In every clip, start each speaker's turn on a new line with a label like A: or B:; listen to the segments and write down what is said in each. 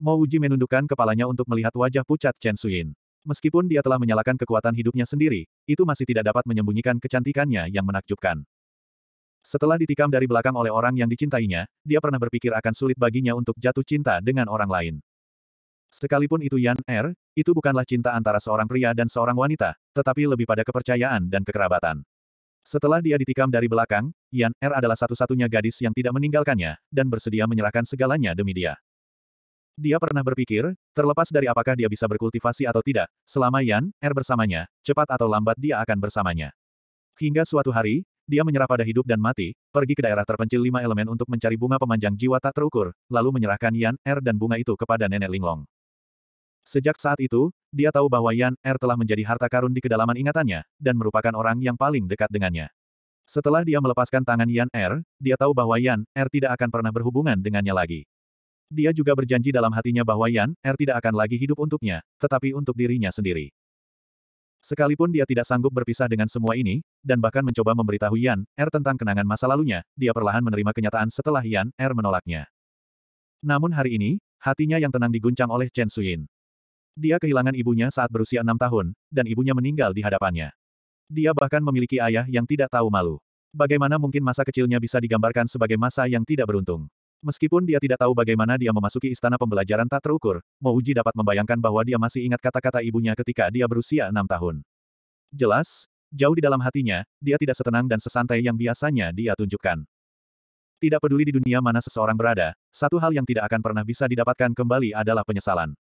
A: Mo Uji menundukkan kepalanya untuk melihat wajah pucat Chen Suyin. Meskipun dia telah menyalakan kekuatan hidupnya sendiri, itu masih tidak dapat menyembunyikan kecantikannya yang menakjubkan. Setelah ditikam dari belakang oleh orang yang dicintainya, dia pernah berpikir akan sulit baginya untuk jatuh cinta dengan orang lain. Sekalipun itu Yan Er, itu bukanlah cinta antara seorang pria dan seorang wanita, tetapi lebih pada kepercayaan dan kekerabatan. Setelah dia ditikam dari belakang, Yan Er adalah satu-satunya gadis yang tidak meninggalkannya, dan bersedia menyerahkan segalanya demi dia. Dia pernah berpikir, terlepas dari apakah dia bisa berkultivasi atau tidak, selama Yan, Er bersamanya, cepat atau lambat dia akan bersamanya. Hingga suatu hari, dia menyerah pada hidup dan mati, pergi ke daerah terpencil lima elemen untuk mencari bunga pemanjang jiwa tak terukur, lalu menyerahkan Yan, Er dan bunga itu kepada Nenek Linglong. Sejak saat itu, dia tahu bahwa Yan, Er telah menjadi harta karun di kedalaman ingatannya, dan merupakan orang yang paling dekat dengannya. Setelah dia melepaskan tangan Yan Er, dia tahu bahwa Yan Er tidak akan pernah berhubungan dengannya lagi. Dia juga berjanji dalam hatinya bahwa Yan Er tidak akan lagi hidup untuknya, tetapi untuk dirinya sendiri. Sekalipun dia tidak sanggup berpisah dengan semua ini, dan bahkan mencoba memberitahu Yan Er tentang kenangan masa lalunya, dia perlahan menerima kenyataan setelah Yan Er menolaknya. Namun hari ini, hatinya yang tenang diguncang oleh Chen Suyin. Dia kehilangan ibunya saat berusia enam tahun, dan ibunya meninggal di hadapannya. Dia bahkan memiliki ayah yang tidak tahu malu. Bagaimana mungkin masa kecilnya bisa digambarkan sebagai masa yang tidak beruntung? Meskipun dia tidak tahu bagaimana dia memasuki istana pembelajaran tak terukur, Mouji dapat membayangkan bahwa dia masih ingat kata-kata ibunya ketika dia berusia enam tahun. Jelas, jauh di dalam hatinya, dia tidak setenang dan sesantai yang biasanya dia tunjukkan. Tidak peduli di dunia mana seseorang berada, satu hal yang tidak akan pernah bisa didapatkan kembali adalah penyesalan.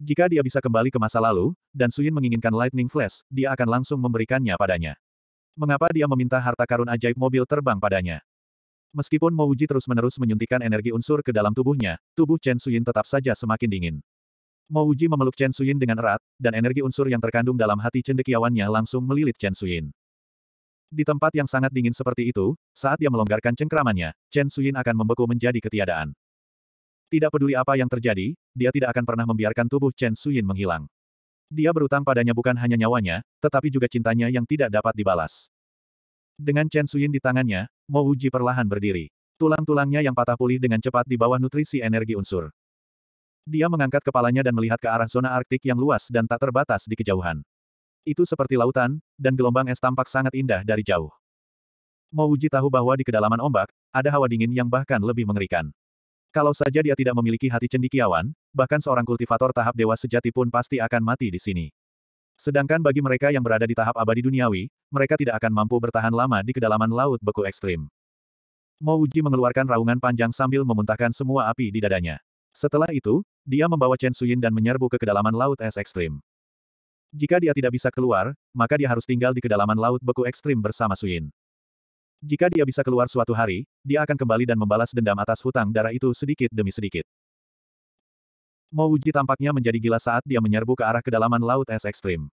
A: Jika dia bisa kembali ke masa lalu, dan Suyin menginginkan Lightning Flash, dia akan langsung memberikannya padanya. Mengapa dia meminta harta karun ajaib mobil terbang padanya? Meskipun Mo Mouji terus-menerus menyuntikkan energi unsur ke dalam tubuhnya, tubuh Chen Suyin tetap saja semakin dingin. Mo Mouji memeluk Chen Suyin dengan erat, dan energi unsur yang terkandung dalam hati cendekiawannya langsung melilit Chen Suyin. Di tempat yang sangat dingin seperti itu, saat dia melonggarkan cengkramannya, Chen Suyin akan membeku menjadi ketiadaan. Tidak peduli apa yang terjadi, dia tidak akan pernah membiarkan tubuh Chen Suyin menghilang. Dia berutang padanya bukan hanya nyawanya, tetapi juga cintanya yang tidak dapat dibalas. Dengan Chen Suyin di tangannya, Mo Uji perlahan berdiri. Tulang-tulangnya yang patah pulih dengan cepat di bawah nutrisi energi unsur. Dia mengangkat kepalanya dan melihat ke arah zona Arktik yang luas dan tak terbatas di kejauhan. Itu seperti lautan, dan gelombang es tampak sangat indah dari jauh. Mo Uji tahu bahwa di kedalaman ombak, ada hawa dingin yang bahkan lebih mengerikan. Kalau saja dia tidak memiliki hati cendikiawan, bahkan seorang kultivator tahap dewa sejati pun pasti akan mati di sini. Sedangkan bagi mereka yang berada di tahap abadi duniawi, mereka tidak akan mampu bertahan lama di kedalaman laut beku ekstrim. Mo Uji mengeluarkan raungan panjang sambil memuntahkan semua api di dadanya. Setelah itu, dia membawa Chen Suyin dan menyerbu ke kedalaman laut es ekstrim. Jika dia tidak bisa keluar, maka dia harus tinggal di kedalaman laut beku ekstrim bersama Suyin. Jika dia bisa keluar suatu hari, dia akan kembali dan membalas dendam atas hutang darah itu sedikit demi sedikit. Mouji tampaknya menjadi gila saat dia menyerbu ke arah kedalaman laut es ekstrim.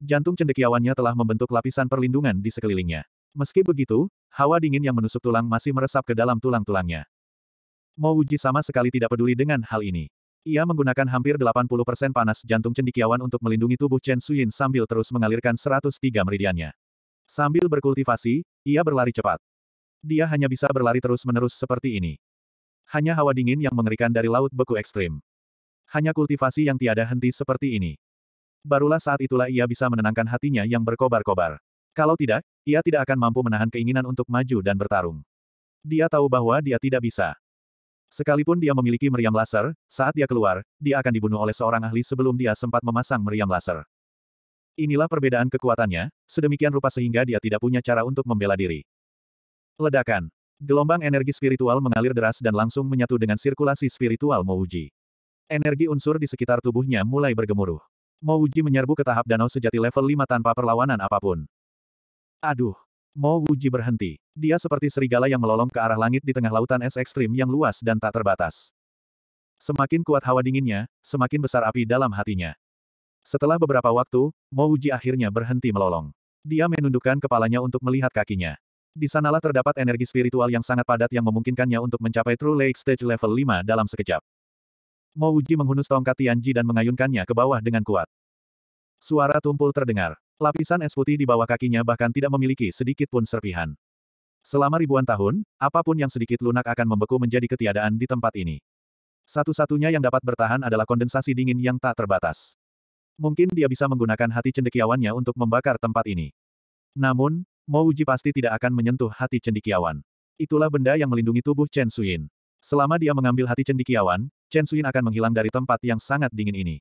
A: Jantung cendekiawannya telah membentuk lapisan perlindungan di sekelilingnya. Meski begitu, hawa dingin yang menusuk tulang masih meresap ke dalam tulang-tulangnya. Mouji sama sekali tidak peduli dengan hal ini. Ia menggunakan hampir 80% panas jantung cendikiawan untuk melindungi tubuh Chen Suyin sambil terus mengalirkan 103 meridiannya. Sambil berkultivasi, ia berlari cepat. Dia hanya bisa berlari terus-menerus seperti ini. Hanya hawa dingin yang mengerikan dari laut beku ekstrim hanya kultivasi yang tiada henti seperti ini. Barulah saat itulah ia bisa menenangkan hatinya yang berkobar-kobar. Kalau tidak, ia tidak akan mampu menahan keinginan untuk maju dan bertarung. Dia tahu bahwa dia tidak bisa. Sekalipun dia memiliki meriam laser, saat dia keluar, dia akan dibunuh oleh seorang ahli sebelum dia sempat memasang meriam laser. Inilah perbedaan kekuatannya, sedemikian rupa sehingga dia tidak punya cara untuk membela diri. Ledakan. Gelombang energi spiritual mengalir deras dan langsung menyatu dengan sirkulasi spiritual Mouji. Energi unsur di sekitar tubuhnya mulai bergemuruh. Mo Wuji menyerbu ke tahap danau sejati level 5 tanpa perlawanan apapun. Aduh! Mo Wuji berhenti. Dia seperti serigala yang melolong ke arah langit di tengah lautan es ekstrim yang luas dan tak terbatas. Semakin kuat hawa dinginnya, semakin besar api dalam hatinya. Setelah beberapa waktu, Mo Wuji akhirnya berhenti melolong. Dia menundukkan kepalanya untuk melihat kakinya. Di sanalah terdapat energi spiritual yang sangat padat yang memungkinkannya untuk mencapai True Lake Stage level 5 dalam sekejap. Mo Uji menghunus tongkat Tianji dan mengayunkannya ke bawah dengan kuat. Suara tumpul terdengar. Lapisan es putih di bawah kakinya bahkan tidak memiliki sedikit pun serpihan. Selama ribuan tahun, apapun yang sedikit lunak akan membeku menjadi ketiadaan di tempat ini. Satu-satunya yang dapat bertahan adalah kondensasi dingin yang tak terbatas. Mungkin dia bisa menggunakan hati cendekiawannya untuk membakar tempat ini. Namun, Mo Uji pasti tidak akan menyentuh hati cendekiawan. Itulah benda yang melindungi tubuh Chen Suyin. Selama dia mengambil hati cendekiawan. Chen Xuin akan menghilang dari tempat yang sangat dingin ini.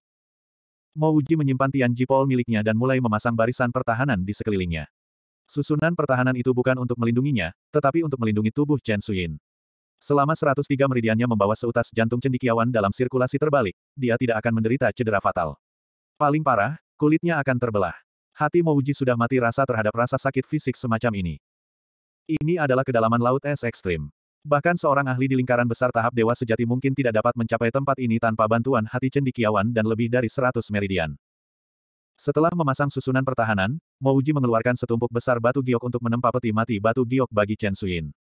A: Mo Uji menyimpan Tian Jipol miliknya dan mulai memasang barisan pertahanan di sekelilingnya. Susunan pertahanan itu bukan untuk melindunginya, tetapi untuk melindungi tubuh Chen Xuin. Selama 103 meridiannya membawa seutas jantung cendikiawan dalam sirkulasi terbalik, dia tidak akan menderita cedera fatal. Paling parah, kulitnya akan terbelah. Hati Mo Mouji sudah mati rasa terhadap rasa sakit fisik semacam ini. Ini adalah kedalaman laut es ekstrim. Bahkan seorang ahli di lingkaran besar tahap dewa sejati mungkin tidak dapat mencapai tempat ini tanpa bantuan hati cendikiawan dan lebih dari seratus meridian. Setelah memasang susunan pertahanan, Mouji mengeluarkan setumpuk besar batu giok untuk menempa peti mati batu giok bagi Chen Suyin.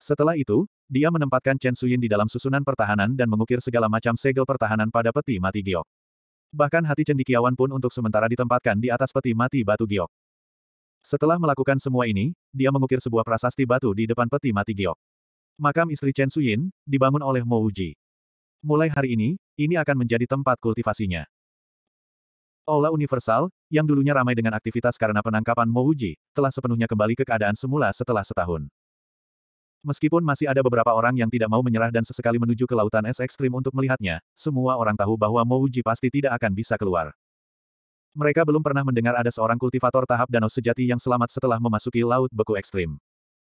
A: Setelah itu, dia menempatkan Chen Suyin di dalam susunan pertahanan dan mengukir segala macam segel pertahanan pada peti mati giok. Bahkan hati cendikiawan pun untuk sementara ditempatkan di atas peti mati batu giok. Setelah melakukan semua ini, dia mengukir sebuah prasasti batu di depan peti mati giok. Makam istri Chen Suyin, dibangun oleh Mo Uji. Mulai hari ini, ini akan menjadi tempat kultivasinya. Aula Universal, yang dulunya ramai dengan aktivitas karena penangkapan Mo Uji, telah sepenuhnya kembali ke keadaan semula setelah setahun. Meskipun masih ada beberapa orang yang tidak mau menyerah dan sesekali menuju ke lautan es ekstrim untuk melihatnya, semua orang tahu bahwa Mo Uji pasti tidak akan bisa keluar. Mereka belum pernah mendengar ada seorang kultivator tahap danau sejati yang selamat setelah memasuki laut beku ekstrim.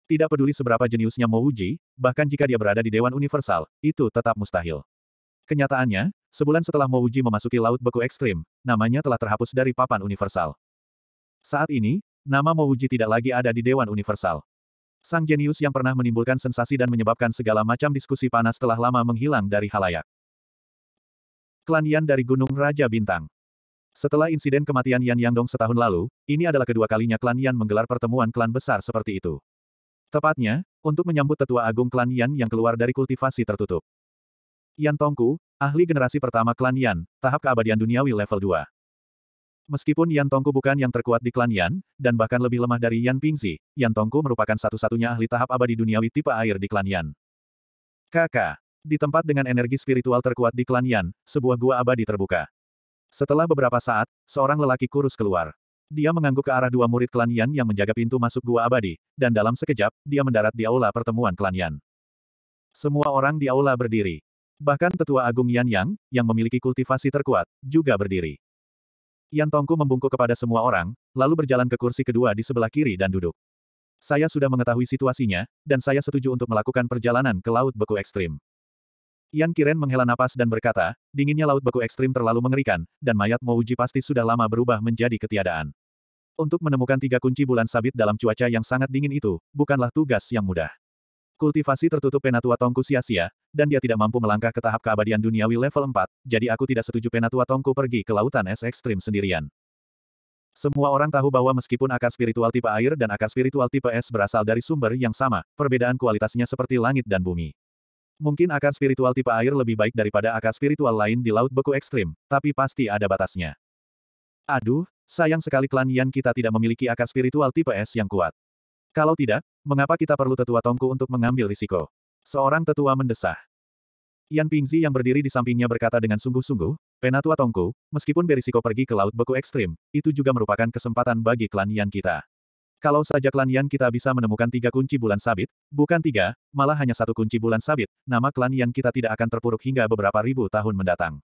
A: Tidak peduli seberapa jeniusnya Mo Mouji, bahkan jika dia berada di Dewan Universal, itu tetap mustahil. Kenyataannya, sebulan setelah Mo Mouji memasuki Laut Beku Ekstrim, namanya telah terhapus dari papan universal. Saat ini, nama Mo Mouji tidak lagi ada di Dewan Universal. Sang jenius yang pernah menimbulkan sensasi dan menyebabkan segala macam diskusi panas telah lama menghilang dari halayak. Klan Yan dari Gunung Raja Bintang Setelah insiden kematian Yan Yangdong setahun lalu, ini adalah kedua kalinya klan Yan menggelar pertemuan klan besar seperti itu. Tepatnya, untuk menyambut tetua agung klan Yan yang keluar dari kultivasi tertutup. Yan Tongku, ahli generasi pertama klan Yan, tahap keabadian duniawi level 2. Meskipun Yan Tongku bukan yang terkuat di klan Yan, dan bahkan lebih lemah dari Yan Pingzi, Yan Tongku merupakan satu-satunya ahli tahap abadi duniawi tipe air di klan Yan. Kakak, di tempat dengan energi spiritual terkuat di klan Yan, sebuah gua abadi terbuka. Setelah beberapa saat, seorang lelaki kurus keluar. Dia mengangguk ke arah dua murid klan Yan yang menjaga pintu masuk gua abadi, dan dalam sekejap, dia mendarat di aula pertemuan klan Yan. Semua orang di aula berdiri. Bahkan tetua agung Yan Yang, yang memiliki kultivasi terkuat, juga berdiri. Yan Tongku membungkuk kepada semua orang, lalu berjalan ke kursi kedua di sebelah kiri dan duduk. Saya sudah mengetahui situasinya, dan saya setuju untuk melakukan perjalanan ke Laut Beku Ekstrim. Yan Kiren menghela napas dan berkata, dinginnya laut beku ekstrim terlalu mengerikan, dan mayat Mouji pasti sudah lama berubah menjadi ketiadaan. Untuk menemukan tiga kunci bulan sabit dalam cuaca yang sangat dingin itu, bukanlah tugas yang mudah. Kultivasi tertutup Penatua Tongku sia-sia, dan dia tidak mampu melangkah ke tahap keabadian duniawi level 4, jadi aku tidak setuju Penatua Tongku pergi ke lautan es ekstrim sendirian. Semua orang tahu bahwa meskipun akar spiritual tipe air dan akar spiritual tipe es berasal dari sumber yang sama, perbedaan kualitasnya seperti langit dan bumi. Mungkin akar spiritual tipe air lebih baik daripada akar spiritual lain di laut beku ekstrim, tapi pasti ada batasnya. Aduh, sayang sekali klan Yan kita tidak memiliki akar spiritual tipe es yang kuat. Kalau tidak, mengapa kita perlu tetua Tongku untuk mengambil risiko? Seorang tetua mendesah. Yan Pingzi yang berdiri di sampingnya berkata dengan sungguh-sungguh, Penatua Tongku, meskipun berisiko pergi ke laut beku ekstrim, itu juga merupakan kesempatan bagi klan Yan kita. Kalau saja klan Yan kita bisa menemukan tiga kunci bulan sabit, bukan tiga, malah hanya satu kunci bulan sabit, nama klan Yan kita tidak akan terpuruk hingga beberapa ribu tahun mendatang.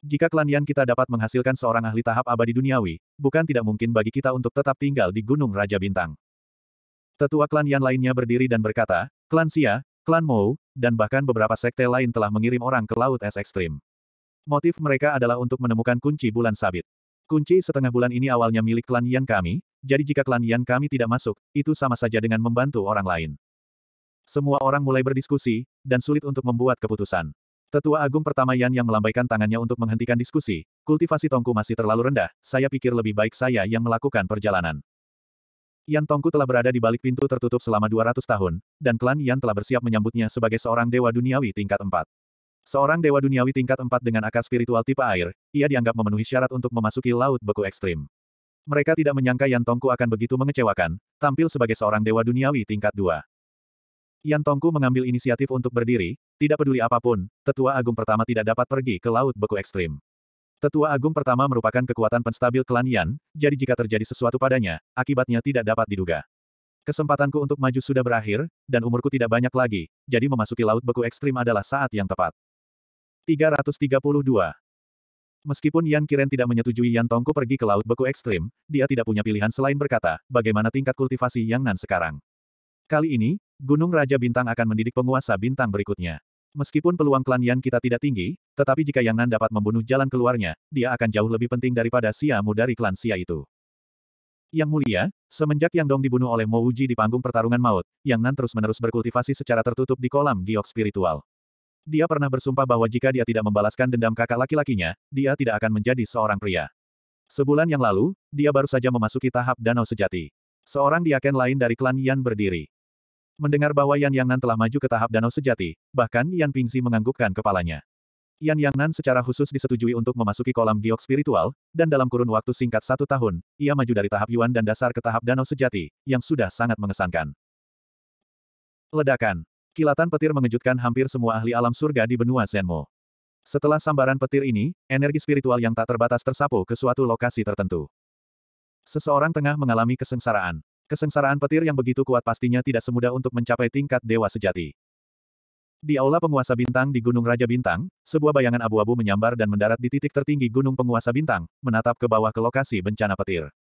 A: Jika klan Yan kita dapat menghasilkan seorang ahli tahap abadi duniawi, bukan tidak mungkin bagi kita untuk tetap tinggal di Gunung Raja Bintang. Tetua klan Yan lainnya berdiri dan berkata, klan Xia, klan Mou, dan bahkan beberapa sekte lain telah mengirim orang ke Laut Es Ekstrim. Motif mereka adalah untuk menemukan kunci bulan sabit. Kunci setengah bulan ini awalnya milik klan Yan kami, jadi jika klan Yan kami tidak masuk, itu sama saja dengan membantu orang lain. Semua orang mulai berdiskusi, dan sulit untuk membuat keputusan. Tetua Agung pertama Yan yang melambaikan tangannya untuk menghentikan diskusi, kultivasi tongku masih terlalu rendah, saya pikir lebih baik saya yang melakukan perjalanan. Yan Tongku telah berada di balik pintu tertutup selama 200 tahun, dan klan Yan telah bersiap menyambutnya sebagai seorang dewa duniawi tingkat 4. Seorang dewa duniawi tingkat 4 dengan akar spiritual tipe air, ia dianggap memenuhi syarat untuk memasuki laut beku ekstrim. Mereka tidak menyangka Yan Tongku akan begitu mengecewakan, tampil sebagai seorang dewa duniawi tingkat dua. Yan Tongku mengambil inisiatif untuk berdiri, tidak peduli apapun, tetua agung pertama tidak dapat pergi ke laut beku ekstrim. Tetua agung pertama merupakan kekuatan penstabil klan Yan, jadi jika terjadi sesuatu padanya, akibatnya tidak dapat diduga. Kesempatanku untuk maju sudah berakhir, dan umurku tidak banyak lagi, jadi memasuki laut beku ekstrim adalah saat yang tepat. 332. Meskipun Yan Kiren tidak menyetujui Yan Tongku pergi ke laut beku ekstrim, dia tidak punya pilihan selain berkata, bagaimana tingkat kultivasi Yang Nan sekarang. Kali ini, Gunung Raja Bintang akan mendidik penguasa bintang berikutnya. Meskipun peluang klan Yan kita tidak tinggi, tetapi jika Yang Nan dapat membunuh jalan keluarnya, dia akan jauh lebih penting daripada Siamu dari klan Sia itu. Yang mulia, semenjak Yang Dong dibunuh oleh Mo Uji di panggung pertarungan maut, Yang Nan terus-menerus berkultivasi secara tertutup di kolam giok spiritual. Dia pernah bersumpah bahwa jika dia tidak membalaskan dendam kakak laki-lakinya, dia tidak akan menjadi seorang pria. Sebulan yang lalu, dia baru saja memasuki tahap danau sejati. Seorang diaken lain dari klan Yan berdiri. Mendengar bahwa Yan Yangnan telah maju ke tahap danau sejati, bahkan Yan Pingzi menganggukkan kepalanya. Yan Yangnan secara khusus disetujui untuk memasuki kolam giok spiritual, dan dalam kurun waktu singkat satu tahun, ia maju dari tahap Yuan dan dasar ke tahap danau sejati, yang sudah sangat mengesankan. Ledakan Kilatan petir mengejutkan hampir semua ahli alam surga di benua Zenmo. Setelah sambaran petir ini, energi spiritual yang tak terbatas tersapu ke suatu lokasi tertentu. Seseorang tengah mengalami kesengsaraan. Kesengsaraan petir yang begitu kuat pastinya tidak semudah untuk mencapai tingkat dewa sejati. Di aula penguasa bintang di Gunung Raja Bintang, sebuah bayangan abu-abu menyambar dan mendarat di titik tertinggi Gunung Penguasa Bintang, menatap ke bawah ke lokasi bencana petir.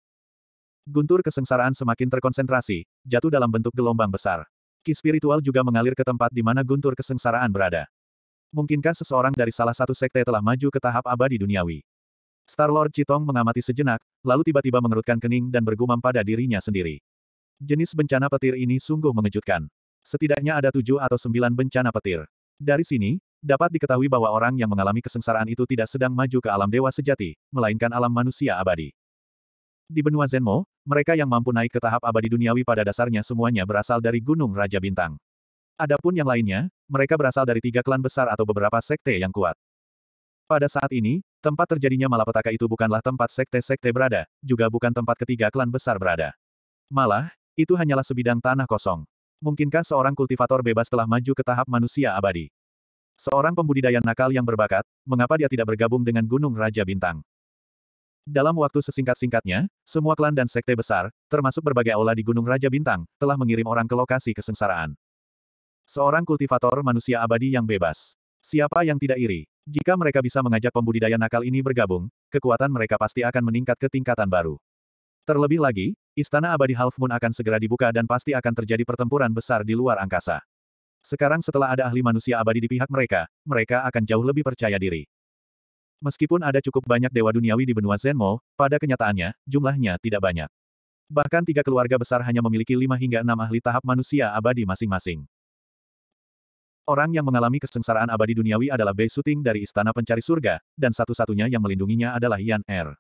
A: Guntur kesengsaraan semakin terkonsentrasi, jatuh dalam bentuk gelombang besar. Ki spiritual juga mengalir ke tempat di mana guntur kesengsaraan berada. Mungkinkah seseorang dari salah satu sekte telah maju ke tahap abadi duniawi? Star-Lord Citong mengamati sejenak, lalu tiba-tiba mengerutkan kening dan bergumam pada dirinya sendiri. Jenis bencana petir ini sungguh mengejutkan. Setidaknya ada tujuh atau sembilan bencana petir. Dari sini, dapat diketahui bahwa orang yang mengalami kesengsaraan itu tidak sedang maju ke alam dewa sejati, melainkan alam manusia abadi. Di benua Zenmo, mereka yang mampu naik ke tahap abadi duniawi pada dasarnya semuanya berasal dari Gunung Raja Bintang. Adapun yang lainnya, mereka berasal dari tiga klan besar atau beberapa sekte yang kuat. Pada saat ini, tempat terjadinya malapetaka itu bukanlah tempat sekte-sekte berada, juga bukan tempat ketiga klan besar berada. Malah, itu hanyalah sebidang tanah kosong. Mungkinkah seorang kultivator bebas telah maju ke tahap manusia abadi? Seorang pembudidaya nakal yang berbakat, mengapa dia tidak bergabung dengan Gunung Raja Bintang? Dalam waktu sesingkat-singkatnya, semua klan dan sekte besar, termasuk berbagai aula di Gunung Raja Bintang, telah mengirim orang ke lokasi kesengsaraan. Seorang kultivator manusia abadi yang bebas. Siapa yang tidak iri? Jika mereka bisa mengajak pembudidaya nakal ini bergabung, kekuatan mereka pasti akan meningkat ke tingkatan baru. Terlebih lagi, Istana Abadi Half Moon akan segera dibuka dan pasti akan terjadi pertempuran besar di luar angkasa. Sekarang setelah ada ahli manusia abadi di pihak mereka, mereka akan jauh lebih percaya diri. Meskipun ada cukup banyak dewa duniawi di benua Zenmo, pada kenyataannya, jumlahnya tidak banyak. Bahkan tiga keluarga besar hanya memiliki lima hingga enam ahli tahap manusia abadi masing-masing. Orang yang mengalami kesengsaraan abadi duniawi adalah Bei Suting dari Istana Pencari Surga, dan satu-satunya yang melindunginya adalah Yan Er.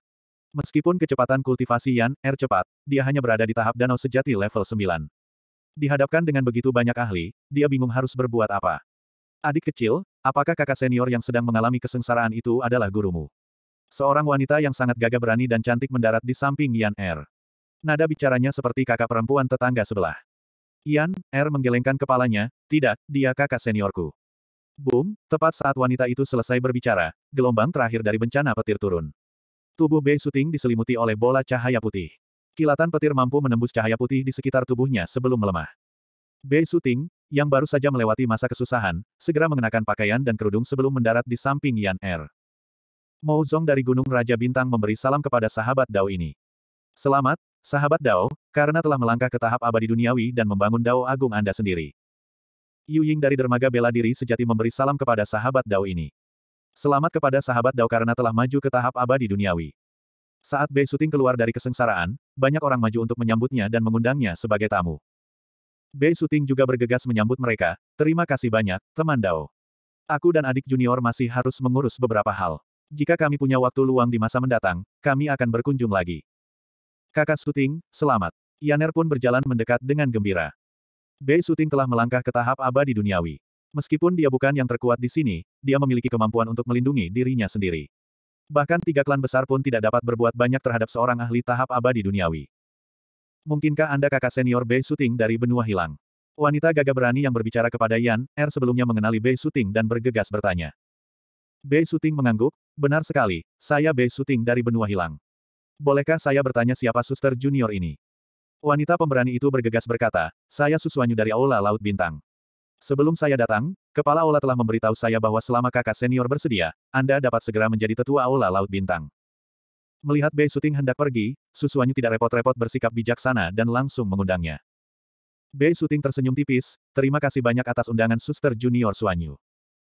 A: Meskipun kecepatan kultivasi Yan Er cepat, dia hanya berada di tahap danau sejati level 9. Dihadapkan dengan begitu banyak ahli, dia bingung harus berbuat apa. Adik kecil, apakah kakak senior yang sedang mengalami kesengsaraan itu adalah gurumu? Seorang wanita yang sangat gagah berani dan cantik mendarat di samping Yan Er. Nada bicaranya seperti kakak perempuan tetangga sebelah. Yan Er menggelengkan kepalanya, tidak, dia kakak seniorku. Boom, tepat saat wanita itu selesai berbicara, gelombang terakhir dari bencana petir turun. Tubuh Bei Suting diselimuti oleh bola cahaya putih. Kilatan petir mampu menembus cahaya putih di sekitar tubuhnya sebelum melemah. Bei Suting, yang baru saja melewati masa kesusahan, segera mengenakan pakaian dan kerudung sebelum mendarat di samping Yan Er. Mo Zong dari Gunung Raja Bintang memberi salam kepada sahabat Dao ini. Selamat, sahabat Dao, karena telah melangkah ke tahap abadi duniawi dan membangun Dao Agung Anda sendiri. Yu Ying dari dermaga bela diri sejati memberi salam kepada sahabat Dao ini. Selamat kepada sahabat Dao karena telah maju ke tahap abadi duniawi. Saat Bei Suting keluar dari kesengsaraan, banyak orang maju untuk menyambutnya dan mengundangnya sebagai tamu. Bei Suting juga bergegas menyambut mereka, terima kasih banyak, teman Dao. Aku dan adik junior masih harus mengurus beberapa hal. Jika kami punya waktu luang di masa mendatang, kami akan berkunjung lagi. Kakak Suting, selamat. Yaner pun berjalan mendekat dengan gembira. Bei Suting telah melangkah ke tahap abadi duniawi. Meskipun dia bukan yang terkuat di sini, dia memiliki kemampuan untuk melindungi dirinya sendiri. Bahkan tiga klan besar pun tidak dapat berbuat banyak terhadap seorang ahli tahap abadi duniawi. Mungkinkah Anda kakak senior Bei Suting dari benua hilang? Wanita gagah berani yang berbicara kepada Yan, Er sebelumnya mengenali Bei Suting dan bergegas bertanya. Bei Suting mengangguk, benar sekali, saya Bei Suting dari benua hilang. Bolehkah saya bertanya siapa suster junior ini? Wanita pemberani itu bergegas berkata, saya susuanyu dari Aula Laut Bintang. Sebelum saya datang, Kepala Aula telah memberitahu saya bahwa selama kakak senior bersedia, Anda dapat segera menjadi tetua Aula Laut Bintang. Melihat Bei Suting hendak pergi, susuannya tidak repot-repot bersikap bijaksana dan langsung mengundangnya. Bei Suting tersenyum tipis, terima kasih banyak atas undangan suster junior Suanyu.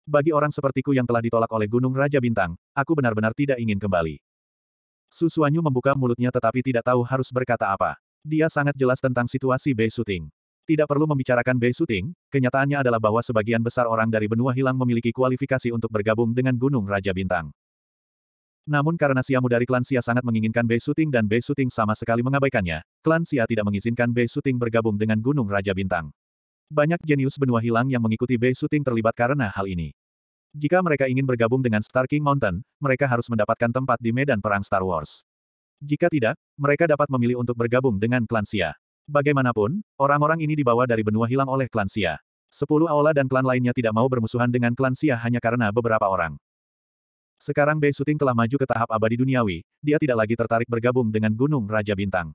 A: Bagi orang sepertiku yang telah ditolak oleh Gunung Raja Bintang, aku benar-benar tidak ingin kembali. Susuanyu membuka mulutnya tetapi tidak tahu harus berkata apa. Dia sangat jelas tentang situasi Bei Suting. Tidak perlu membicarakan Bei Suting, kenyataannya adalah bahwa sebagian besar orang dari benua hilang memiliki kualifikasi untuk bergabung dengan Gunung Raja Bintang. Namun karena Siamu dari klan Sia sangat menginginkan Bei Suting dan Bei Suting sama sekali mengabaikannya, klan Sia tidak mengizinkan Bei Suting bergabung dengan Gunung Raja Bintang. Banyak jenius benua hilang yang mengikuti Bei Suting terlibat karena hal ini. Jika mereka ingin bergabung dengan Star King Mountain, mereka harus mendapatkan tempat di medan perang Star Wars. Jika tidak, mereka dapat memilih untuk bergabung dengan klan Sia. Bagaimanapun, orang-orang ini dibawa dari benua hilang oleh klan Sia. Sepuluh aula dan klan lainnya tidak mau bermusuhan dengan klan Sia hanya karena beberapa orang. Sekarang Bei Suting telah maju ke tahap abadi duniawi, dia tidak lagi tertarik bergabung dengan Gunung Raja Bintang.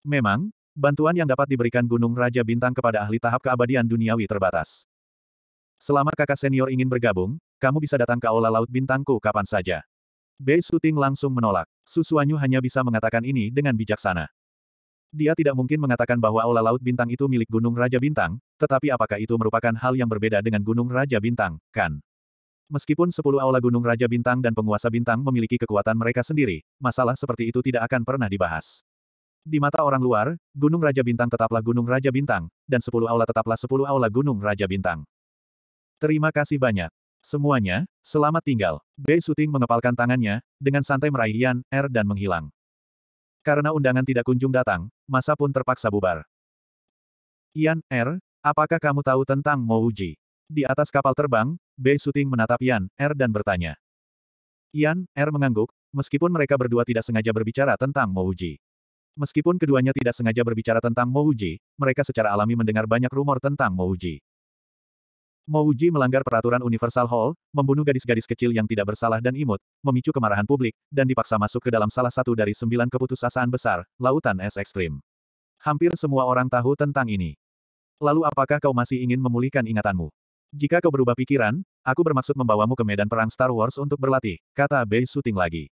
A: Memang, bantuan yang dapat diberikan Gunung Raja Bintang kepada ahli tahap keabadian duniawi terbatas. Selama kakak senior ingin bergabung, kamu bisa datang ke Aula Laut Bintangku kapan saja. Bei Suting langsung menolak. Susuanyu hanya bisa mengatakan ini dengan bijaksana. Dia tidak mungkin mengatakan bahwa Aula Laut Bintang itu milik Gunung Raja Bintang, tetapi apakah itu merupakan hal yang berbeda dengan Gunung Raja Bintang, kan? Meskipun sepuluh aula gunung Raja Bintang dan penguasa bintang memiliki kekuatan mereka sendiri, masalah seperti itu tidak akan pernah dibahas. Di mata orang luar, Gunung Raja Bintang tetaplah Gunung Raja Bintang, dan sepuluh aula tetaplah sepuluh aula Gunung Raja Bintang. Terima kasih banyak. Semuanya, selamat tinggal. Bei Suting mengepalkan tangannya, dengan santai meraih Yan, Er dan menghilang. Karena undangan tidak kunjung datang, masa pun terpaksa bubar. Yan, Er, apakah kamu tahu tentang Mo di atas kapal terbang, Bei Suting menatap Yan, Er dan bertanya. Yan, Er mengangguk, meskipun mereka berdua tidak sengaja berbicara tentang Uji, Meskipun keduanya tidak sengaja berbicara tentang Uji, mereka secara alami mendengar banyak rumor tentang Uji. Mouji. Uji melanggar peraturan Universal Hall, membunuh gadis-gadis kecil yang tidak bersalah dan imut, memicu kemarahan publik, dan dipaksa masuk ke dalam salah satu dari sembilan keputusasaan besar, lautan es ekstrim. Hampir semua orang tahu tentang ini. Lalu apakah kau masih ingin memulihkan ingatanmu? Jika kau berubah pikiran, aku bermaksud membawamu ke medan perang Star Wars untuk berlatih, kata Bei Suting lagi.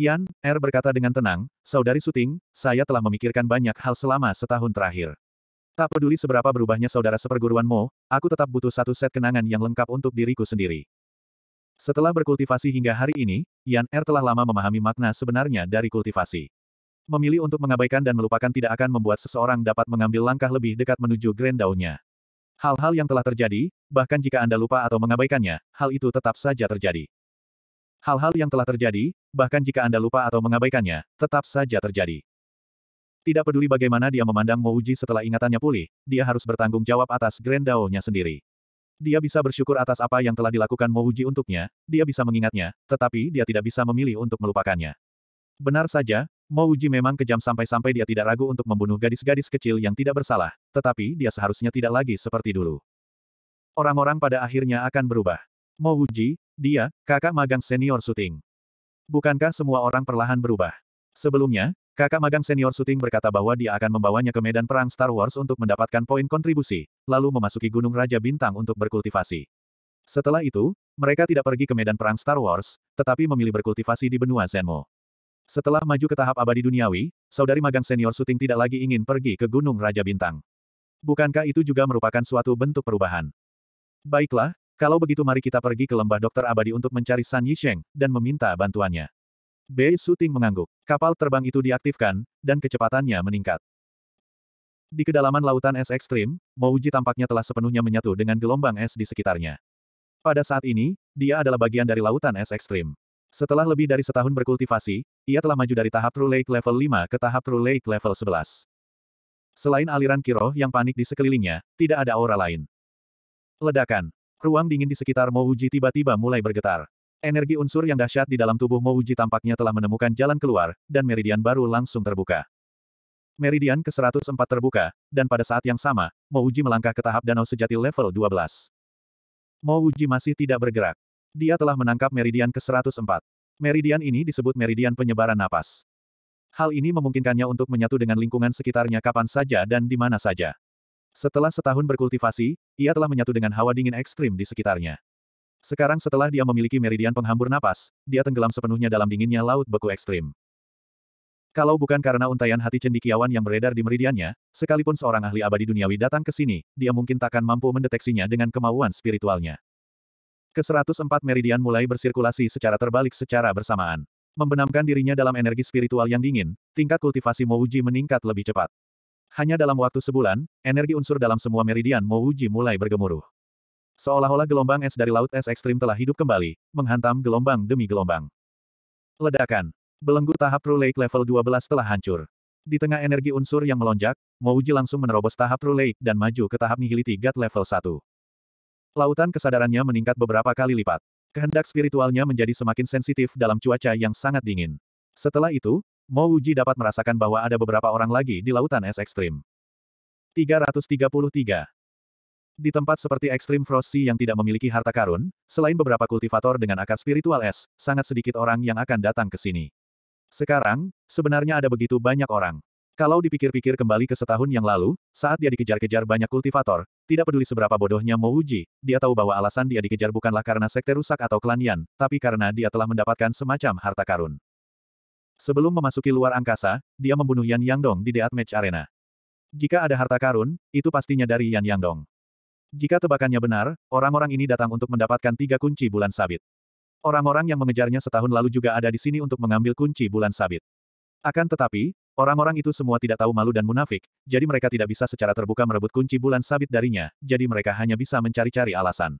A: Yan, R er berkata dengan tenang, Saudari Suting, saya telah memikirkan banyak hal selama setahun terakhir. Tak peduli seberapa berubahnya saudara seperguruanmu, aku tetap butuh satu set kenangan yang lengkap untuk diriku sendiri. Setelah berkultivasi hingga hari ini, Yan R er telah lama memahami makna sebenarnya dari kultivasi. Memilih untuk mengabaikan dan melupakan tidak akan membuat seseorang dapat mengambil langkah lebih dekat menuju Grand Daunnya. Hal-hal yang telah terjadi, bahkan jika Anda lupa atau mengabaikannya, hal itu tetap saja terjadi. Hal-hal yang telah terjadi, bahkan jika Anda lupa atau mengabaikannya, tetap saja terjadi. Tidak peduli bagaimana dia memandang Mouji setelah ingatannya pulih, dia harus bertanggung jawab atas Grand Dao-nya sendiri. Dia bisa bersyukur atas apa yang telah dilakukan Mouji untuknya, dia bisa mengingatnya, tetapi dia tidak bisa memilih untuk melupakannya. Benar saja, Mo Uji memang kejam sampai-sampai dia tidak ragu untuk membunuh gadis-gadis kecil yang tidak bersalah, tetapi dia seharusnya tidak lagi seperti dulu. Orang-orang pada akhirnya akan berubah. Mo Uji, dia, kakak magang senior syuting. Bukankah semua orang perlahan berubah? Sebelumnya, kakak magang senior syuting berkata bahwa dia akan membawanya ke medan perang Star Wars untuk mendapatkan poin kontribusi, lalu memasuki Gunung Raja Bintang untuk berkultivasi. Setelah itu, mereka tidak pergi ke medan perang Star Wars, tetapi memilih berkultivasi di benua Zenmo. Setelah maju ke tahap abadi duniawi, saudari magang senior Suting tidak lagi ingin pergi ke Gunung Raja Bintang. Bukankah itu juga merupakan suatu bentuk perubahan? Baiklah, kalau begitu mari kita pergi ke lembah dokter abadi untuk mencari San Yisheng, dan meminta bantuannya. Bei Suting mengangguk. Kapal terbang itu diaktifkan, dan kecepatannya meningkat. Di kedalaman lautan es ekstrim, Mouji tampaknya telah sepenuhnya menyatu dengan gelombang es di sekitarnya. Pada saat ini, dia adalah bagian dari lautan es ekstrim. Setelah lebih dari setahun berkultivasi, ia telah maju dari tahap True Lake Level 5 ke tahap True Lake Level 11. Selain aliran Kiroh yang panik di sekelilingnya, tidak ada aura lain. Ledakan. Ruang dingin di sekitar Mouji tiba-tiba mulai bergetar. Energi unsur yang dahsyat di dalam tubuh Mouji tampaknya telah menemukan jalan keluar, dan meridian baru langsung terbuka. Meridian ke-104 terbuka, dan pada saat yang sama, Mouji melangkah ke tahap danau sejati level 12. Mouji masih tidak bergerak. Dia telah menangkap meridian ke-104. Meridian ini disebut meridian penyebaran napas. Hal ini memungkinkannya untuk menyatu dengan lingkungan sekitarnya kapan saja dan di mana saja. Setelah setahun berkultivasi, ia telah menyatu dengan hawa dingin ekstrim di sekitarnya. Sekarang setelah dia memiliki meridian penghambur napas, dia tenggelam sepenuhnya dalam dinginnya laut beku ekstrim. Kalau bukan karena untayan hati cendikiawan yang beredar di meridiannya, sekalipun seorang ahli abadi duniawi datang ke sini, dia mungkin takkan mampu mendeteksinya dengan kemauan spiritualnya. Ke-104 meridian mulai bersirkulasi secara terbalik secara bersamaan. Membenamkan dirinya dalam energi spiritual yang dingin, tingkat kultivasi Mouji meningkat lebih cepat. Hanya dalam waktu sebulan, energi unsur dalam semua meridian Mouji mulai bergemuruh. Seolah-olah gelombang es dari laut es ekstrim telah hidup kembali, menghantam gelombang demi gelombang. Ledakan. Belenggu tahap True Lake level 12 telah hancur. Di tengah energi unsur yang melonjak, Mouji langsung menerobos tahap True Lake dan maju ke tahap Nihility God level 1. Lautan kesadarannya meningkat beberapa kali lipat. Kehendak spiritualnya menjadi semakin sensitif dalam cuaca yang sangat dingin. Setelah itu, Mo Uji dapat merasakan bahwa ada beberapa orang lagi di lautan es ekstrim. 333 Di tempat seperti ekstrim Frosty yang tidak memiliki harta karun, selain beberapa kultivator dengan akar spiritual es, sangat sedikit orang yang akan datang ke sini. Sekarang, sebenarnya ada begitu banyak orang. Kalau dipikir-pikir kembali ke setahun yang lalu, saat dia dikejar-kejar banyak kultivator, tidak peduli seberapa bodohnya Mo Uji, dia tahu bahwa alasan dia dikejar bukanlah karena sekte rusak atau klanian, tapi karena dia telah mendapatkan semacam harta karun. Sebelum memasuki luar angkasa, dia membunuh Yan Yangdong di Death Match Arena. Jika ada harta karun, itu pastinya dari Yan Yangdong. Jika tebakannya benar, orang-orang ini datang untuk mendapatkan tiga kunci bulan sabit. Orang-orang yang mengejarnya setahun lalu juga ada di sini untuk mengambil kunci bulan sabit. Akan tetapi, Orang-orang itu semua tidak tahu malu dan munafik, jadi mereka tidak bisa secara terbuka merebut kunci bulan sabit darinya, jadi mereka hanya bisa mencari-cari alasan.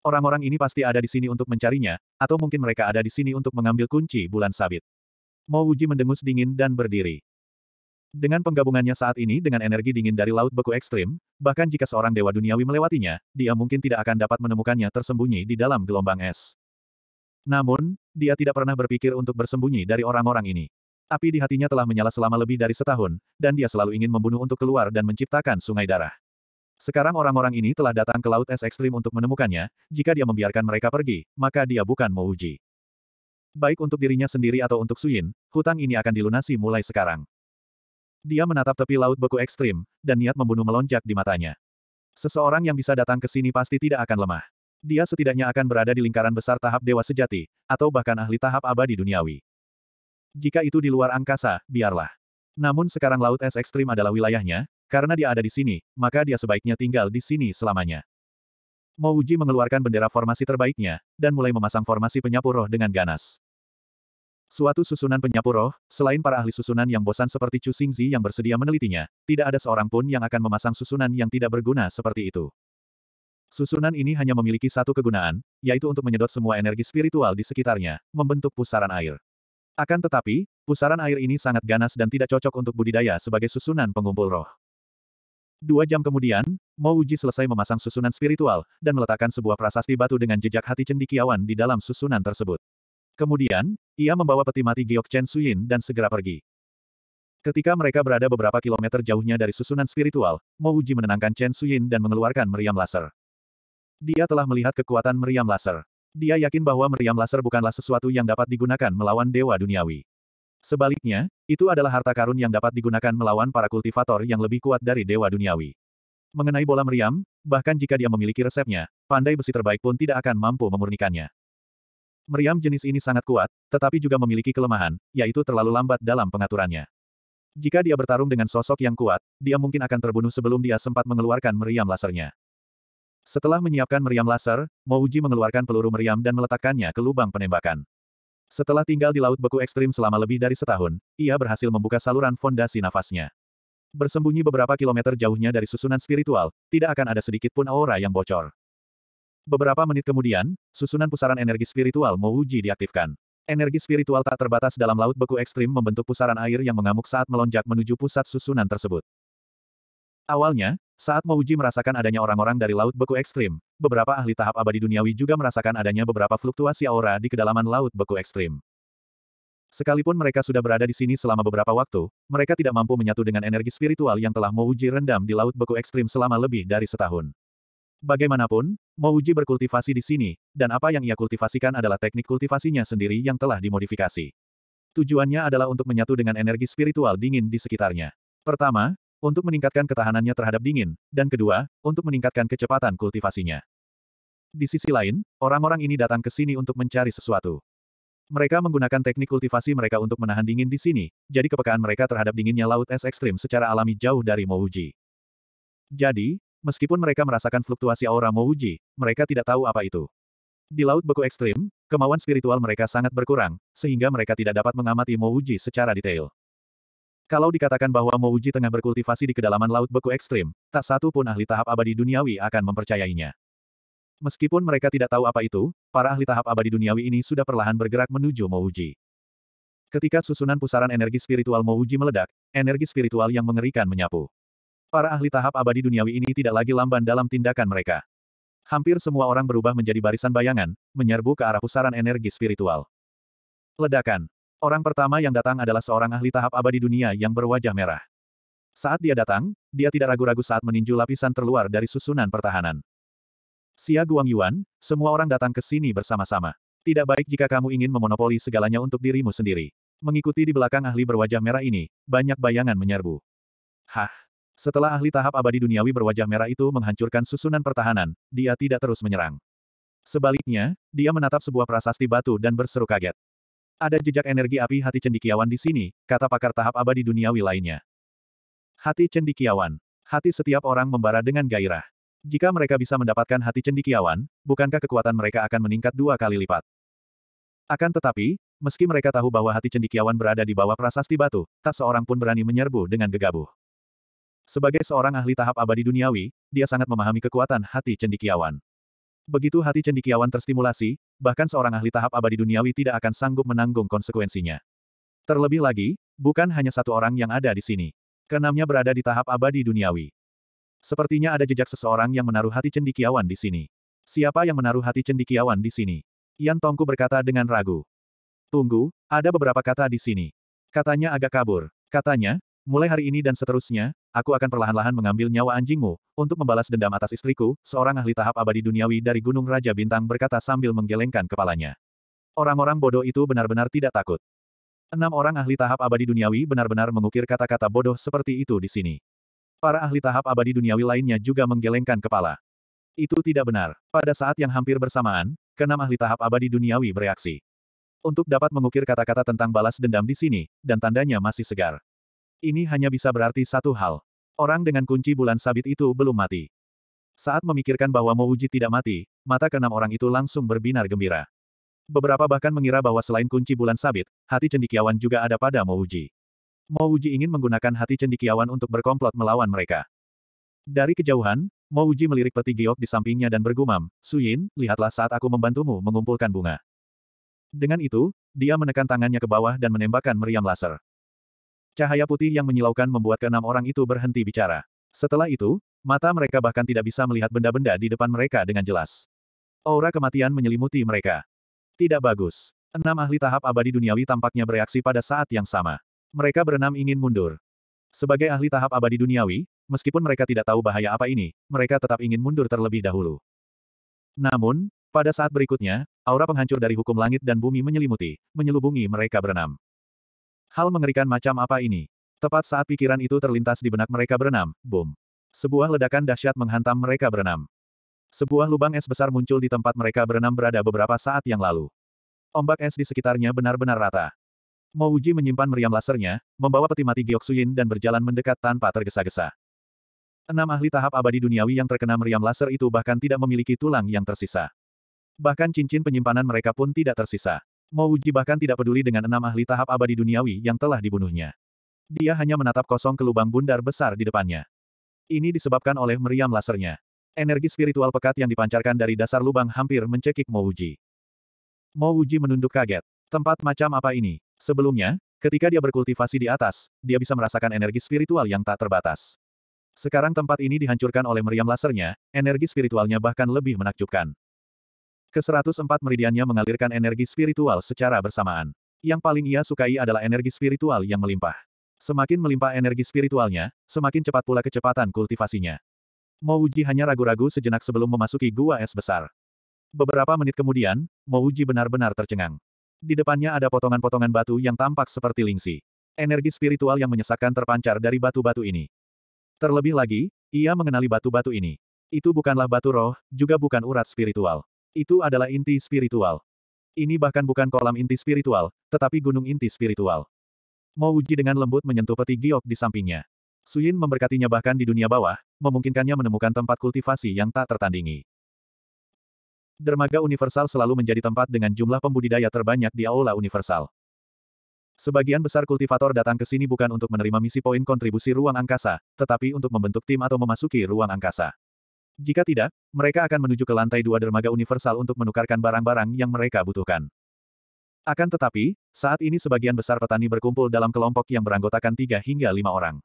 A: Orang-orang ini pasti ada di sini untuk mencarinya, atau mungkin mereka ada di sini untuk mengambil kunci bulan sabit. Mo Wuji mendengus dingin dan berdiri. Dengan penggabungannya saat ini dengan energi dingin dari laut beku ekstrim, bahkan jika seorang dewa duniawi melewatinya, dia mungkin tidak akan dapat menemukannya tersembunyi di dalam gelombang es. Namun, dia tidak pernah berpikir untuk bersembunyi dari orang-orang ini. Api di hatinya telah menyala selama lebih dari setahun, dan dia selalu ingin membunuh untuk keluar dan menciptakan sungai darah. Sekarang orang-orang ini telah datang ke Laut Es Ekstrim untuk menemukannya, jika dia membiarkan mereka pergi, maka dia bukan mau uji. Baik untuk dirinya sendiri atau untuk Suyin, hutang ini akan dilunasi mulai sekarang. Dia menatap tepi laut beku ekstrim, dan niat membunuh melonjak di matanya. Seseorang yang bisa datang ke sini pasti tidak akan lemah. Dia setidaknya akan berada di lingkaran besar tahap dewa sejati, atau bahkan ahli tahap abadi duniawi. Jika itu di luar angkasa, biarlah. Namun sekarang Laut Es Ekstrim adalah wilayahnya, karena dia ada di sini, maka dia sebaiknya tinggal di sini selamanya. Mouji mengeluarkan bendera formasi terbaiknya, dan mulai memasang formasi penyapu roh dengan ganas. Suatu susunan penyapu roh, selain para ahli susunan yang bosan seperti Chu Xingzi yang bersedia menelitinya, tidak ada seorang pun yang akan memasang susunan yang tidak berguna seperti itu. Susunan ini hanya memiliki satu kegunaan, yaitu untuk menyedot semua energi spiritual di sekitarnya, membentuk pusaran air. Akan tetapi, pusaran air ini sangat ganas dan tidak cocok untuk budidaya sebagai susunan pengumpul roh. Dua jam kemudian, Mo Uji selesai memasang susunan spiritual, dan meletakkan sebuah prasasti batu dengan jejak hati cendikiawan di dalam susunan tersebut. Kemudian, ia membawa peti mati Giok Chen Suyin dan segera pergi. Ketika mereka berada beberapa kilometer jauhnya dari susunan spiritual, Mo Uji menenangkan Chen Suyin dan mengeluarkan meriam laser. Dia telah melihat kekuatan meriam laser. Dia yakin bahwa meriam laser bukanlah sesuatu yang dapat digunakan melawan dewa duniawi. Sebaliknya, itu adalah harta karun yang dapat digunakan melawan para kultivator yang lebih kuat dari dewa duniawi. Mengenai bola meriam, bahkan jika dia memiliki resepnya, pandai besi terbaik pun tidak akan mampu memurnikannya. Meriam jenis ini sangat kuat, tetapi juga memiliki kelemahan, yaitu terlalu lambat dalam pengaturannya. Jika dia bertarung dengan sosok yang kuat, dia mungkin akan terbunuh sebelum dia sempat mengeluarkan meriam lasernya. Setelah menyiapkan meriam laser, Mouji mengeluarkan peluru meriam dan meletakkannya ke lubang penembakan. Setelah tinggal di laut beku ekstrim selama lebih dari setahun, ia berhasil membuka saluran fondasi nafasnya. Bersembunyi beberapa kilometer jauhnya dari susunan spiritual, tidak akan ada sedikit pun aura yang bocor. Beberapa menit kemudian, susunan pusaran energi spiritual Mouji diaktifkan. Energi spiritual tak terbatas dalam laut beku ekstrim membentuk pusaran air yang mengamuk saat melonjak menuju pusat susunan tersebut. Awalnya, saat Mouji merasakan adanya orang-orang dari laut beku ekstrim, beberapa ahli tahap abadi duniawi juga merasakan adanya beberapa fluktuasi aura di kedalaman laut beku ekstrim. Sekalipun mereka sudah berada di sini selama beberapa waktu, mereka tidak mampu menyatu dengan energi spiritual yang telah Mouji rendam di laut beku ekstrim selama lebih dari setahun. Bagaimanapun, Mouji berkultivasi di sini, dan apa yang ia kultivasikan adalah teknik kultivasinya sendiri yang telah dimodifikasi. Tujuannya adalah untuk menyatu dengan energi spiritual dingin di sekitarnya. Pertama, untuk meningkatkan ketahanannya terhadap dingin, dan kedua, untuk meningkatkan kecepatan kultivasinya. Di sisi lain, orang-orang ini datang ke sini untuk mencari sesuatu. Mereka menggunakan teknik kultivasi mereka untuk menahan dingin di sini, jadi kepekaan mereka terhadap dinginnya laut es ekstrim secara alami jauh dari Mouji. Jadi, meskipun mereka merasakan fluktuasi aura Mouji, mereka tidak tahu apa itu. Di laut beku ekstrim, kemauan spiritual mereka sangat berkurang, sehingga mereka tidak dapat mengamati Mouji secara detail. Kalau dikatakan bahwa Mouji tengah berkultivasi di kedalaman laut beku ekstrim, tak satu pun ahli tahap abadi duniawi akan mempercayainya. Meskipun mereka tidak tahu apa itu, para ahli tahap abadi duniawi ini sudah perlahan bergerak menuju Mouji. Ketika susunan pusaran energi spiritual Mouji meledak, energi spiritual yang mengerikan menyapu. Para ahli tahap abadi duniawi ini tidak lagi lamban dalam tindakan mereka. Hampir semua orang berubah menjadi barisan bayangan, menyerbu ke arah pusaran energi spiritual. Ledakan. Orang pertama yang datang adalah seorang ahli tahap abadi dunia yang berwajah merah. Saat dia datang, dia tidak ragu-ragu saat meninju lapisan terluar dari susunan pertahanan. Xia Yuan, semua orang datang ke sini bersama-sama. Tidak baik jika kamu ingin memonopoli segalanya untuk dirimu sendiri. Mengikuti di belakang ahli berwajah merah ini, banyak bayangan menyerbu. Hah! Setelah ahli tahap abadi duniawi berwajah merah itu menghancurkan susunan pertahanan, dia tidak terus menyerang. Sebaliknya, dia menatap sebuah prasasti batu dan berseru kaget. Ada jejak energi api hati cendikiawan di sini, kata pakar tahap abadi duniawi lainnya. Hati cendikiawan. Hati setiap orang membara dengan gairah. Jika mereka bisa mendapatkan hati cendikiawan, bukankah kekuatan mereka akan meningkat dua kali lipat? Akan tetapi, meski mereka tahu bahwa hati cendikiawan berada di bawah prasasti batu, tak seorang pun berani menyerbu dengan gegabah. Sebagai seorang ahli tahap abadi duniawi, dia sangat memahami kekuatan hati cendikiawan. Begitu hati cendikiawan terstimulasi, bahkan seorang ahli tahap abadi duniawi tidak akan sanggup menanggung konsekuensinya. Terlebih lagi, bukan hanya satu orang yang ada di sini. Keenamnya berada di tahap abadi duniawi. Sepertinya ada jejak seseorang yang menaruh hati cendikiawan di sini. Siapa yang menaruh hati cendikiawan di sini? Yan Tongku berkata dengan ragu. Tunggu, ada beberapa kata di sini. Katanya agak kabur. Katanya, Mulai hari ini dan seterusnya, aku akan perlahan-lahan mengambil nyawa anjingmu, untuk membalas dendam atas istriku, seorang ahli tahap abadi duniawi dari Gunung Raja Bintang berkata sambil menggelengkan kepalanya. Orang-orang bodoh itu benar-benar tidak takut. Enam orang ahli tahap abadi duniawi benar-benar mengukir kata-kata bodoh seperti itu di sini. Para ahli tahap abadi duniawi lainnya juga menggelengkan kepala. Itu tidak benar. Pada saat yang hampir bersamaan, keenam ahli tahap abadi duniawi bereaksi. Untuk dapat mengukir kata-kata tentang balas dendam di sini, dan tandanya masih segar. Ini hanya bisa berarti satu hal. Orang dengan kunci bulan sabit itu belum mati. Saat memikirkan bahwa Mouji tidak mati, mata keenam orang itu langsung berbinar gembira. Beberapa bahkan mengira bahwa selain kunci bulan sabit, hati cendikiawan juga ada pada Mouji. Mouji ingin menggunakan hati cendikiawan untuk berkomplot melawan mereka. Dari kejauhan, Mouji melirik peti giok di sampingnya dan bergumam, Suyin, lihatlah saat aku membantumu mengumpulkan bunga. Dengan itu, dia menekan tangannya ke bawah dan menembakkan meriam laser. Cahaya putih yang menyilaukan membuat keenam orang itu berhenti bicara. Setelah itu, mata mereka bahkan tidak bisa melihat benda-benda di depan mereka dengan jelas. Aura kematian menyelimuti mereka. Tidak bagus. Enam ahli tahap abadi duniawi tampaknya bereaksi pada saat yang sama. Mereka berenam ingin mundur. Sebagai ahli tahap abadi duniawi, meskipun mereka tidak tahu bahaya apa ini, mereka tetap ingin mundur terlebih dahulu. Namun, pada saat berikutnya, aura penghancur dari hukum langit dan bumi menyelimuti, menyelubungi mereka berenam. Hal mengerikan macam apa ini? Tepat saat pikiran itu terlintas di benak mereka berenam, boom. Sebuah ledakan dahsyat menghantam mereka berenam. Sebuah lubang es besar muncul di tempat mereka berenam berada beberapa saat yang lalu. Ombak es di sekitarnya benar-benar rata. Mouji menyimpan meriam lasernya, membawa peti mati Gyokshuin dan berjalan mendekat tanpa tergesa-gesa. Enam ahli tahap abadi duniawi yang terkena meriam laser itu bahkan tidak memiliki tulang yang tersisa. Bahkan cincin penyimpanan mereka pun tidak tersisa. Mo Uji bahkan tidak peduli dengan enam ahli tahap abadi duniawi yang telah dibunuhnya. Dia hanya menatap kosong ke lubang bundar besar di depannya. Ini disebabkan oleh meriam lasernya. Energi spiritual pekat yang dipancarkan dari dasar lubang hampir mencekik Mo Uji. Mo Uji menunduk kaget. Tempat macam apa ini? Sebelumnya, ketika dia berkultivasi di atas, dia bisa merasakan energi spiritual yang tak terbatas. Sekarang tempat ini dihancurkan oleh meriam lasernya, energi spiritualnya bahkan lebih menakjubkan. Ke-104 meridiannya mengalirkan energi spiritual secara bersamaan. Yang paling ia sukai adalah energi spiritual yang melimpah. Semakin melimpah energi spiritualnya, semakin cepat pula kecepatan kultivasinya. Mouji hanya ragu-ragu sejenak sebelum memasuki gua es besar. Beberapa menit kemudian, Mouji benar-benar tercengang. Di depannya ada potongan-potongan batu yang tampak seperti lingsi. Energi spiritual yang menyesakkan terpancar dari batu-batu ini. Terlebih lagi, ia mengenali batu-batu ini. Itu bukanlah batu roh, juga bukan urat spiritual. Itu adalah inti spiritual. Ini bahkan bukan kolam inti spiritual, tetapi gunung inti spiritual. Mau Uji dengan lembut menyentuh peti giok di sampingnya. Suyin memberkatinya bahkan di dunia bawah, memungkinkannya menemukan tempat kultivasi yang tak tertandingi. Dermaga Universal selalu menjadi tempat dengan jumlah pembudidaya terbanyak di Aula Universal. Sebagian besar kultivator datang ke sini bukan untuk menerima misi poin kontribusi ruang angkasa, tetapi untuk membentuk tim atau memasuki ruang angkasa. Jika tidak, mereka akan menuju ke lantai dua dermaga universal untuk menukarkan barang-barang yang mereka butuhkan. Akan tetapi, saat ini sebagian besar petani berkumpul dalam kelompok yang beranggotakan tiga hingga lima orang.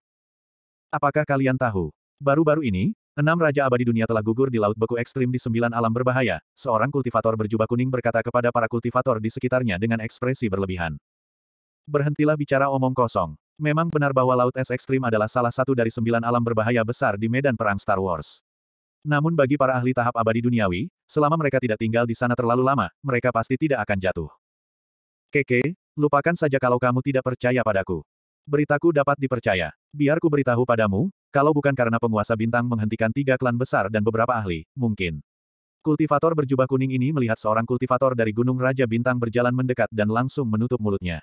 A: Apakah kalian tahu? Baru-baru ini, enam Raja Abadi Dunia telah gugur di Laut Beku Ekstrim di sembilan alam berbahaya, seorang kultivator berjubah kuning berkata kepada para kultivator di sekitarnya dengan ekspresi berlebihan. Berhentilah bicara omong kosong. Memang benar bahwa Laut Es Ekstrim adalah salah satu dari sembilan alam berbahaya besar di medan perang Star Wars. Namun bagi para ahli tahap abadi duniawi, selama mereka tidak tinggal di sana terlalu lama, mereka pasti tidak akan jatuh. Keke, lupakan saja kalau kamu tidak percaya padaku. Beritaku dapat dipercaya. Biar ku beritahu padamu, kalau bukan karena penguasa bintang menghentikan tiga klan besar dan beberapa ahli, mungkin. Kultivator berjubah kuning ini melihat seorang kultivator dari Gunung Raja Bintang berjalan mendekat dan langsung menutup mulutnya.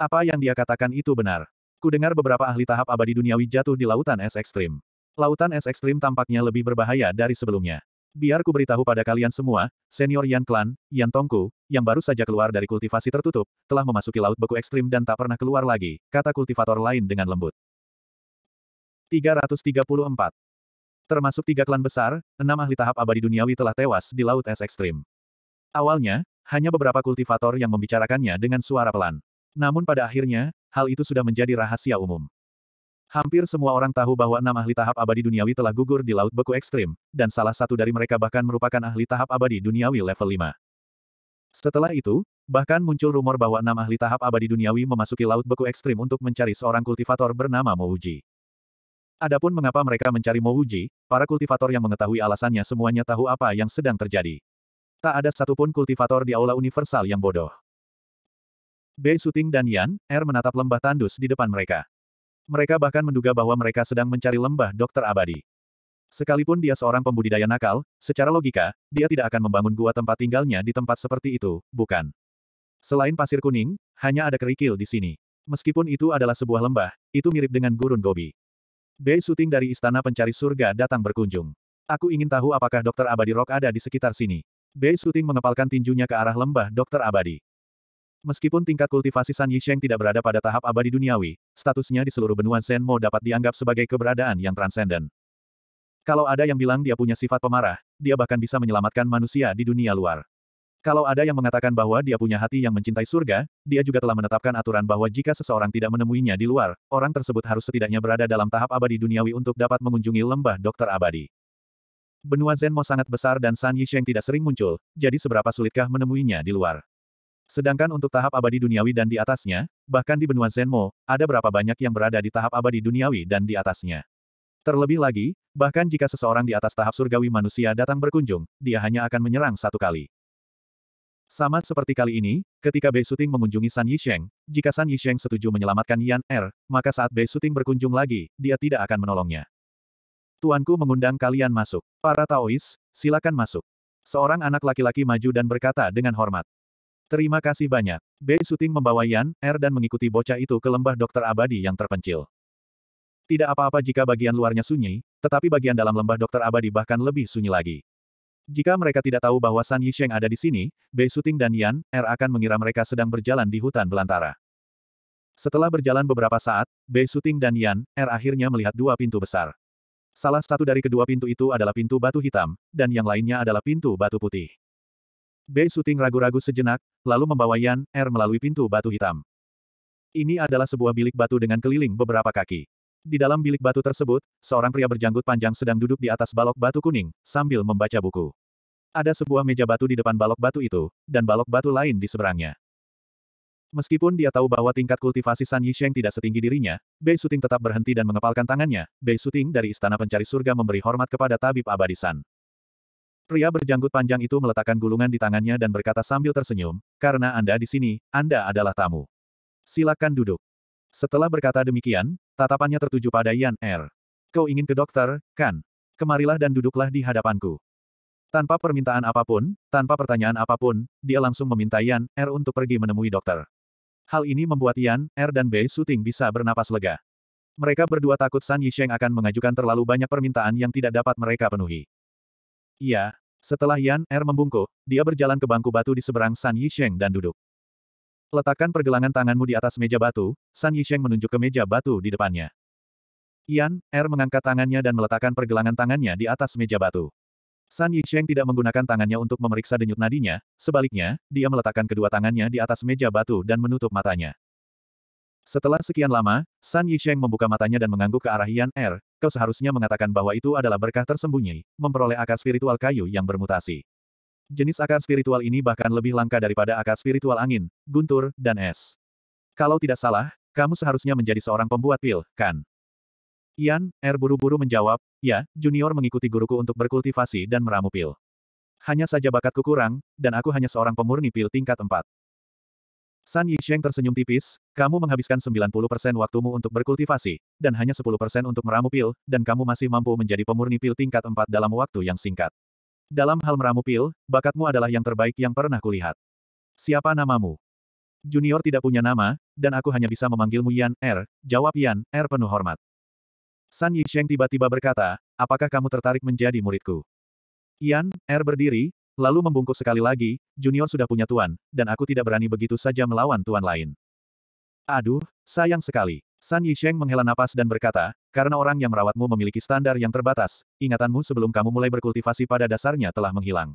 A: Apa yang dia katakan itu benar. Ku dengar beberapa ahli tahap abadi duniawi jatuh di lautan es ekstrim. Lautan es ekstrim tampaknya lebih berbahaya dari sebelumnya. Biar ku beritahu pada kalian semua, senior Yan Klan, Yan Tongku, yang baru saja keluar dari kultivasi tertutup, telah memasuki laut beku ekstrim dan tak pernah keluar lagi, kata kultivator lain dengan lembut. 334. Termasuk tiga klan besar, enam ahli tahap abadi duniawi telah tewas di laut es ekstrim. Awalnya, hanya beberapa kultivator yang membicarakannya dengan suara pelan. Namun pada akhirnya, hal itu sudah menjadi rahasia umum. Hampir semua orang tahu bahwa enam ahli tahap abadi duniawi telah gugur di Laut Beku Ekstrim, dan salah satu dari mereka bahkan merupakan ahli tahap abadi duniawi level 5. Setelah itu, bahkan muncul rumor bahwa enam ahli tahap abadi duniawi memasuki Laut Beku Ekstrim untuk mencari seorang kultivator bernama Mouji. Adapun mengapa mereka mencari Mouji, para kultivator yang mengetahui alasannya semuanya tahu apa yang sedang terjadi. Tak ada satupun kultivator di Aula Universal yang bodoh. Bei Suting dan Yan, Er menatap lembah tandus di depan mereka. Mereka bahkan menduga bahwa mereka sedang mencari lembah dokter abadi. Sekalipun dia seorang pembudidaya nakal, secara logika, dia tidak akan membangun gua tempat tinggalnya di tempat seperti itu, bukan? Selain pasir kuning, hanya ada kerikil di sini. Meskipun itu adalah sebuah lembah, itu mirip dengan gurun Gobi. Bei Suting dari Istana Pencari Surga datang berkunjung. Aku ingin tahu apakah Dokter Abadi Rock ada di sekitar sini. Bei Suting mengepalkan tinjunya ke arah lembah Dokter Abadi. Meskipun tingkat kultivasi San Yisheng tidak berada pada tahap abadi duniawi, statusnya di seluruh benua Zenmo dapat dianggap sebagai keberadaan yang transenden. Kalau ada yang bilang dia punya sifat pemarah, dia bahkan bisa menyelamatkan manusia di dunia luar. Kalau ada yang mengatakan bahwa dia punya hati yang mencintai surga, dia juga telah menetapkan aturan bahwa jika seseorang tidak menemuinya di luar, orang tersebut harus setidaknya berada dalam tahap abadi duniawi untuk dapat mengunjungi lembah dokter abadi. Benua Zenmo sangat besar dan San Yisheng tidak sering muncul, jadi seberapa sulitkah menemuinya di luar? Sedangkan untuk tahap abadi duniawi dan di atasnya, bahkan di benua Zenmo, ada berapa banyak yang berada di tahap abadi duniawi dan di atasnya. Terlebih lagi, bahkan jika seseorang di atas tahap surgawi manusia datang berkunjung, dia hanya akan menyerang satu kali. Sama seperti kali ini, ketika Bei Suting mengunjungi San Yisheng, jika San Yisheng setuju menyelamatkan Yan Er, maka saat Bei Suting berkunjung lagi, dia tidak akan menolongnya. Tuanku mengundang kalian masuk. Para Taois, silakan masuk. Seorang anak laki-laki maju dan berkata dengan hormat. Terima kasih banyak. Bei Suting membawa Yan, Er dan mengikuti bocah itu ke lembah dokter abadi yang terpencil. Tidak apa-apa jika bagian luarnya sunyi, tetapi bagian dalam lembah dokter abadi bahkan lebih sunyi lagi. Jika mereka tidak tahu bahwa San Yisheng ada di sini, Bei Suting dan Yan, Er akan mengira mereka sedang berjalan di hutan belantara. Setelah berjalan beberapa saat, Bei Suting dan Yan, Er akhirnya melihat dua pintu besar. Salah satu dari kedua pintu itu adalah pintu batu hitam, dan yang lainnya adalah pintu batu putih. Bei Suting ragu-ragu sejenak, lalu membawa Yan Er melalui pintu batu hitam. Ini adalah sebuah bilik batu dengan keliling beberapa kaki. Di dalam bilik batu tersebut, seorang pria berjanggut panjang sedang duduk di atas balok batu kuning, sambil membaca buku. Ada sebuah meja batu di depan balok batu itu, dan balok batu lain di seberangnya. Meskipun dia tahu bahwa tingkat kultivasi San Yisheng tidak setinggi dirinya, Bei Suting tetap berhenti dan mengepalkan tangannya. Bei Suting dari Istana Pencari Surga memberi hormat kepada tabib abadi San. Pria berjanggut panjang itu meletakkan gulungan di tangannya dan berkata sambil tersenyum, karena Anda di sini, Anda adalah tamu. Silakan duduk. Setelah berkata demikian, tatapannya tertuju pada Yan Er. Kau ingin ke dokter, kan? Kemarilah dan duduklah di hadapanku. Tanpa permintaan apapun, tanpa pertanyaan apapun, dia langsung meminta Yan Er untuk pergi menemui dokter. Hal ini membuat Yan Er dan Bei Suting bisa bernapas lega. Mereka berdua takut San Yisheng akan mengajukan terlalu banyak permintaan yang tidak dapat mereka penuhi. Iya. Setelah Yan Er membungkuk, dia berjalan ke bangku batu di seberang San Yisheng dan duduk. Letakkan pergelangan tanganmu di atas meja batu, San Yisheng menunjuk ke meja batu di depannya. Yan Er mengangkat tangannya dan meletakkan pergelangan tangannya di atas meja batu. San Yisheng tidak menggunakan tangannya untuk memeriksa denyut nadinya, sebaliknya, dia meletakkan kedua tangannya di atas meja batu dan menutup matanya. Setelah sekian lama, San Yisheng membuka matanya dan mengangguk ke arah Yan Er, kau seharusnya mengatakan bahwa itu adalah berkah tersembunyi, memperoleh akar spiritual kayu yang bermutasi. Jenis akar spiritual ini bahkan lebih langka daripada akar spiritual angin, guntur, dan es. Kalau tidak salah, kamu seharusnya menjadi seorang pembuat pil, kan? Ian, Er buru-buru menjawab, ya, junior mengikuti guruku untuk berkultivasi dan meramu pil. Hanya saja bakatku kurang, dan aku hanya seorang pemurni pil tingkat 4. San Yixiang tersenyum tipis, kamu menghabiskan 90% waktumu untuk berkultivasi, dan hanya 10% untuk meramu pil, dan kamu masih mampu menjadi pemurni pil tingkat 4 dalam waktu yang singkat. Dalam hal meramu pil, bakatmu adalah yang terbaik yang pernah kulihat. Siapa namamu? Junior tidak punya nama, dan aku hanya bisa memanggilmu Yan, R, er, jawab Yan, R er penuh hormat. San Yixiang tiba-tiba berkata, apakah kamu tertarik menjadi muridku? Yan, R er berdiri, Lalu membungkuk sekali lagi, Junior sudah punya tuan, dan aku tidak berani begitu saja melawan tuan lain. Aduh, sayang sekali. San Yisheng menghela napas dan berkata, karena orang yang merawatmu memiliki standar yang terbatas, ingatanmu sebelum kamu mulai berkultivasi pada dasarnya telah menghilang.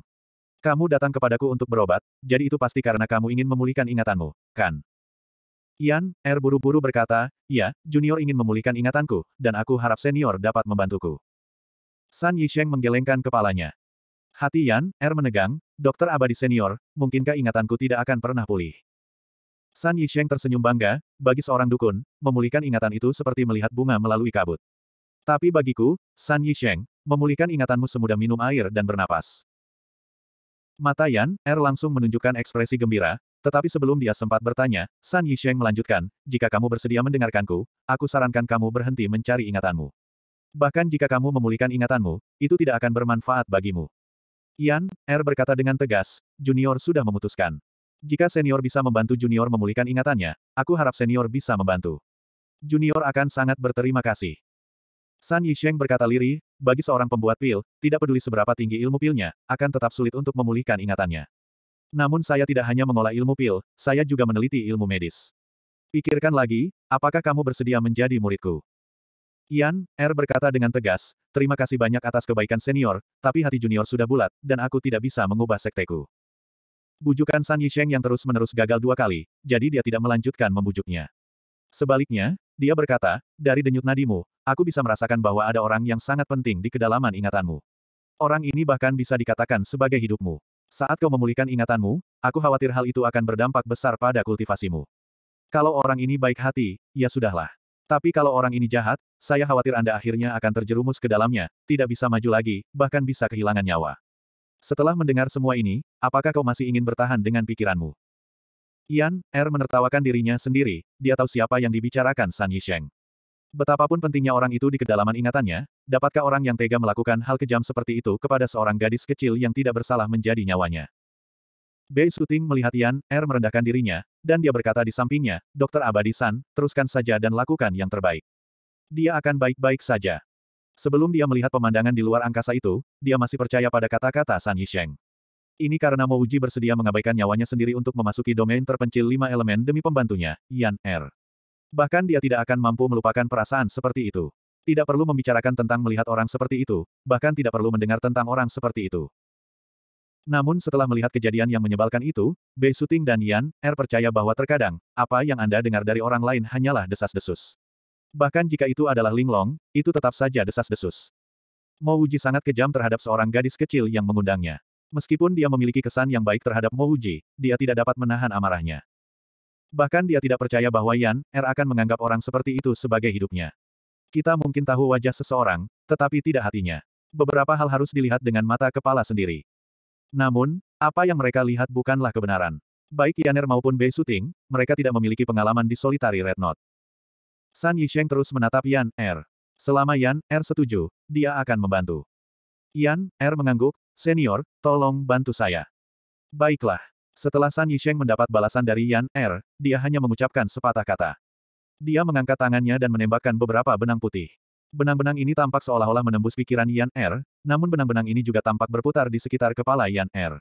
A: Kamu datang kepadaku untuk berobat, jadi itu pasti karena kamu ingin memulihkan ingatanmu, kan? Yan, er buru-buru berkata, ya, junior ingin memulihkan ingatanku, dan aku harap senior dapat membantuku. San Yisheng menggelengkan kepalanya. Hati Yan, Er menegang, dokter abadi senior, mungkinkah ingatanku tidak akan pernah pulih? San Yisheng tersenyum bangga, bagi seorang dukun, memulihkan ingatan itu seperti melihat bunga melalui kabut. Tapi bagiku, San Yisheng, memulihkan ingatanmu semudah minum air dan bernapas. Mata Yan, Er langsung menunjukkan ekspresi gembira, tetapi sebelum dia sempat bertanya, San Yisheng melanjutkan, jika kamu bersedia mendengarkanku, aku sarankan kamu berhenti mencari ingatanmu. Bahkan jika kamu memulihkan ingatanmu, itu tidak akan bermanfaat bagimu. Ian, R er berkata dengan tegas, junior sudah memutuskan. Jika senior bisa membantu junior memulihkan ingatannya, aku harap senior bisa membantu. Junior akan sangat berterima kasih. San Yisheng berkata liri, bagi seorang pembuat pil, tidak peduli seberapa tinggi ilmu pilnya, akan tetap sulit untuk memulihkan ingatannya. Namun saya tidak hanya mengolah ilmu pil, saya juga meneliti ilmu medis. Pikirkan lagi, apakah kamu bersedia menjadi muridku? Ian, R er berkata dengan tegas, terima kasih banyak atas kebaikan senior, tapi hati junior sudah bulat, dan aku tidak bisa mengubah sekteku. Bujukan San Yisheng yang terus-menerus gagal dua kali, jadi dia tidak melanjutkan membujuknya. Sebaliknya, dia berkata, dari denyut nadimu, aku bisa merasakan bahwa ada orang yang sangat penting di kedalaman ingatanmu. Orang ini bahkan bisa dikatakan sebagai hidupmu. Saat kau memulihkan ingatanmu, aku khawatir hal itu akan berdampak besar pada kultivasimu. Kalau orang ini baik hati, ya sudahlah. Tapi kalau orang ini jahat, saya khawatir Anda akhirnya akan terjerumus ke dalamnya, tidak bisa maju lagi, bahkan bisa kehilangan nyawa. Setelah mendengar semua ini, apakah kau masih ingin bertahan dengan pikiranmu? Yan, Er menertawakan dirinya sendiri, dia tahu siapa yang dibicarakan San Yisheng. Betapapun pentingnya orang itu di kedalaman ingatannya, dapatkah orang yang tega melakukan hal kejam seperti itu kepada seorang gadis kecil yang tidak bersalah menjadi nyawanya? Bei Suting melihat Yan Er merendahkan dirinya, dan dia berkata di sampingnya, Dokter Abadi San, teruskan saja dan lakukan yang terbaik. Dia akan baik-baik saja. Sebelum dia melihat pemandangan di luar angkasa itu, dia masih percaya pada kata-kata San Yisheng. Ini karena Mo Uji bersedia mengabaikan nyawanya sendiri untuk memasuki domain terpencil lima elemen demi pembantunya, Yan Er. Bahkan dia tidak akan mampu melupakan perasaan seperti itu. Tidak perlu membicarakan tentang melihat orang seperti itu, bahkan tidak perlu mendengar tentang orang seperti itu. Namun setelah melihat kejadian yang menyebalkan itu, Bei Suting dan Yan Er percaya bahwa terkadang, apa yang Anda dengar dari orang lain hanyalah desas-desus. Bahkan jika itu adalah linglong, itu tetap saja desas-desus. Mo Uji sangat kejam terhadap seorang gadis kecil yang mengundangnya. Meskipun dia memiliki kesan yang baik terhadap Mo Uji, dia tidak dapat menahan amarahnya. Bahkan dia tidak percaya bahwa Yan Er akan menganggap orang seperti itu sebagai hidupnya. Kita mungkin tahu wajah seseorang, tetapi tidak hatinya. Beberapa hal harus dilihat dengan mata kepala sendiri. Namun, apa yang mereka lihat bukanlah kebenaran. Baik Yaner maupun Bei Suting, mereka tidak memiliki pengalaman di solitari Red Knot. San Yisheng terus menatap Yan Er. Selama Yan Er setuju, dia akan membantu. Yan Er mengangguk, senior, tolong bantu saya. Baiklah. Setelah San Yisheng mendapat balasan dari Yan Er, dia hanya mengucapkan sepatah kata. Dia mengangkat tangannya dan menembakkan beberapa benang putih. Benang-benang ini tampak seolah-olah menembus pikiran Yan Er, namun benang-benang ini juga tampak berputar di sekitar kepala Yan Er.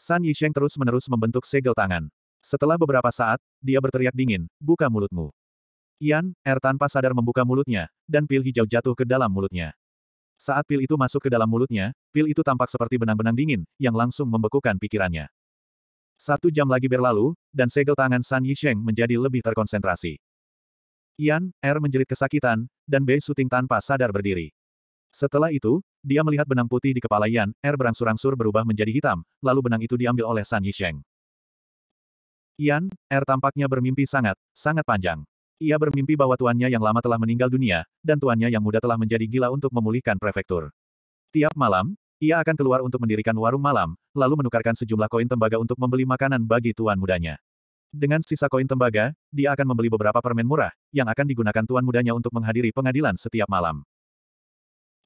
A: San Yisheng terus-menerus membentuk segel tangan. Setelah beberapa saat, dia berteriak dingin, buka mulutmu. Yan Er tanpa sadar membuka mulutnya, dan pil hijau jatuh ke dalam mulutnya. Saat pil itu masuk ke dalam mulutnya, pil itu tampak seperti benang-benang dingin, yang langsung membekukan pikirannya. Satu jam lagi berlalu, dan segel tangan San Yisheng menjadi lebih terkonsentrasi. Yan, Er menjerit kesakitan, dan Bei Suting tanpa sadar berdiri. Setelah itu, dia melihat benang putih di kepala Yan, Er berangsur-angsur berubah menjadi hitam, lalu benang itu diambil oleh San Yisheng. Yan, Er tampaknya bermimpi sangat, sangat panjang. Ia bermimpi bahwa tuannya yang lama telah meninggal dunia, dan tuannya yang muda telah menjadi gila untuk memulihkan prefektur. Tiap malam, ia akan keluar untuk mendirikan warung malam, lalu menukarkan sejumlah koin tembaga untuk membeli makanan bagi tuan mudanya. Dengan sisa koin tembaga, dia akan membeli beberapa permen murah, yang akan digunakan tuan mudanya untuk menghadiri pengadilan setiap malam.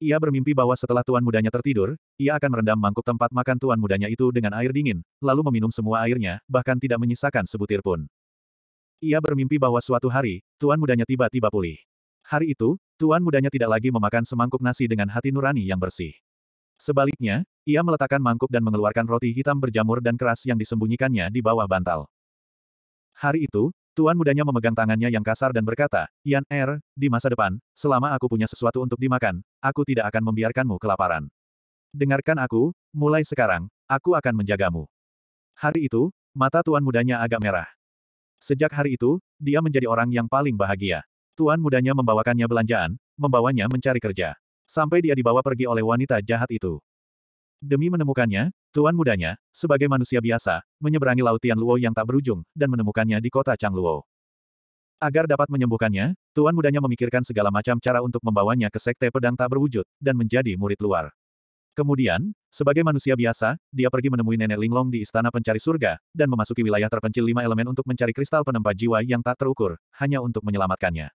A: Ia bermimpi bahwa setelah tuan mudanya tertidur, ia akan merendam mangkuk tempat makan tuan mudanya itu dengan air dingin, lalu meminum semua airnya, bahkan tidak menyisakan sebutir pun. Ia bermimpi bahwa suatu hari, tuan mudanya tiba-tiba pulih. Hari itu, tuan mudanya tidak lagi memakan semangkuk nasi dengan hati nurani yang bersih. Sebaliknya, ia meletakkan mangkuk dan mengeluarkan roti hitam berjamur dan keras yang disembunyikannya di bawah bantal. Hari itu, tuan mudanya memegang tangannya yang kasar dan berkata, Yan Er, di masa depan, selama aku punya sesuatu untuk dimakan, aku tidak akan membiarkanmu kelaparan. Dengarkan aku, mulai sekarang, aku akan menjagamu. Hari itu, mata tuan mudanya agak merah. Sejak hari itu, dia menjadi orang yang paling bahagia. Tuan mudanya membawakannya belanjaan, membawanya mencari kerja. Sampai dia dibawa pergi oleh wanita jahat itu. Demi menemukannya, tuan mudanya, sebagai manusia biasa, menyeberangi laut Luo yang tak berujung, dan menemukannya di kota Changluo. Agar dapat menyembuhkannya, tuan mudanya memikirkan segala macam cara untuk membawanya ke sekte pedang tak berwujud, dan menjadi murid luar. Kemudian, sebagai manusia biasa, dia pergi menemui nenek Linglong di istana pencari surga, dan memasuki wilayah terpencil lima elemen untuk mencari kristal penempa jiwa yang tak terukur, hanya untuk menyelamatkannya.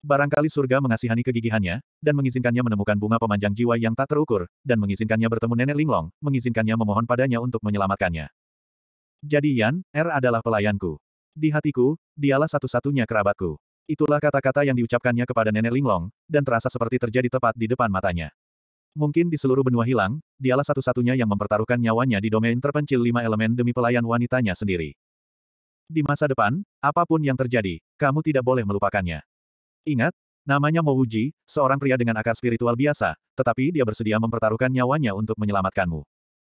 A: Barangkali surga mengasihani kegigihannya, dan mengizinkannya menemukan bunga pemanjang jiwa yang tak terukur, dan mengizinkannya bertemu nenek Linglong, mengizinkannya memohon padanya untuk menyelamatkannya. Jadi Yan, R er adalah pelayanku. Di hatiku, dialah satu-satunya kerabatku. Itulah kata-kata yang diucapkannya kepada nenek Linglong, dan terasa seperti terjadi tepat di depan matanya. Mungkin di seluruh benua hilang, dialah satu-satunya yang mempertaruhkan nyawanya di domain terpencil lima elemen demi pelayan wanitanya sendiri. Di masa depan, apapun yang terjadi, kamu tidak boleh melupakannya. Ingat, namanya Mouji, seorang pria dengan akar spiritual biasa, tetapi dia bersedia mempertaruhkan nyawanya untuk menyelamatkanmu.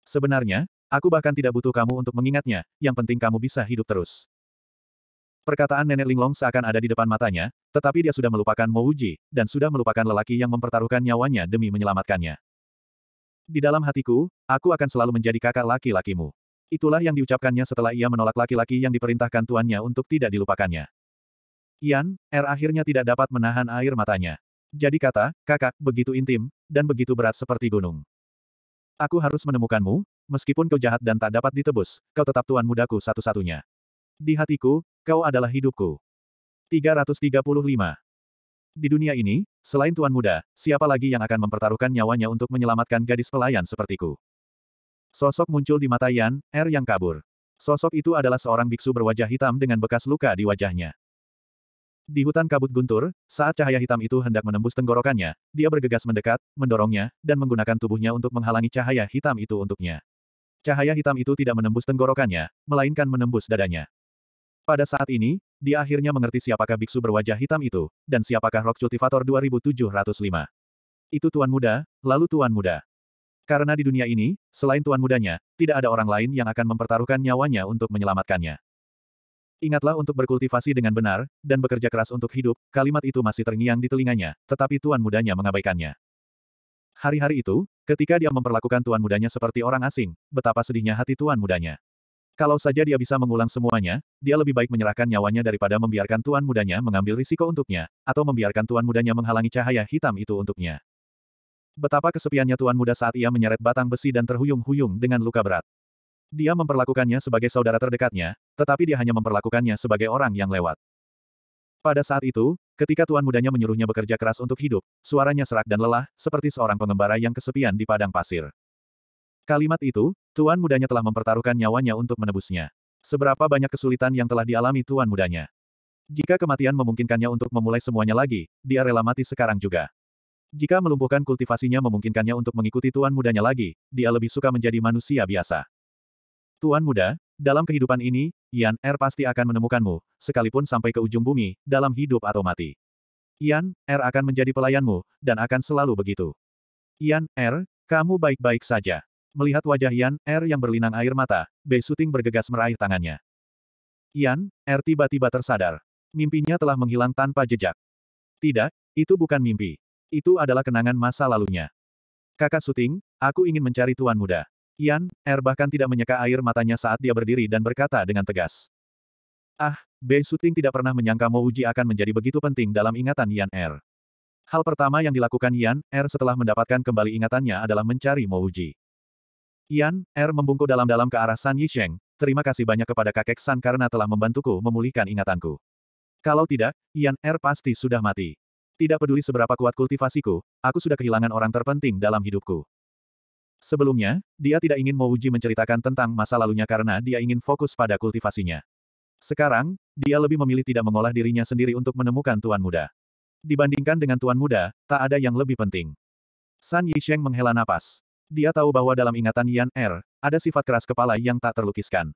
A: Sebenarnya, aku bahkan tidak butuh kamu untuk mengingatnya, yang penting kamu bisa hidup terus. Perkataan Nenek Linglong seakan ada di depan matanya, tetapi dia sudah melupakan Mouji, dan sudah melupakan lelaki yang mempertaruhkan nyawanya demi menyelamatkannya. Di dalam hatiku, aku akan selalu menjadi kakak laki-lakimu. Itulah yang diucapkannya setelah ia menolak laki-laki yang diperintahkan tuannya untuk tidak dilupakannya. Yan, R er akhirnya tidak dapat menahan air matanya. Jadi kata, kakak, begitu intim, dan begitu berat seperti gunung. Aku harus menemukanmu, meskipun kau jahat dan tak dapat ditebus, kau tetap tuan mudaku satu-satunya. Di hatiku, kau adalah hidupku. 335. Di dunia ini, selain tuan muda, siapa lagi yang akan mempertaruhkan nyawanya untuk menyelamatkan gadis pelayan sepertiku? Sosok muncul di mata Yan, R er yang kabur. Sosok itu adalah seorang biksu berwajah hitam dengan bekas luka di wajahnya. Di hutan kabut guntur, saat cahaya hitam itu hendak menembus tenggorokannya, dia bergegas mendekat, mendorongnya, dan menggunakan tubuhnya untuk menghalangi cahaya hitam itu untuknya. Cahaya hitam itu tidak menembus tenggorokannya, melainkan menembus dadanya. Pada saat ini, dia akhirnya mengerti siapakah biksu berwajah hitam itu, dan siapakah Rock Cultivator 2705. Itu Tuan Muda, lalu Tuan Muda. Karena di dunia ini, selain Tuan Mudanya, tidak ada orang lain yang akan mempertaruhkan nyawanya untuk menyelamatkannya. Ingatlah untuk berkultivasi dengan benar, dan bekerja keras untuk hidup, kalimat itu masih terngiang di telinganya, tetapi tuan mudanya mengabaikannya. Hari-hari itu, ketika dia memperlakukan tuan mudanya seperti orang asing, betapa sedihnya hati tuan mudanya. Kalau saja dia bisa mengulang semuanya, dia lebih baik menyerahkan nyawanya daripada membiarkan tuan mudanya mengambil risiko untuknya, atau membiarkan tuan mudanya menghalangi cahaya hitam itu untuknya. Betapa kesepiannya tuan muda saat ia menyeret batang besi dan terhuyung-huyung dengan luka berat. Dia memperlakukannya sebagai saudara terdekatnya, tetapi dia hanya memperlakukannya sebagai orang yang lewat. Pada saat itu, ketika tuan mudanya menyuruhnya bekerja keras untuk hidup, suaranya serak dan lelah, seperti seorang pengembara yang kesepian di padang pasir. Kalimat itu, tuan mudanya telah mempertaruhkan nyawanya untuk menebusnya. Seberapa banyak kesulitan yang telah dialami tuan mudanya. Jika kematian memungkinkannya untuk memulai semuanya lagi, dia rela mati sekarang juga. Jika melumpuhkan kultivasinya memungkinkannya untuk mengikuti tuan mudanya lagi, dia lebih suka menjadi manusia biasa. Tuan muda, dalam kehidupan ini, Yan Er pasti akan menemukanmu, sekalipun sampai ke ujung bumi, dalam hidup atau mati. Yan Er akan menjadi pelayanmu, dan akan selalu begitu. Yan Er, kamu baik-baik saja. Melihat wajah Yan Er yang berlinang air mata, Bei Suting bergegas meraih tangannya. Yan Er tiba-tiba tersadar. Mimpinya telah menghilang tanpa jejak. Tidak, itu bukan mimpi. Itu adalah kenangan masa lalunya. Kakak Suting, aku ingin mencari tuan muda. Yan, Er bahkan tidak menyeka air matanya saat dia berdiri dan berkata dengan tegas. Ah, Bei Suting tidak pernah menyangka Mo Uji akan menjadi begitu penting dalam ingatan Yan Er. Hal pertama yang dilakukan Yan Er setelah mendapatkan kembali ingatannya adalah mencari Mo Uji. Yan Er membungkuk dalam-dalam ke arah San Yisheng, terima kasih banyak kepada kakek San karena telah membantuku memulihkan ingatanku. Kalau tidak, Yan Er pasti sudah mati. Tidak peduli seberapa kuat kultivasiku, aku sudah kehilangan orang terpenting dalam hidupku. Sebelumnya, dia tidak ingin Mouji menceritakan tentang masa lalunya karena dia ingin fokus pada kultivasinya. Sekarang, dia lebih memilih tidak mengolah dirinya sendiri untuk menemukan Tuan Muda. Dibandingkan dengan Tuan Muda, tak ada yang lebih penting. San Yisheng menghela napas. Dia tahu bahwa dalam ingatan Yan Er, ada sifat keras kepala yang tak terlukiskan.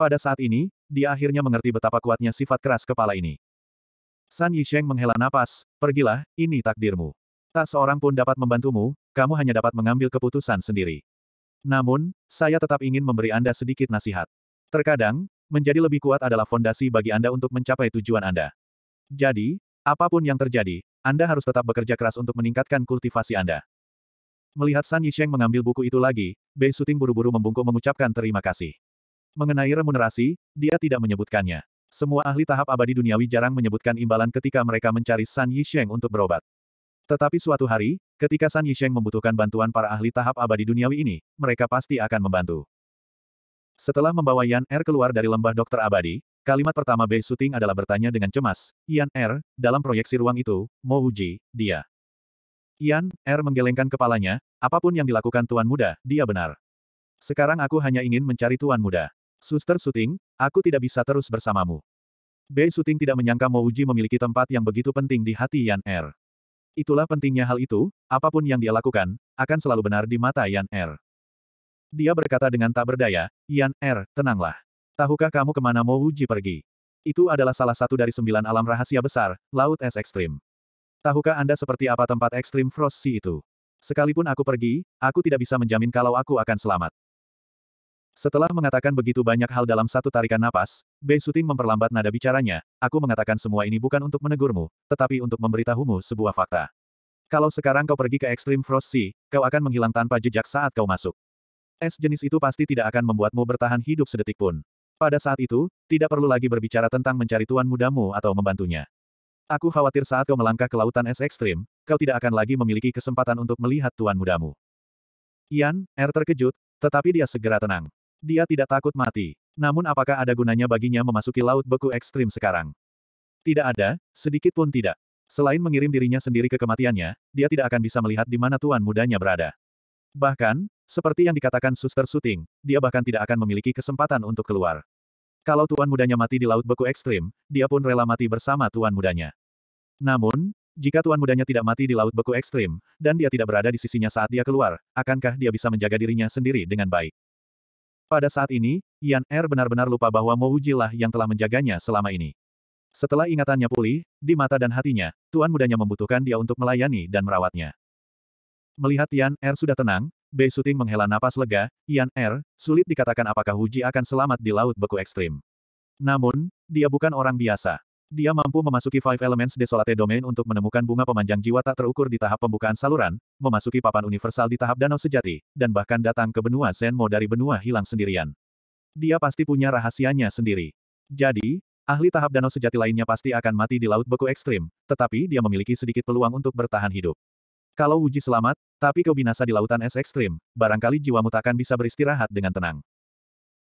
A: Pada saat ini, dia akhirnya mengerti betapa kuatnya sifat keras kepala ini. San Yisheng menghela napas, pergilah, ini takdirmu. Tak seorang pun dapat membantumu, kamu hanya dapat mengambil keputusan sendiri. Namun, saya tetap ingin memberi Anda sedikit nasihat. Terkadang, menjadi lebih kuat adalah fondasi bagi Anda untuk mencapai tujuan Anda. Jadi, apapun yang terjadi, Anda harus tetap bekerja keras untuk meningkatkan kultivasi Anda. Melihat San Yisheng mengambil buku itu lagi, Bei Suting buru-buru membungkuk mengucapkan terima kasih. Mengenai remunerasi, dia tidak menyebutkannya. Semua ahli tahap abadi duniawi jarang menyebutkan imbalan ketika mereka mencari San Yisheng untuk berobat. Tetapi suatu hari, ketika San Yisheng membutuhkan bantuan para ahli tahap abadi duniawi ini, mereka pasti akan membantu. Setelah membawa Yan Er keluar dari lembah dokter abadi, kalimat pertama Bei Suting adalah bertanya dengan cemas, Yan Er, dalam proyeksi ruang itu, Mo Uji, dia. Yan Er menggelengkan kepalanya, apapun yang dilakukan Tuan Muda, dia benar. Sekarang aku hanya ingin mencari Tuan Muda. Suster Suting, aku tidak bisa terus bersamamu. Bei Suting tidak menyangka Mo Uji memiliki tempat yang begitu penting di hati Yan Er. Itulah pentingnya hal itu, apapun yang dia lakukan, akan selalu benar di mata Yan Er. Dia berkata dengan tak berdaya, Yan Er, tenanglah. Tahukah kamu kemana Mo Wuji pergi? Itu adalah salah satu dari sembilan alam rahasia besar, Laut Es Ekstrim. Tahukah Anda seperti apa tempat ekstrim Frost Sea itu? Sekalipun aku pergi, aku tidak bisa menjamin kalau aku akan selamat. Setelah mengatakan begitu banyak hal dalam satu tarikan napas, Bei Suting memperlambat nada bicaranya, aku mengatakan semua ini bukan untuk menegurmu, tetapi untuk memberitahumu sebuah fakta. Kalau sekarang kau pergi ke Extreme Frost Sea, kau akan menghilang tanpa jejak saat kau masuk. Es jenis itu pasti tidak akan membuatmu bertahan hidup sedetik pun. Pada saat itu, tidak perlu lagi berbicara tentang mencari tuan mudamu atau membantunya. Aku khawatir saat kau melangkah ke lautan es ekstrim, kau tidak akan lagi memiliki kesempatan untuk melihat tuan mudamu. Ian, R terkejut, tetapi dia segera tenang. Dia tidak takut mati. Namun apakah ada gunanya baginya memasuki laut beku ekstrim sekarang? Tidak ada, sedikit pun tidak. Selain mengirim dirinya sendiri ke kematiannya, dia tidak akan bisa melihat di mana tuan mudanya berada. Bahkan, seperti yang dikatakan suster Suting, dia bahkan tidak akan memiliki kesempatan untuk keluar. Kalau tuan mudanya mati di laut beku ekstrim, dia pun rela mati bersama tuan mudanya. Namun, jika tuan mudanya tidak mati di laut beku ekstrim, dan dia tidak berada di sisinya saat dia keluar, akankah dia bisa menjaga dirinya sendiri dengan baik? Pada saat ini, Yan Er benar-benar lupa bahwa Mo Ujilah yang telah menjaganya selama ini. Setelah ingatannya pulih, di mata dan hatinya, tuan mudanya membutuhkan dia untuk melayani dan merawatnya. Melihat Yan Er sudah tenang, Bei Suting menghela napas lega, Yan Er, sulit dikatakan apakah Huji akan selamat di laut beku ekstrim. Namun, dia bukan orang biasa. Dia mampu memasuki Five Elements Desolate Domain untuk menemukan bunga pemanjang jiwa tak terukur di tahap pembukaan saluran, memasuki papan universal di tahap danau sejati, dan bahkan datang ke benua Zenmo dari benua hilang sendirian. Dia pasti punya rahasianya sendiri. Jadi, ahli tahap danau sejati lainnya pasti akan mati di laut beku ekstrim, tetapi dia memiliki sedikit peluang untuk bertahan hidup. Kalau uji selamat, tapi kau binasa di lautan es ekstrim, barangkali jiwamu takkan bisa beristirahat dengan tenang.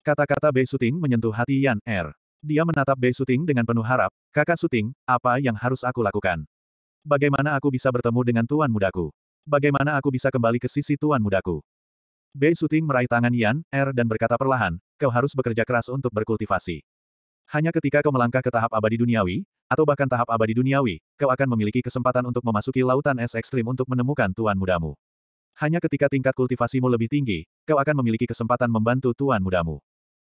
A: Kata-kata Bei Suting menyentuh hati Yan Er. Dia menatap Bei Suting dengan penuh harap, kakak Suting, apa yang harus aku lakukan? Bagaimana aku bisa bertemu dengan tuan mudaku? Bagaimana aku bisa kembali ke sisi tuan mudaku? Bei Suting meraih tangan Yan, Er dan berkata perlahan, kau harus bekerja keras untuk berkultivasi. Hanya ketika kau melangkah ke tahap abadi duniawi, atau bahkan tahap abadi duniawi, kau akan memiliki kesempatan untuk memasuki lautan es ekstrim untuk menemukan tuan mudamu. Hanya ketika tingkat kultivasimu lebih tinggi, kau akan memiliki kesempatan membantu tuan mudamu.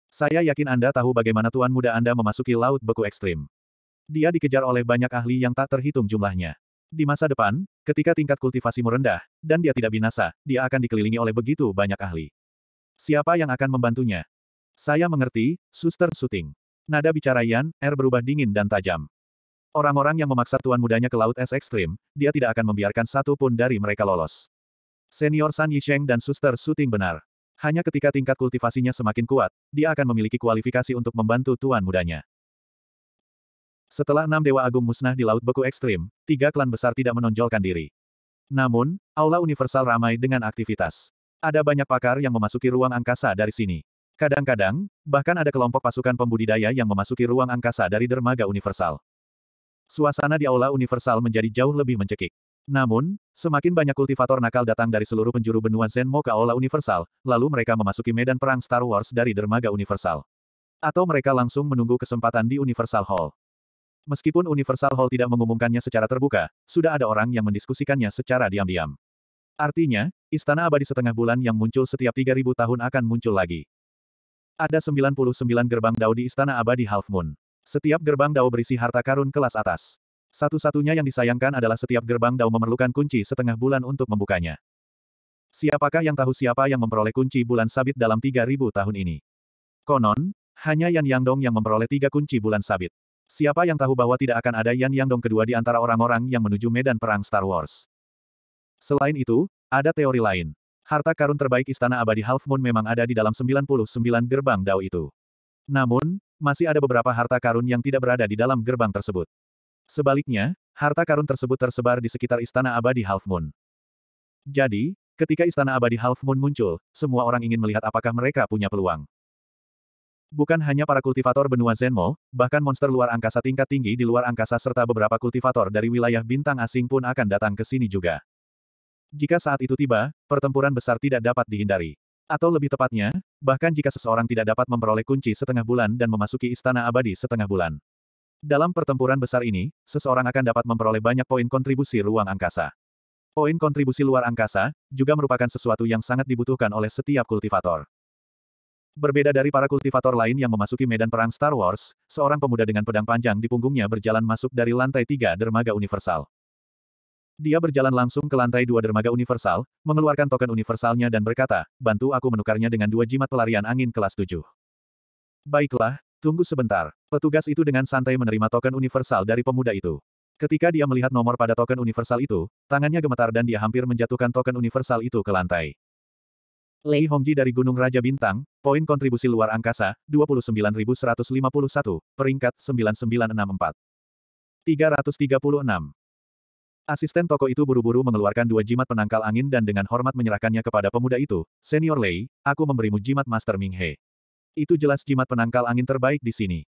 A: Saya yakin Anda tahu bagaimana tuan muda Anda memasuki laut beku ekstrim. Dia dikejar oleh banyak ahli yang tak terhitung jumlahnya. Di masa depan, ketika tingkat kultivasimu rendah, dan dia tidak binasa, dia akan dikelilingi oleh begitu banyak ahli. Siapa yang akan membantunya? Saya mengerti, suster Suting. Nada bicara Yan, air berubah dingin dan tajam. Orang-orang yang memaksa tuan mudanya ke laut es ekstrim, dia tidak akan membiarkan satu pun dari mereka lolos. Senior San Yisheng dan suster Suting benar. Hanya ketika tingkat kultivasinya semakin kuat, dia akan memiliki kualifikasi untuk membantu tuan mudanya. Setelah enam Dewa Agung musnah di Laut Beku Ekstrim, tiga klan besar tidak menonjolkan diri. Namun, Aula Universal ramai dengan aktivitas. Ada banyak pakar yang memasuki ruang angkasa dari sini. Kadang-kadang, bahkan ada kelompok pasukan pembudidaya yang memasuki ruang angkasa dari dermaga universal. Suasana di Aula Universal menjadi jauh lebih mencekik. Namun, semakin banyak kultivator nakal datang dari seluruh penjuru benua Zen ke Aula Universal, lalu mereka memasuki medan perang Star Wars dari dermaga Universal. Atau mereka langsung menunggu kesempatan di Universal Hall. Meskipun Universal Hall tidak mengumumkannya secara terbuka, sudah ada orang yang mendiskusikannya secara diam-diam. Artinya, istana abadi setengah bulan yang muncul setiap 3000 tahun akan muncul lagi. Ada 99 gerbang dao di istana abadi Half Moon. Setiap gerbang dao berisi harta karun kelas atas. Satu-satunya yang disayangkan adalah setiap gerbang Dao memerlukan kunci setengah bulan untuk membukanya. Siapakah yang tahu siapa yang memperoleh kunci bulan sabit dalam 3000 tahun ini? Konon, hanya Yan Yangdong yang memperoleh tiga kunci bulan sabit. Siapa yang tahu bahwa tidak akan ada Yan Yangdong kedua di antara orang-orang yang menuju medan perang Star Wars? Selain itu, ada teori lain. Harta karun terbaik Istana Abadi Half Moon memang ada di dalam 99 gerbang Dao itu. Namun, masih ada beberapa harta karun yang tidak berada di dalam gerbang tersebut. Sebaliknya, harta karun tersebut tersebar di sekitar Istana Abadi Half Moon. Jadi, ketika Istana Abadi Half Moon muncul, semua orang ingin melihat apakah mereka punya peluang. Bukan hanya para kultivator benua Zenmo, bahkan monster luar angkasa tingkat tinggi di luar angkasa serta beberapa kultivator dari wilayah bintang asing pun akan datang ke sini juga. Jika saat itu tiba, pertempuran besar tidak dapat dihindari. Atau lebih tepatnya, bahkan jika seseorang tidak dapat memperoleh kunci setengah bulan dan memasuki istana abadi setengah bulan. Dalam pertempuran besar ini, seseorang akan dapat memperoleh banyak poin kontribusi ruang angkasa. Poin kontribusi luar angkasa juga merupakan sesuatu yang sangat dibutuhkan oleh setiap kultivator. Berbeda dari para kultivator lain yang memasuki medan perang Star Wars, seorang pemuda dengan pedang panjang di punggungnya berjalan masuk dari lantai tiga dermaga universal. Dia berjalan langsung ke lantai dua dermaga universal, mengeluarkan token universalnya dan berkata, bantu aku menukarnya dengan dua jimat pelarian angin kelas tujuh. Baiklah, Tunggu sebentar. Petugas itu dengan santai menerima token universal dari pemuda itu. Ketika dia melihat nomor pada token universal itu, tangannya gemetar dan dia hampir menjatuhkan token universal itu ke lantai. Lei Hongji dari Gunung Raja Bintang, poin kontribusi luar angkasa, 29.151, peringkat 9964. 336. Asisten toko itu buru-buru mengeluarkan dua jimat penangkal angin dan dengan hormat menyerahkannya kepada pemuda itu, Senior Lei, aku memberimu jimat Master Ming He. Itu jelas jimat penangkal angin terbaik di sini.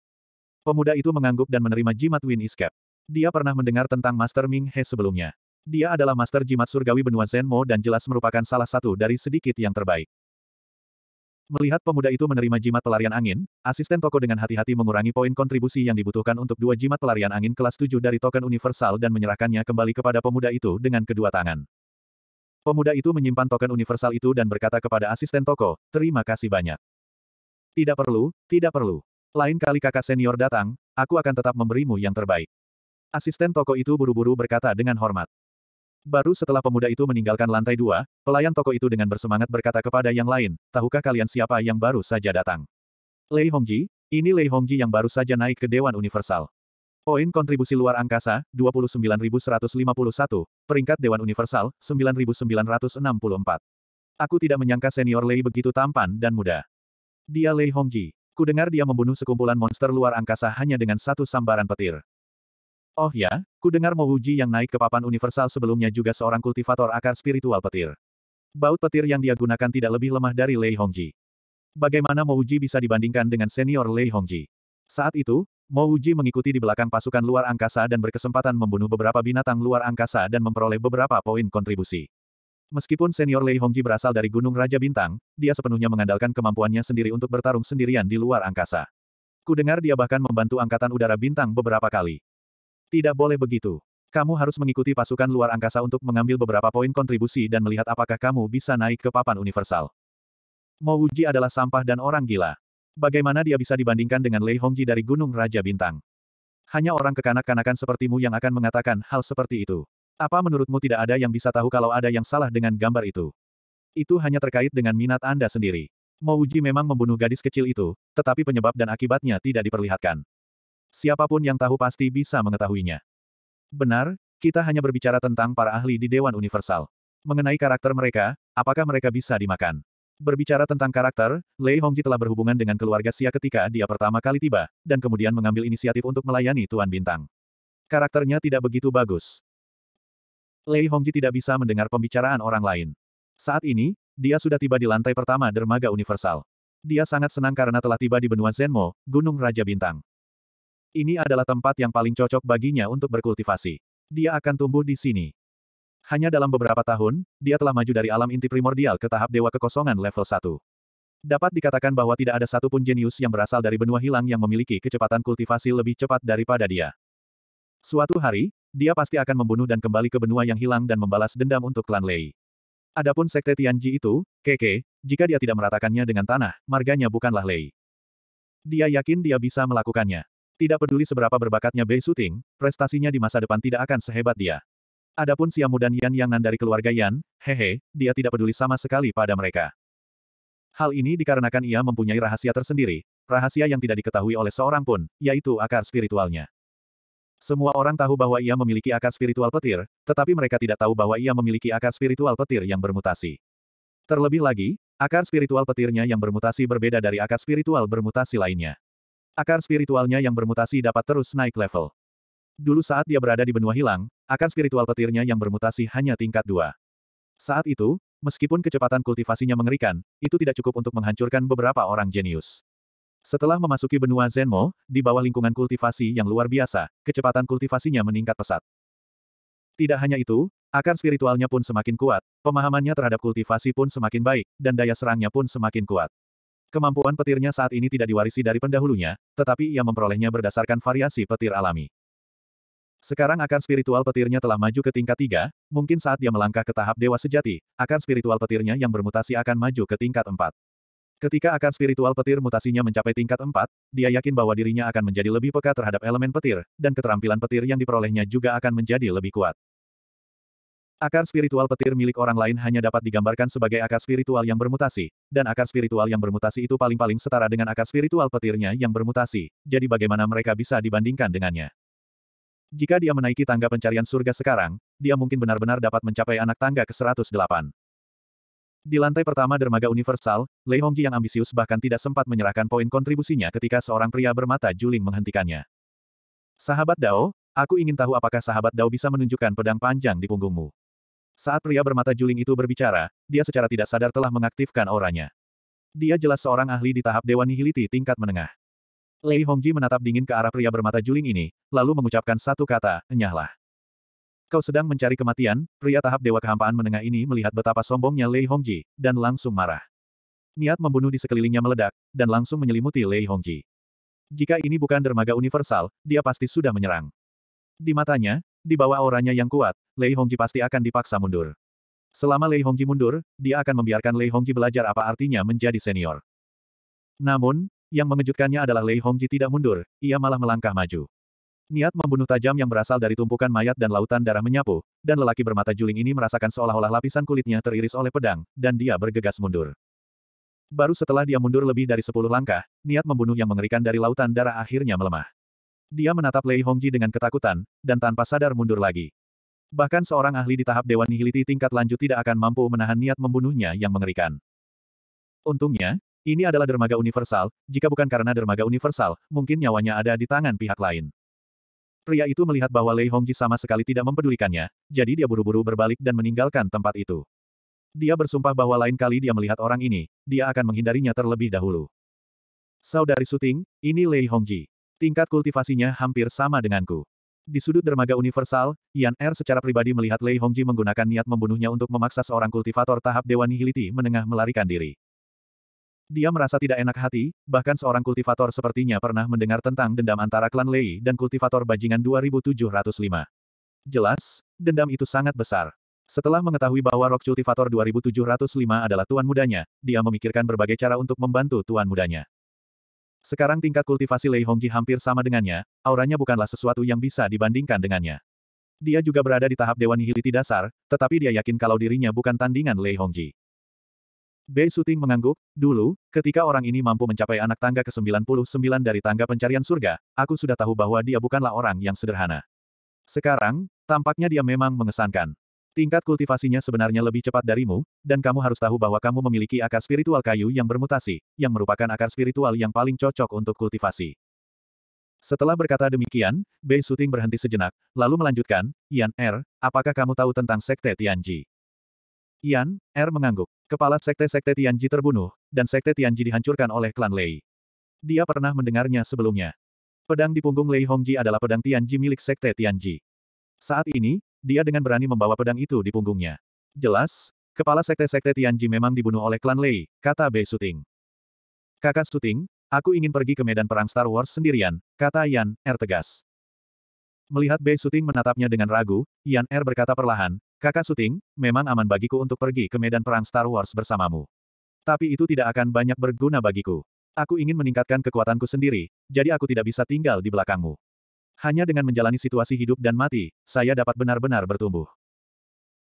A: Pemuda itu mengangguk dan menerima jimat Win Escape. Dia pernah mendengar tentang Master Ming He sebelumnya. Dia adalah master jimat surgawi benua Zenmo dan jelas merupakan salah satu dari sedikit yang terbaik. Melihat pemuda itu menerima jimat pelarian angin, asisten toko dengan hati-hati mengurangi poin kontribusi yang dibutuhkan untuk dua jimat pelarian angin kelas 7 dari token universal dan menyerahkannya kembali kepada pemuda itu dengan kedua tangan. Pemuda itu menyimpan token universal itu dan berkata kepada asisten toko, terima kasih banyak. Tidak perlu, tidak perlu. Lain kali kakak senior datang, aku akan tetap memberimu yang terbaik. Asisten toko itu buru-buru berkata dengan hormat. Baru setelah pemuda itu meninggalkan lantai dua, pelayan toko itu dengan bersemangat berkata kepada yang lain, tahukah kalian siapa yang baru saja datang? Lei Hongji, ini Lei Hongji yang baru saja naik ke Dewan Universal. Poin kontribusi luar angkasa, 29.151, peringkat Dewan Universal, 9.964. Aku tidak menyangka senior Lei begitu tampan dan muda. Dia Lei Hongji. Kudengar dia membunuh sekumpulan monster luar angkasa hanya dengan satu sambaran petir. Oh ya, kudengar dengar Mo Wuji yang naik ke papan universal sebelumnya juga seorang kultivator akar spiritual petir. Baut petir yang dia gunakan tidak lebih lemah dari Lei Hongji. Bagaimana Mo Wuji bisa dibandingkan dengan senior Lei Hongji? Saat itu, Mo Wuji mengikuti di belakang pasukan luar angkasa dan berkesempatan membunuh beberapa binatang luar angkasa dan memperoleh beberapa poin kontribusi. Meskipun senior Lei Hongji berasal dari Gunung Raja Bintang, dia sepenuhnya mengandalkan kemampuannya sendiri untuk bertarung sendirian di luar angkasa. Ku dengar dia bahkan membantu Angkatan Udara Bintang beberapa kali. Tidak boleh begitu. Kamu harus mengikuti pasukan luar angkasa untuk mengambil beberapa poin kontribusi dan melihat apakah kamu bisa naik ke papan universal. Mo Wuji adalah sampah dan orang gila. Bagaimana dia bisa dibandingkan dengan Lei Hongji dari Gunung Raja Bintang? Hanya orang kekanak-kanakan sepertimu yang akan mengatakan hal seperti itu. Apa menurutmu tidak ada yang bisa tahu kalau ada yang salah dengan gambar itu? Itu hanya terkait dengan minat Anda sendiri. Mouji memang membunuh gadis kecil itu, tetapi penyebab dan akibatnya tidak diperlihatkan. Siapapun yang tahu pasti bisa mengetahuinya. Benar, kita hanya berbicara tentang para ahli di Dewan Universal. Mengenai karakter mereka, apakah mereka bisa dimakan? Berbicara tentang karakter, Lei Hongji telah berhubungan dengan keluarga Sia ketika dia pertama kali tiba, dan kemudian mengambil inisiatif untuk melayani Tuan Bintang. Karakternya tidak begitu bagus. Lei Hongji tidak bisa mendengar pembicaraan orang lain. Saat ini, dia sudah tiba di lantai pertama dermaga universal. Dia sangat senang karena telah tiba di benua Zenmo, Gunung Raja Bintang. Ini adalah tempat yang paling cocok baginya untuk berkultivasi. Dia akan tumbuh di sini. Hanya dalam beberapa tahun, dia telah maju dari alam inti primordial ke tahap dewa kekosongan level 1. Dapat dikatakan bahwa tidak ada satupun jenius yang berasal dari benua hilang yang memiliki kecepatan kultivasi lebih cepat daripada dia. Suatu hari, dia pasti akan membunuh dan kembali ke benua yang hilang dan membalas dendam untuk klan Lei. Adapun sekte Tianji itu, keke, jika dia tidak meratakannya dengan tanah, marganya bukanlah Lei. Dia yakin dia bisa melakukannya. Tidak peduli seberapa berbakatnya Bei Suting, prestasinya di masa depan tidak akan sehebat dia. Adapun Siamu dan Yan Yang Nan dari keluarga Yan, hehe, dia tidak peduli sama sekali pada mereka. Hal ini dikarenakan ia mempunyai rahasia tersendiri, rahasia yang tidak diketahui oleh seorang pun, yaitu akar spiritualnya. Semua orang tahu bahwa ia memiliki akar spiritual petir, tetapi mereka tidak tahu bahwa ia memiliki akar spiritual petir yang bermutasi. Terlebih lagi, akar spiritual petirnya yang bermutasi berbeda dari akar spiritual bermutasi lainnya. Akar spiritualnya yang bermutasi dapat terus naik level. Dulu saat dia berada di benua hilang, akar spiritual petirnya yang bermutasi hanya tingkat dua. Saat itu, meskipun kecepatan kultivasinya mengerikan, itu tidak cukup untuk menghancurkan beberapa orang jenius. Setelah memasuki benua Zenmo, di bawah lingkungan kultivasi yang luar biasa, kecepatan kultivasinya meningkat pesat. Tidak hanya itu, akar spiritualnya pun semakin kuat, pemahamannya terhadap kultivasi pun semakin baik, dan daya serangnya pun semakin kuat. Kemampuan petirnya saat ini tidak diwarisi dari pendahulunya, tetapi ia memperolehnya berdasarkan variasi petir alami. Sekarang akar spiritual petirnya telah maju ke tingkat tiga, mungkin saat dia melangkah ke tahap dewa sejati, akar spiritual petirnya yang bermutasi akan maju ke tingkat empat. Ketika akar spiritual petir mutasinya mencapai tingkat 4, dia yakin bahwa dirinya akan menjadi lebih peka terhadap elemen petir, dan keterampilan petir yang diperolehnya juga akan menjadi lebih kuat. Akar spiritual petir milik orang lain hanya dapat digambarkan sebagai akar spiritual yang bermutasi, dan akar spiritual yang bermutasi itu paling-paling setara dengan akar spiritual petirnya yang bermutasi, jadi bagaimana mereka bisa dibandingkan dengannya. Jika dia menaiki tangga pencarian surga sekarang, dia mungkin benar-benar dapat mencapai anak tangga ke-108. Di lantai pertama dermaga universal, Lei Hongji yang ambisius bahkan tidak sempat menyerahkan poin kontribusinya ketika seorang pria bermata juling menghentikannya. Sahabat Dao, aku ingin tahu apakah sahabat Dao bisa menunjukkan pedang panjang di punggungmu. Saat pria bermata juling itu berbicara, dia secara tidak sadar telah mengaktifkan auranya. Dia jelas seorang ahli di tahap Dewan Nihiliti tingkat menengah. Lei Hongji menatap dingin ke arah pria bermata juling ini, lalu mengucapkan satu kata, enyahlah. Kau sedang mencari kematian, pria tahap dewa kehampaan menengah ini melihat betapa sombongnya Lei Hongji, dan langsung marah. Niat membunuh di sekelilingnya meledak, dan langsung menyelimuti Lei Hongji. Jika ini bukan dermaga universal, dia pasti sudah menyerang. Di matanya, di bawah auranya yang kuat, Lei Hongji pasti akan dipaksa mundur. Selama Lei Hongji mundur, dia akan membiarkan Lei Hongji belajar apa artinya menjadi senior. Namun, yang mengejutkannya adalah Lei Hongji tidak mundur, ia malah melangkah maju. Niat membunuh tajam yang berasal dari tumpukan mayat dan lautan darah menyapu, dan lelaki bermata juling ini merasakan seolah-olah lapisan kulitnya teriris oleh pedang, dan dia bergegas mundur. Baru setelah dia mundur lebih dari sepuluh langkah, niat membunuh yang mengerikan dari lautan darah akhirnya melemah. Dia menatap Lei Hongji dengan ketakutan, dan tanpa sadar mundur lagi. Bahkan seorang ahli di tahap Dewan Nihiliti tingkat lanjut tidak akan mampu menahan niat membunuhnya yang mengerikan. Untungnya, ini adalah dermaga universal, jika bukan karena dermaga universal, mungkin nyawanya ada di tangan pihak lain. Pria itu melihat bahwa Lei Hongji sama sekali tidak mempedulikannya, jadi dia buru-buru berbalik dan meninggalkan tempat itu. Dia bersumpah bahwa lain kali dia melihat orang ini, dia akan menghindarinya terlebih dahulu. Saudari Suting, ini Lei Hongji. Tingkat kultivasinya hampir sama denganku. Di sudut dermaga universal, Yan Er secara pribadi melihat Lei Hongji menggunakan niat membunuhnya untuk memaksa seorang kultivator tahap Dewan Nihiliti menengah melarikan diri. Dia merasa tidak enak hati, bahkan seorang kultivator sepertinya pernah mendengar tentang dendam antara klan Lei dan kultivator bajingan 2705. Jelas, dendam itu sangat besar. Setelah mengetahui bahwa Rock Cultivator 2705 adalah tuan mudanya, dia memikirkan berbagai cara untuk membantu tuan mudanya. Sekarang tingkat kultivasi Lei Hongji hampir sama dengannya, auranya bukanlah sesuatu yang bisa dibandingkan dengannya. Dia juga berada di tahap Dewan Nihiliti dasar, tetapi dia yakin kalau dirinya bukan tandingan Lei Hongji. Bei Suting mengangguk, dulu, ketika orang ini mampu mencapai anak tangga ke-99 dari tangga pencarian surga, aku sudah tahu bahwa dia bukanlah orang yang sederhana. Sekarang, tampaknya dia memang mengesankan. Tingkat kultivasinya sebenarnya lebih cepat darimu, dan kamu harus tahu bahwa kamu memiliki akar spiritual kayu yang bermutasi, yang merupakan akar spiritual yang paling cocok untuk kultivasi. Setelah berkata demikian, Bei Suting berhenti sejenak, lalu melanjutkan, Yan Er, apakah kamu tahu tentang Sekte Tianji? Yan Er mengangguk. Kepala sekte-sekte Tianji terbunuh, dan sekte Tianji dihancurkan oleh klan Lei. Dia pernah mendengarnya sebelumnya. Pedang di punggung Lei Hongji adalah pedang Tianji milik sekte Tianji. Saat ini, dia dengan berani membawa pedang itu di punggungnya. Jelas, kepala sekte-sekte Tianji memang dibunuh oleh klan Lei, kata Bei Suting. Kakak Suting, aku ingin pergi ke medan perang Star Wars sendirian, kata Yan, R er tegas. Melihat Bei Suting menatapnya dengan ragu, Yan R er berkata perlahan, Kakak syuting, memang aman bagiku untuk pergi ke medan perang Star Wars bersamamu. Tapi itu tidak akan banyak berguna bagiku. Aku ingin meningkatkan kekuatanku sendiri, jadi aku tidak bisa tinggal di belakangmu. Hanya dengan menjalani situasi hidup dan mati, saya dapat benar-benar bertumbuh.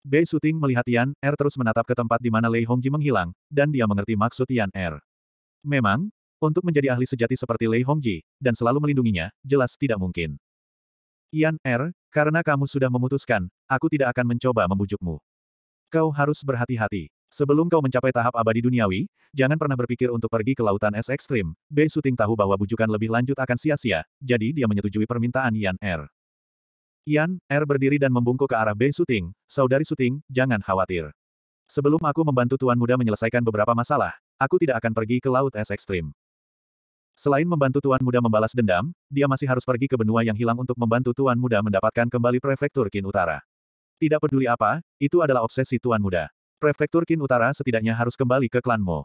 A: Bei Suting melihat Yan Er terus menatap ke tempat di mana Lei Hongji menghilang, dan dia mengerti maksud Yan Er. Memang, untuk menjadi ahli sejati seperti Lei Hongji, dan selalu melindunginya, jelas tidak mungkin. Yan Er, karena kamu sudah memutuskan, aku tidak akan mencoba membujukmu. Kau harus berhati-hati. Sebelum kau mencapai tahap abadi duniawi, jangan pernah berpikir untuk pergi ke lautan es ekstrim. B. Suting tahu bahwa bujukan lebih lanjut akan sia-sia, jadi dia menyetujui permintaan Yan Er. Yan Er berdiri dan membungkuk ke arah B. Suting, saudari Suting, jangan khawatir. Sebelum aku membantu Tuan Muda menyelesaikan beberapa masalah, aku tidak akan pergi ke laut es ekstrim. Selain membantu Tuan Muda membalas dendam, dia masih harus pergi ke benua yang hilang untuk membantu Tuan Muda mendapatkan kembali Prefektur Kin Utara. Tidak peduli apa, itu adalah obsesi Tuan Muda. Prefektur Kin Utara setidaknya harus kembali ke klanmu.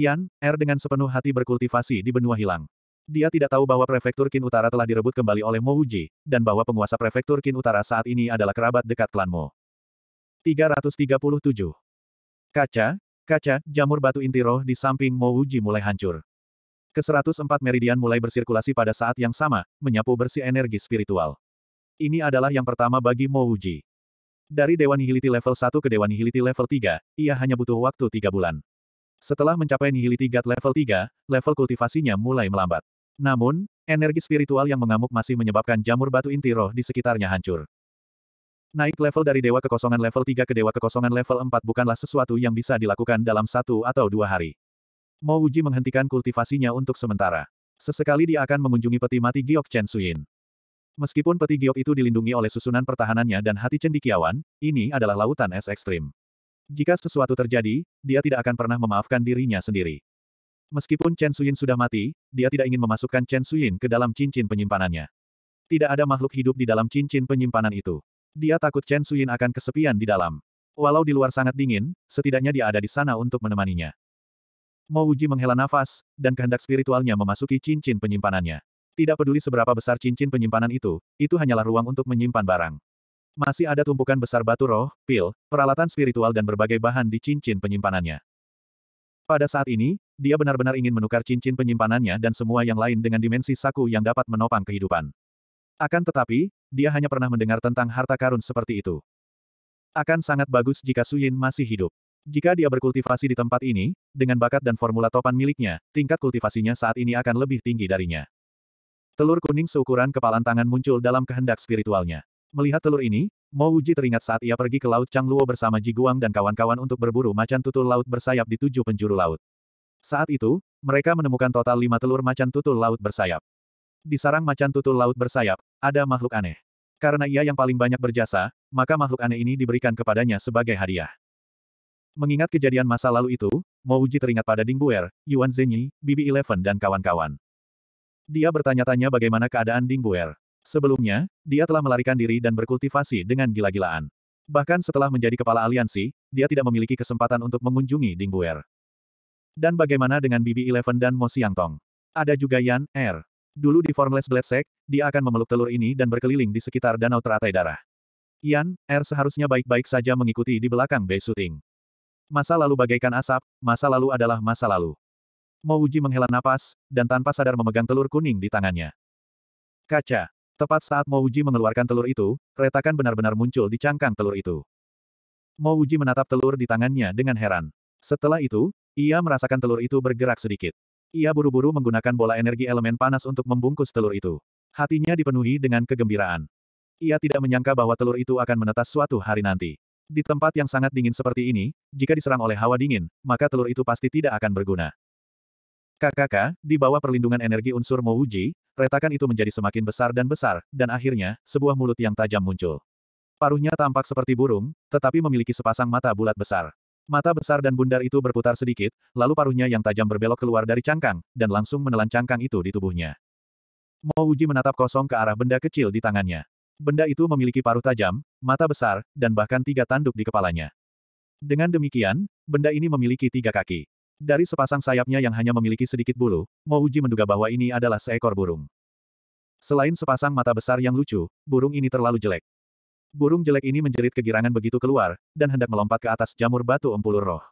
A: Yan, R er dengan sepenuh hati berkultivasi di benua hilang. Dia tidak tahu bahwa Prefektur Kin Utara telah direbut kembali oleh Mo Uji, dan bahwa penguasa Prefektur Kin Utara saat ini adalah kerabat dekat klanmu. 337. Kaca, kaca, jamur batu inti roh di samping Mo Uji mulai hancur. Ke-104 meridian mulai bersirkulasi pada saat yang sama, menyapu bersih energi spiritual. Ini adalah yang pertama bagi Mo Dari Dewa Nihiliti level 1 ke Dewa Nihiliti level 3, ia hanya butuh waktu 3 bulan. Setelah mencapai Nihiliti God level 3, level kultivasinya mulai melambat. Namun, energi spiritual yang mengamuk masih menyebabkan jamur batu inti roh di sekitarnya hancur. Naik level dari dewa kekosongan level 3 ke dewa kekosongan level 4 bukanlah sesuatu yang bisa dilakukan dalam satu atau dua hari. Mo Wuji menghentikan kultivasinya untuk sementara. Sesekali dia akan mengunjungi peti mati Giok Chen Suyin. Meskipun peti giok itu dilindungi oleh susunan pertahanannya dan hati cendikiawan, ini adalah lautan es ekstrim. Jika sesuatu terjadi, dia tidak akan pernah memaafkan dirinya sendiri. Meskipun Chen Suyin sudah mati, dia tidak ingin memasukkan Chen Suyin ke dalam cincin penyimpanannya. Tidak ada makhluk hidup di dalam cincin penyimpanan itu. Dia takut Chen Suyin akan kesepian di dalam. Walau di luar sangat dingin, setidaknya dia ada di sana untuk menemaninya. Mo Uji menghela nafas, dan kehendak spiritualnya memasuki cincin penyimpanannya. Tidak peduli seberapa besar cincin penyimpanan itu, itu hanyalah ruang untuk menyimpan barang. Masih ada tumpukan besar batu roh, pil, peralatan spiritual dan berbagai bahan di cincin penyimpanannya. Pada saat ini, dia benar-benar ingin menukar cincin penyimpanannya dan semua yang lain dengan dimensi saku yang dapat menopang kehidupan. Akan tetapi, dia hanya pernah mendengar tentang harta karun seperti itu. Akan sangat bagus jika Suyin masih hidup. Jika dia berkultivasi di tempat ini, dengan bakat dan formula topan miliknya, tingkat kultivasinya saat ini akan lebih tinggi darinya. Telur kuning seukuran kepalan tangan muncul dalam kehendak spiritualnya. Melihat telur ini, Mo Wuji teringat saat ia pergi ke Laut Changluo bersama Ji Guang dan kawan-kawan untuk berburu macan tutul laut bersayap di tujuh penjuru laut. Saat itu, mereka menemukan total lima telur macan tutul laut bersayap. Di sarang macan tutul laut bersayap, ada makhluk aneh. Karena ia yang paling banyak berjasa, maka makhluk aneh ini diberikan kepadanya sebagai hadiah. Mengingat kejadian masa lalu itu, Mo Uji teringat pada Ding Buer, Yuan Zhenyi, Bibi Eleven dan kawan-kawan. Dia bertanya-tanya bagaimana keadaan Ding Buer. Sebelumnya, dia telah melarikan diri dan berkultivasi dengan gila-gilaan. Bahkan setelah menjadi kepala aliansi, dia tidak memiliki kesempatan untuk mengunjungi Ding Buer. Dan bagaimana dengan Bibi Eleven dan Mo Xiangtong? Ada juga Yan, Er. Dulu di Formless Blade Sect, dia akan memeluk telur ini dan berkeliling di sekitar danau teratai darah. Yan, Er seharusnya baik-baik saja mengikuti di belakang Bei Suting. Masa lalu bagaikan asap, masa lalu adalah masa lalu. Mo Uji menghela napas, dan tanpa sadar memegang telur kuning di tangannya. Kaca. Tepat saat Mo Uji mengeluarkan telur itu, retakan benar-benar muncul di cangkang telur itu. Mo Uji menatap telur di tangannya dengan heran. Setelah itu, ia merasakan telur itu bergerak sedikit. Ia buru-buru menggunakan bola energi elemen panas untuk membungkus telur itu. Hatinya dipenuhi dengan kegembiraan. Ia tidak menyangka bahwa telur itu akan menetas suatu hari nanti. Di tempat yang sangat dingin seperti ini, jika diserang oleh hawa dingin, maka telur itu pasti tidak akan berguna. Kakak, di bawah perlindungan energi unsur Mouji, retakan itu menjadi semakin besar dan besar, dan akhirnya, sebuah mulut yang tajam muncul. Paruhnya tampak seperti burung, tetapi memiliki sepasang mata bulat besar. Mata besar dan bundar itu berputar sedikit, lalu paruhnya yang tajam berbelok keluar dari cangkang, dan langsung menelan cangkang itu di tubuhnya. Mouji menatap kosong ke arah benda kecil di tangannya. Benda itu memiliki paruh tajam, mata besar, dan bahkan tiga tanduk di kepalanya. Dengan demikian, benda ini memiliki tiga kaki. Dari sepasang sayapnya yang hanya memiliki sedikit bulu, Mouji menduga bahwa ini adalah seekor burung. Selain sepasang mata besar yang lucu, burung ini terlalu jelek. Burung jelek ini menjerit kegirangan begitu keluar, dan hendak melompat ke atas jamur batu empulur roh.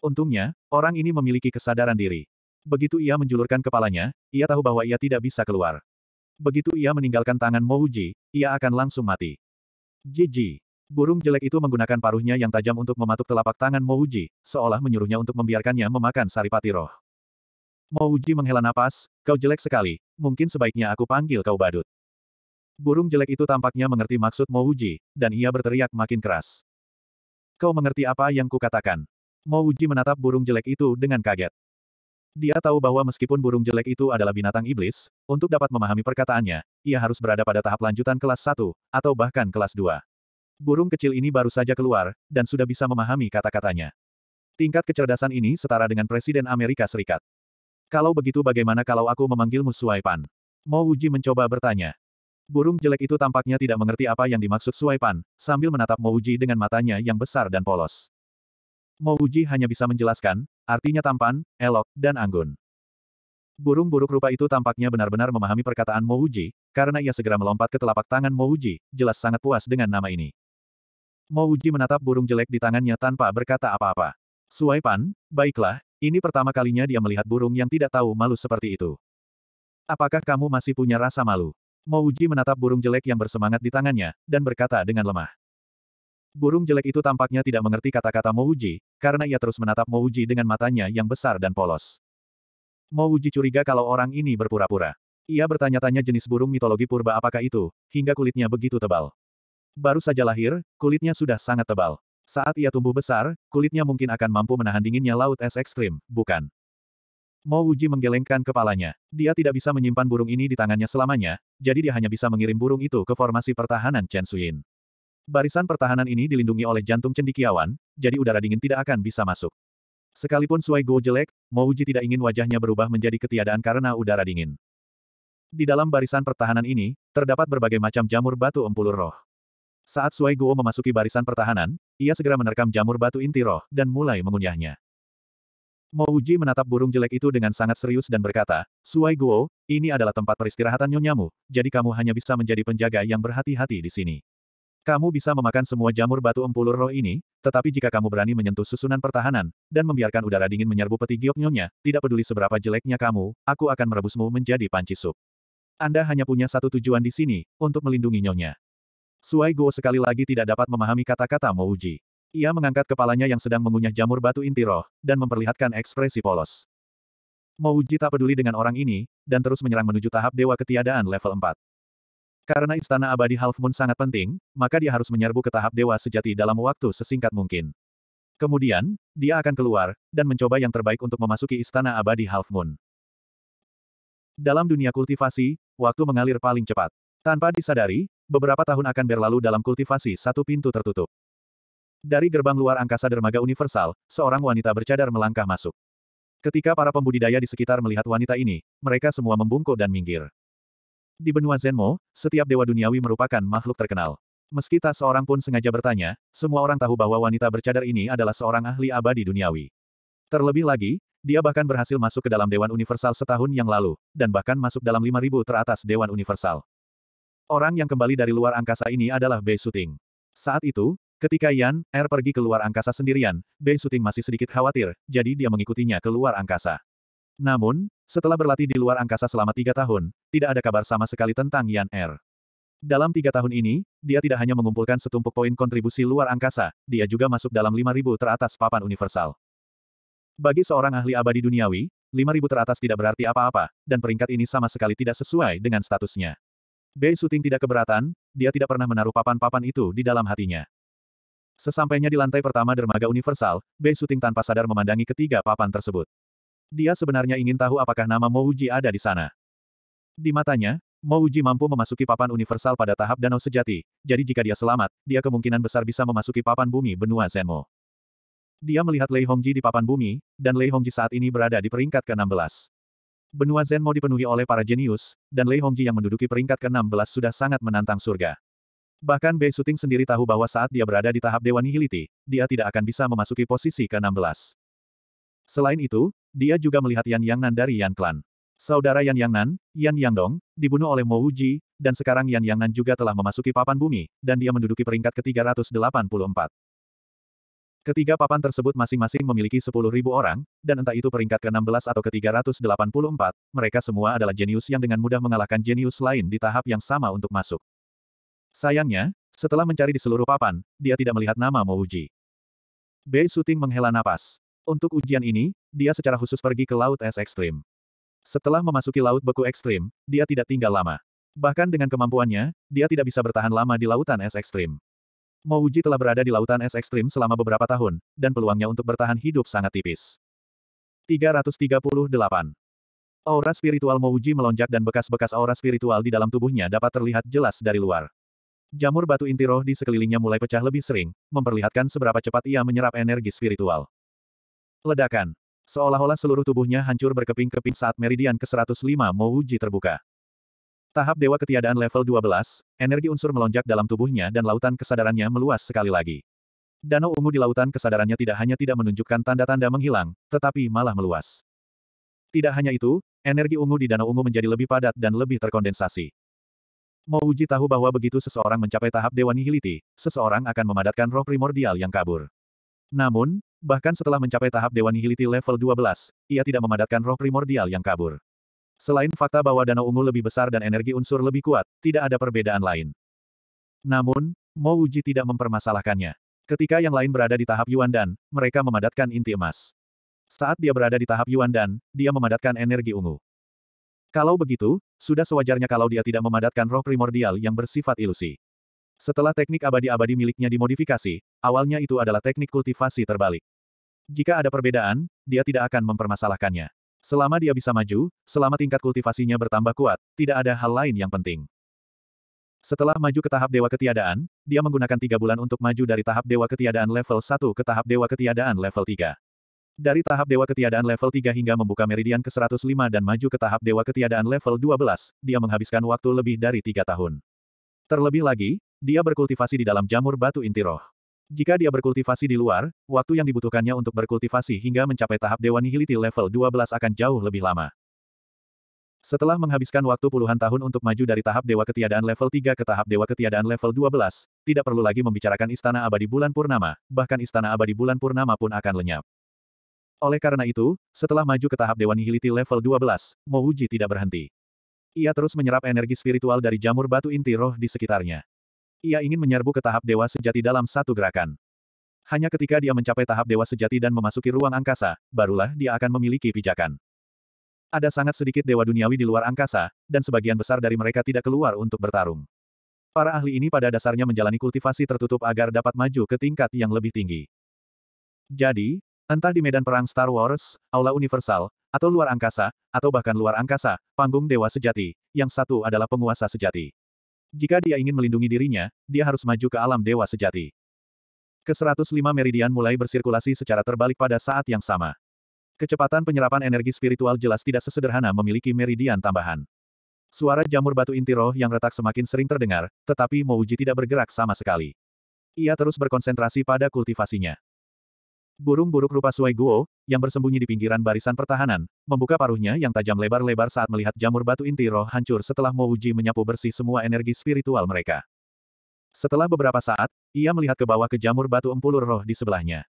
A: Untungnya, orang ini memiliki kesadaran diri. Begitu ia menjulurkan kepalanya, ia tahu bahwa ia tidak bisa keluar. Begitu ia meninggalkan tangan Mouji, ia akan langsung mati. Jiji. Burung jelek itu menggunakan paruhnya yang tajam untuk mematuk telapak tangan Mouji, seolah menyuruhnya untuk membiarkannya memakan saripati roh. Mouji menghela napas, kau jelek sekali, mungkin sebaiknya aku panggil kau badut. Burung jelek itu tampaknya mengerti maksud Mouji, dan ia berteriak makin keras. Kau mengerti apa yang kukatakan? Mouji menatap burung jelek itu dengan kaget. Dia tahu bahwa meskipun burung jelek itu adalah binatang iblis, untuk dapat memahami perkataannya, ia harus berada pada tahap lanjutan kelas 1, atau bahkan kelas 2. Burung kecil ini baru saja keluar, dan sudah bisa memahami kata-katanya. Tingkat kecerdasan ini setara dengan Presiden Amerika Serikat. Kalau begitu bagaimana kalau aku memanggilmu Suaipan? Mo Wuji mencoba bertanya. Burung jelek itu tampaknya tidak mengerti apa yang dimaksud Suaipan, sambil menatap Mo Wuji dengan matanya yang besar dan polos. Mo Uji hanya bisa menjelaskan, Artinya tampan, elok, dan anggun. Burung buruk rupa itu tampaknya benar-benar memahami perkataan Mouji, karena ia segera melompat ke telapak tangan Mouji, jelas sangat puas dengan nama ini. Mouji menatap burung jelek di tangannya tanpa berkata apa-apa. Suaipan, baiklah, ini pertama kalinya dia melihat burung yang tidak tahu malu seperti itu. Apakah kamu masih punya rasa malu? Mouji menatap burung jelek yang bersemangat di tangannya, dan berkata dengan lemah. Burung jelek itu tampaknya tidak mengerti kata-kata Mouji, karena ia terus menatap Mouji dengan matanya yang besar dan polos. Mouji curiga kalau orang ini berpura-pura. Ia bertanya-tanya jenis burung mitologi purba apakah itu, hingga kulitnya begitu tebal. Baru saja lahir, kulitnya sudah sangat tebal. Saat ia tumbuh besar, kulitnya mungkin akan mampu menahan dinginnya laut es ekstrim, bukan? Mouji menggelengkan kepalanya. Dia tidak bisa menyimpan burung ini di tangannya selamanya, jadi dia hanya bisa mengirim burung itu ke formasi pertahanan Chen Suyin. Barisan pertahanan ini dilindungi oleh jantung cendikiawan, jadi udara dingin tidak akan bisa masuk. Sekalipun Sui Go jelek, Mouji tidak ingin wajahnya berubah menjadi ketiadaan karena udara dingin. Di dalam barisan pertahanan ini, terdapat berbagai macam jamur batu empulur roh. Saat Sui Guo memasuki barisan pertahanan, ia segera menerkam jamur batu inti roh dan mulai mengunyahnya. Mo Uji menatap burung jelek itu dengan sangat serius dan berkata, Suai Guo, ini adalah tempat peristirahatan nyonyamu, jadi kamu hanya bisa menjadi penjaga yang berhati-hati di sini. Kamu bisa memakan semua jamur batu empulur roh ini, tetapi jika kamu berani menyentuh susunan pertahanan, dan membiarkan udara dingin menyerbu peti giok nyonya, tidak peduli seberapa jeleknya kamu, aku akan merebusmu menjadi panci sup. Anda hanya punya satu tujuan di sini, untuk melindungi nyonya. Suai Guo sekali lagi tidak dapat memahami kata-kata Mouji. Ia mengangkat kepalanya yang sedang mengunyah jamur batu inti roh, dan memperlihatkan ekspresi polos. Mouji tak peduli dengan orang ini, dan terus menyerang menuju tahap dewa ketiadaan level 4. Karena istana abadi Half Moon sangat penting, maka dia harus menyerbu ke tahap dewa sejati dalam waktu sesingkat mungkin. Kemudian, dia akan keluar, dan mencoba yang terbaik untuk memasuki istana abadi Half Moon. Dalam dunia kultivasi, waktu mengalir paling cepat. Tanpa disadari, beberapa tahun akan berlalu dalam kultivasi satu pintu tertutup. Dari gerbang luar angkasa dermaga universal, seorang wanita bercadar melangkah masuk. Ketika para pembudidaya di sekitar melihat wanita ini, mereka semua membungkuk dan minggir. Di benua Zenmo, setiap dewa duniawi merupakan makhluk terkenal. Meski tak seorang pun sengaja bertanya, semua orang tahu bahwa wanita bercadar ini adalah seorang ahli abadi duniawi. Terlebih lagi, dia bahkan berhasil masuk ke dalam Dewan Universal setahun yang lalu, dan bahkan masuk dalam 5.000 teratas Dewan Universal. Orang yang kembali dari luar angkasa ini adalah Bei Suting. Saat itu, ketika Yan Er pergi ke luar angkasa sendirian, Bei Suting masih sedikit khawatir, jadi dia mengikutinya ke luar angkasa. Namun, setelah berlatih di luar angkasa selama tiga tahun, tidak ada kabar sama sekali tentang Yan Er. Dalam tiga tahun ini, dia tidak hanya mengumpulkan setumpuk poin kontribusi luar angkasa, dia juga masuk dalam 5.000 teratas papan universal. Bagi seorang ahli abadi duniawi, 5.000 teratas tidak berarti apa-apa, dan peringkat ini sama sekali tidak sesuai dengan statusnya. Bei Suting tidak keberatan, dia tidak pernah menaruh papan-papan itu di dalam hatinya. Sesampainya di lantai pertama dermaga universal, Bei Suting tanpa sadar memandangi ketiga papan tersebut. Dia sebenarnya ingin tahu apakah nama Mouji ada di sana. Di matanya, Mouji mampu memasuki papan universal pada tahap danau sejati, jadi jika dia selamat, dia kemungkinan besar bisa memasuki papan bumi benua Zenmo. Dia melihat Lei Hongji di papan bumi, dan Lei Hongji saat ini berada di peringkat ke-16. Benua Zenmo dipenuhi oleh para jenius, dan Lei Hongji yang menduduki peringkat ke-16 sudah sangat menantang surga. Bahkan Bei Suting sendiri tahu bahwa saat dia berada di tahap Dewan Nihiliti, dia tidak akan bisa memasuki posisi ke-16. Selain itu, dia juga melihat Yan Yangnan dari Yan Klan. Saudara Yan Yangnan, Yan Yangdong, dibunuh oleh Mo Uji, dan sekarang Yan Yangnan juga telah memasuki papan bumi, dan dia menduduki peringkat ke-384. Ketiga papan tersebut masing-masing memiliki 10.000 orang, dan entah itu peringkat ke-16 atau ke-384, mereka semua adalah jenius yang dengan mudah mengalahkan jenius lain di tahap yang sama untuk masuk. Sayangnya, setelah mencari di seluruh papan, dia tidak melihat nama Mouji. Bei Suting menghela napas. Untuk ujian ini, dia secara khusus pergi ke Laut Es Ekstrim. Setelah memasuki Laut Beku Ekstrim, dia tidak tinggal lama. Bahkan dengan kemampuannya, dia tidak bisa bertahan lama di Lautan Es Ekstrim. Uji telah berada di Lautan Es Ekstrim selama beberapa tahun, dan peluangnya untuk bertahan hidup sangat tipis. 338. Aura spiritual Uji melonjak dan bekas-bekas aura spiritual di dalam tubuhnya dapat terlihat jelas dari luar. Jamur batu inti roh di sekelilingnya mulai pecah lebih sering, memperlihatkan seberapa cepat ia menyerap energi spiritual. Ledakan. Seolah-olah seluruh tubuhnya hancur berkeping-keping saat meridian ke-105 Mouji terbuka. Tahap Dewa Ketiadaan level 12, energi unsur melonjak dalam tubuhnya dan lautan kesadarannya meluas sekali lagi. Danau ungu di lautan kesadarannya tidak hanya tidak menunjukkan tanda-tanda menghilang, tetapi malah meluas. Tidak hanya itu, energi ungu di danau ungu menjadi lebih padat dan lebih terkondensasi. Mouji tahu bahwa begitu seseorang mencapai tahap Dewa Nihiliti, seseorang akan memadatkan roh primordial yang kabur. Namun, bahkan setelah mencapai tahap Dewa Nihility level 12, ia tidak memadatkan roh primordial yang kabur. Selain fakta bahwa danau ungu lebih besar dan energi unsur lebih kuat, tidak ada perbedaan lain. Namun, Mo Uji tidak mempermasalahkannya. Ketika yang lain berada di tahap Yuan Dan, mereka memadatkan inti emas. Saat dia berada di tahap Yuan Dan, dia memadatkan energi ungu. Kalau begitu, sudah sewajarnya kalau dia tidak memadatkan roh primordial yang bersifat ilusi. Setelah teknik abadi-abadi miliknya dimodifikasi, awalnya itu adalah teknik kultivasi terbalik. Jika ada perbedaan, dia tidak akan mempermasalahkannya. Selama dia bisa maju, selama tingkat kultivasinya bertambah kuat, tidak ada hal lain yang penting. Setelah maju ke tahap Dewa Ketiadaan, dia menggunakan tiga bulan untuk maju dari tahap Dewa Ketiadaan level 1 ke tahap Dewa Ketiadaan level 3. Dari tahap Dewa Ketiadaan level 3 hingga membuka meridian ke-105 dan maju ke tahap Dewa Ketiadaan level 12, dia menghabiskan waktu lebih dari tiga tahun. Terlebih lagi, dia berkultivasi di dalam jamur batu inti roh. Jika dia berkultivasi di luar, waktu yang dibutuhkannya untuk berkultivasi hingga mencapai tahap Dewa nihiliti level 12 akan jauh lebih lama. Setelah menghabiskan waktu puluhan tahun untuk maju dari tahap Dewa Ketiadaan level 3 ke tahap Dewa Ketiadaan level 12, tidak perlu lagi membicarakan Istana Abadi Bulan Purnama, bahkan Istana Abadi Bulan Purnama pun akan lenyap. Oleh karena itu, setelah maju ke tahap Dewa nihiliti level 12, Mouji tidak berhenti. Ia terus menyerap energi spiritual dari jamur batu inti roh di sekitarnya. Ia ingin menyerbu ke tahap dewa sejati dalam satu gerakan. Hanya ketika dia mencapai tahap dewa sejati dan memasuki ruang angkasa, barulah dia akan memiliki pijakan. Ada sangat sedikit dewa duniawi di luar angkasa, dan sebagian besar dari mereka tidak keluar untuk bertarung. Para ahli ini pada dasarnya menjalani kultivasi tertutup agar dapat maju ke tingkat yang lebih tinggi. Jadi, entah di medan perang Star Wars, aula universal, atau luar angkasa, atau bahkan luar angkasa, panggung dewa sejati, yang satu adalah penguasa sejati. Jika dia ingin melindungi dirinya, dia harus maju ke alam dewa sejati. Ke-105 meridian mulai bersirkulasi secara terbalik pada saat yang sama. Kecepatan penyerapan energi spiritual jelas tidak sesederhana memiliki meridian tambahan. Suara jamur batu inti roh yang retak semakin sering terdengar, tetapi Mouji tidak bergerak sama sekali. Ia terus berkonsentrasi pada kultivasinya. Burung buruk rupa suai Guo, yang bersembunyi di pinggiran barisan pertahanan, membuka paruhnya yang tajam lebar-lebar saat melihat jamur batu inti roh hancur setelah Mo Uji menyapu bersih semua energi spiritual mereka. Setelah beberapa saat, ia melihat ke bawah ke jamur batu empulur roh di sebelahnya.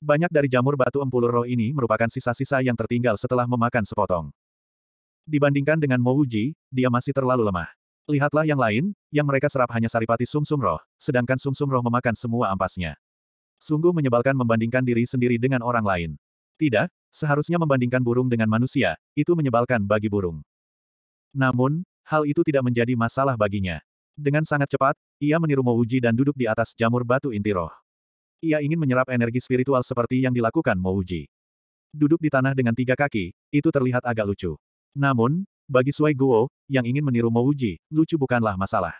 A: Banyak dari jamur batu empulur roh ini merupakan sisa-sisa yang tertinggal setelah memakan sepotong. Dibandingkan dengan Mo Uji, dia masih terlalu lemah. Lihatlah yang lain, yang mereka serap hanya saripati sumsum -sum roh, sedangkan sumsum -sum roh memakan semua ampasnya. Sungguh menyebalkan membandingkan diri sendiri dengan orang lain. Tidak, seharusnya membandingkan burung dengan manusia, itu menyebalkan bagi burung. Namun, hal itu tidak menjadi masalah baginya. Dengan sangat cepat, ia meniru Mouji dan duduk di atas jamur batu inti roh. Ia ingin menyerap energi spiritual seperti yang dilakukan Mouji. Duduk di tanah dengan tiga kaki, itu terlihat agak lucu. Namun, bagi Sui Guo, yang ingin meniru Mouji, lucu bukanlah masalah.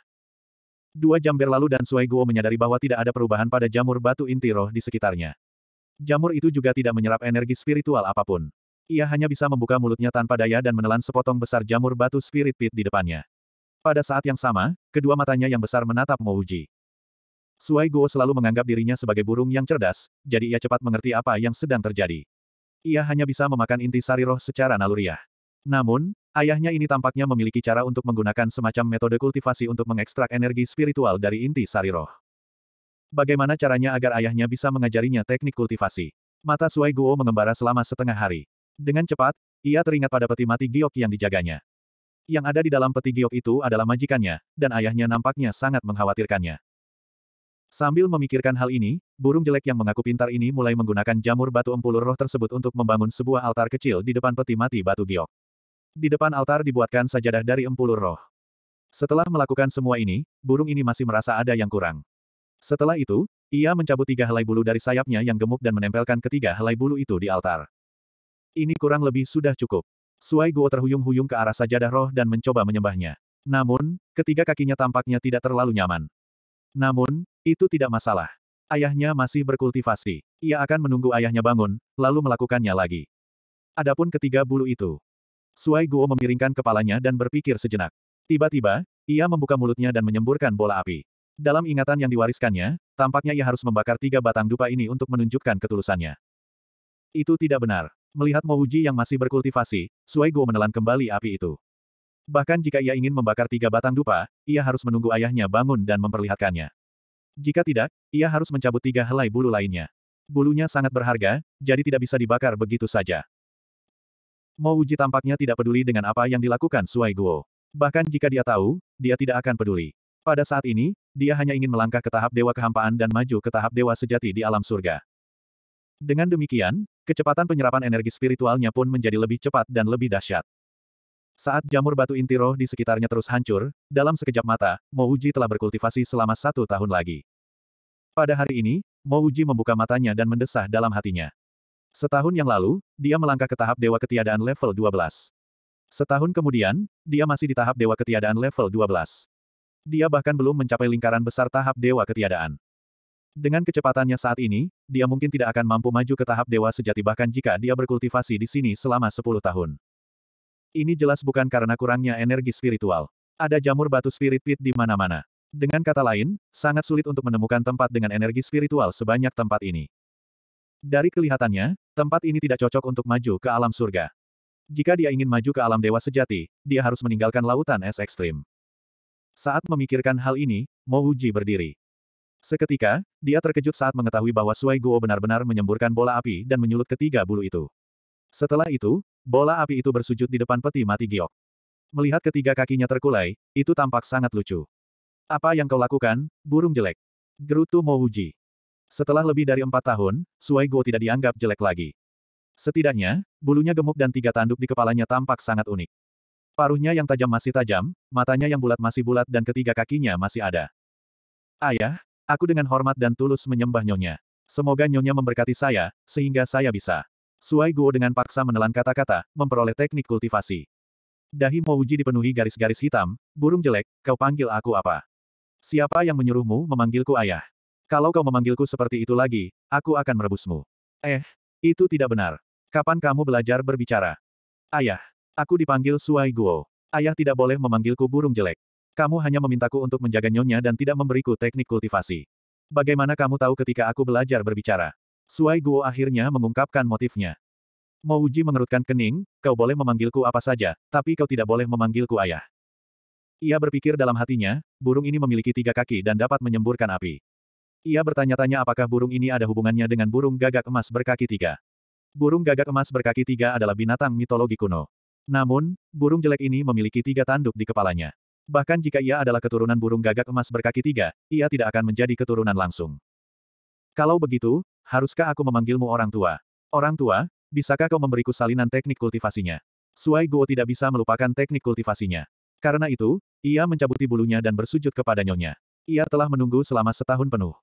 A: Dua jam berlalu dan Sui Guo menyadari bahwa tidak ada perubahan pada jamur batu inti roh di sekitarnya. Jamur itu juga tidak menyerap energi spiritual apapun. Ia hanya bisa membuka mulutnya tanpa daya dan menelan sepotong besar jamur batu spirit pit di depannya. Pada saat yang sama, kedua matanya yang besar menatap Mouji. Suai Guo selalu menganggap dirinya sebagai burung yang cerdas, jadi ia cepat mengerti apa yang sedang terjadi. Ia hanya bisa memakan inti sari roh secara naluriah. Namun, ayahnya ini tampaknya memiliki cara untuk menggunakan semacam metode kultivasi untuk mengekstrak energi spiritual dari inti sari roh. Bagaimana caranya agar ayahnya bisa mengajarinya teknik kultivasi? Mata Suai Guo mengembara selama setengah hari. Dengan cepat, ia teringat pada peti mati giok yang dijaganya. Yang ada di dalam peti giok itu adalah majikannya, dan ayahnya nampaknya sangat mengkhawatirkannya. Sambil memikirkan hal ini, burung jelek yang mengaku pintar ini mulai menggunakan jamur batu empulur roh tersebut untuk membangun sebuah altar kecil di depan peti mati batu giok. Di depan altar dibuatkan sajadah dari empulur roh. Setelah melakukan semua ini, burung ini masih merasa ada yang kurang. Setelah itu, ia mencabut tiga helai bulu dari sayapnya yang gemuk dan menempelkan ketiga helai bulu itu di altar. Ini kurang lebih sudah cukup. Suai Guo terhuyung-huyung ke arah sajadah roh dan mencoba menyembahnya. Namun, ketiga kakinya tampaknya tidak terlalu nyaman. Namun, itu tidak masalah. Ayahnya masih berkultivasi. Ia akan menunggu ayahnya bangun, lalu melakukannya lagi. Adapun ketiga bulu itu, Suai Guo memiringkan kepalanya dan berpikir sejenak. Tiba-tiba, ia membuka mulutnya dan menyemburkan bola api. Dalam ingatan yang diwariskannya, tampaknya ia harus membakar tiga batang dupa ini untuk menunjukkan ketulusannya. Itu tidak benar. Melihat Mouji yang masih berkultivasi, Suai Guo menelan kembali api itu. Bahkan jika ia ingin membakar tiga batang dupa, ia harus menunggu ayahnya bangun dan memperlihatkannya. Jika tidak, ia harus mencabut tiga helai bulu lainnya. Bulunya sangat berharga, jadi tidak bisa dibakar begitu saja. Mo Uji tampaknya tidak peduli dengan apa yang dilakukan Suai Guo. Bahkan jika dia tahu, dia tidak akan peduli. Pada saat ini, dia hanya ingin melangkah ke tahap dewa kehampaan dan maju ke tahap dewa sejati di alam surga. Dengan demikian, kecepatan penyerapan energi spiritualnya pun menjadi lebih cepat dan lebih dahsyat. Saat jamur batu inti roh di sekitarnya terus hancur, dalam sekejap mata, Mo Uji telah berkultivasi selama satu tahun lagi. Pada hari ini, Mo Uji membuka matanya dan mendesah dalam hatinya. Setahun yang lalu, dia melangkah ke tahap Dewa Ketiadaan level 12. Setahun kemudian, dia masih di tahap Dewa Ketiadaan level 12. Dia bahkan belum mencapai lingkaran besar tahap Dewa Ketiadaan. Dengan kecepatannya saat ini, dia mungkin tidak akan mampu maju ke tahap Dewa Sejati bahkan jika dia berkultivasi di sini selama 10 tahun. Ini jelas bukan karena kurangnya energi spiritual. Ada jamur batu spirit pit di mana-mana. Dengan kata lain, sangat sulit untuk menemukan tempat dengan energi spiritual sebanyak tempat ini. Dari kelihatannya, Tempat ini tidak cocok untuk maju ke alam surga. Jika dia ingin maju ke alam dewa sejati, dia harus meninggalkan lautan es ekstrim. Saat memikirkan hal ini, Mo Uji berdiri. Seketika, dia terkejut saat mengetahui bahwa Sui Guo benar-benar menyemburkan bola api dan menyulut ketiga bulu itu. Setelah itu, bola api itu bersujud di depan peti mati giok. Melihat ketiga kakinya terkulai, itu tampak sangat lucu. Apa yang kau lakukan, burung jelek? Gerutu Mo Uji. Setelah lebih dari empat tahun, Sui Guo tidak dianggap jelek lagi. Setidaknya, bulunya gemuk dan tiga tanduk di kepalanya tampak sangat unik. Paruhnya yang tajam masih tajam, matanya yang bulat masih bulat dan ketiga kakinya masih ada. Ayah, aku dengan hormat dan tulus menyembah nyonya. Semoga nyonya memberkati saya, sehingga saya bisa. Suai Guo dengan paksa menelan kata-kata, memperoleh teknik kultivasi. Dahi Mouji dipenuhi garis-garis hitam, burung jelek, kau panggil aku apa? Siapa yang menyuruhmu memanggilku ayah? Kalau kau memanggilku seperti itu lagi, aku akan merebusmu. Eh, itu tidak benar. Kapan kamu belajar berbicara? Ayah, aku dipanggil Suai Guo. Ayah tidak boleh memanggilku burung jelek. Kamu hanya memintaku untuk menjaga nyonya dan tidak memberiku teknik kultivasi. Bagaimana kamu tahu ketika aku belajar berbicara? Suai Guo akhirnya mengungkapkan motifnya. uji mengerutkan kening, kau boleh memanggilku apa saja, tapi kau tidak boleh memanggilku ayah. Ia berpikir dalam hatinya, burung ini memiliki tiga kaki dan dapat menyemburkan api. Ia bertanya-tanya apakah burung ini ada hubungannya dengan burung gagak emas berkaki tiga. Burung gagak emas berkaki tiga adalah binatang mitologi kuno. Namun, burung jelek ini memiliki tiga tanduk di kepalanya. Bahkan jika ia adalah keturunan burung gagak emas berkaki tiga, ia tidak akan menjadi keturunan langsung. Kalau begitu, haruskah aku memanggilmu orang tua? Orang tua, bisakah kau memberiku salinan teknik kultivasinya? Suai Guo tidak bisa melupakan teknik kultivasinya. Karena itu, ia mencabuti bulunya dan bersujud kepada nyonya. Ia telah menunggu selama setahun penuh.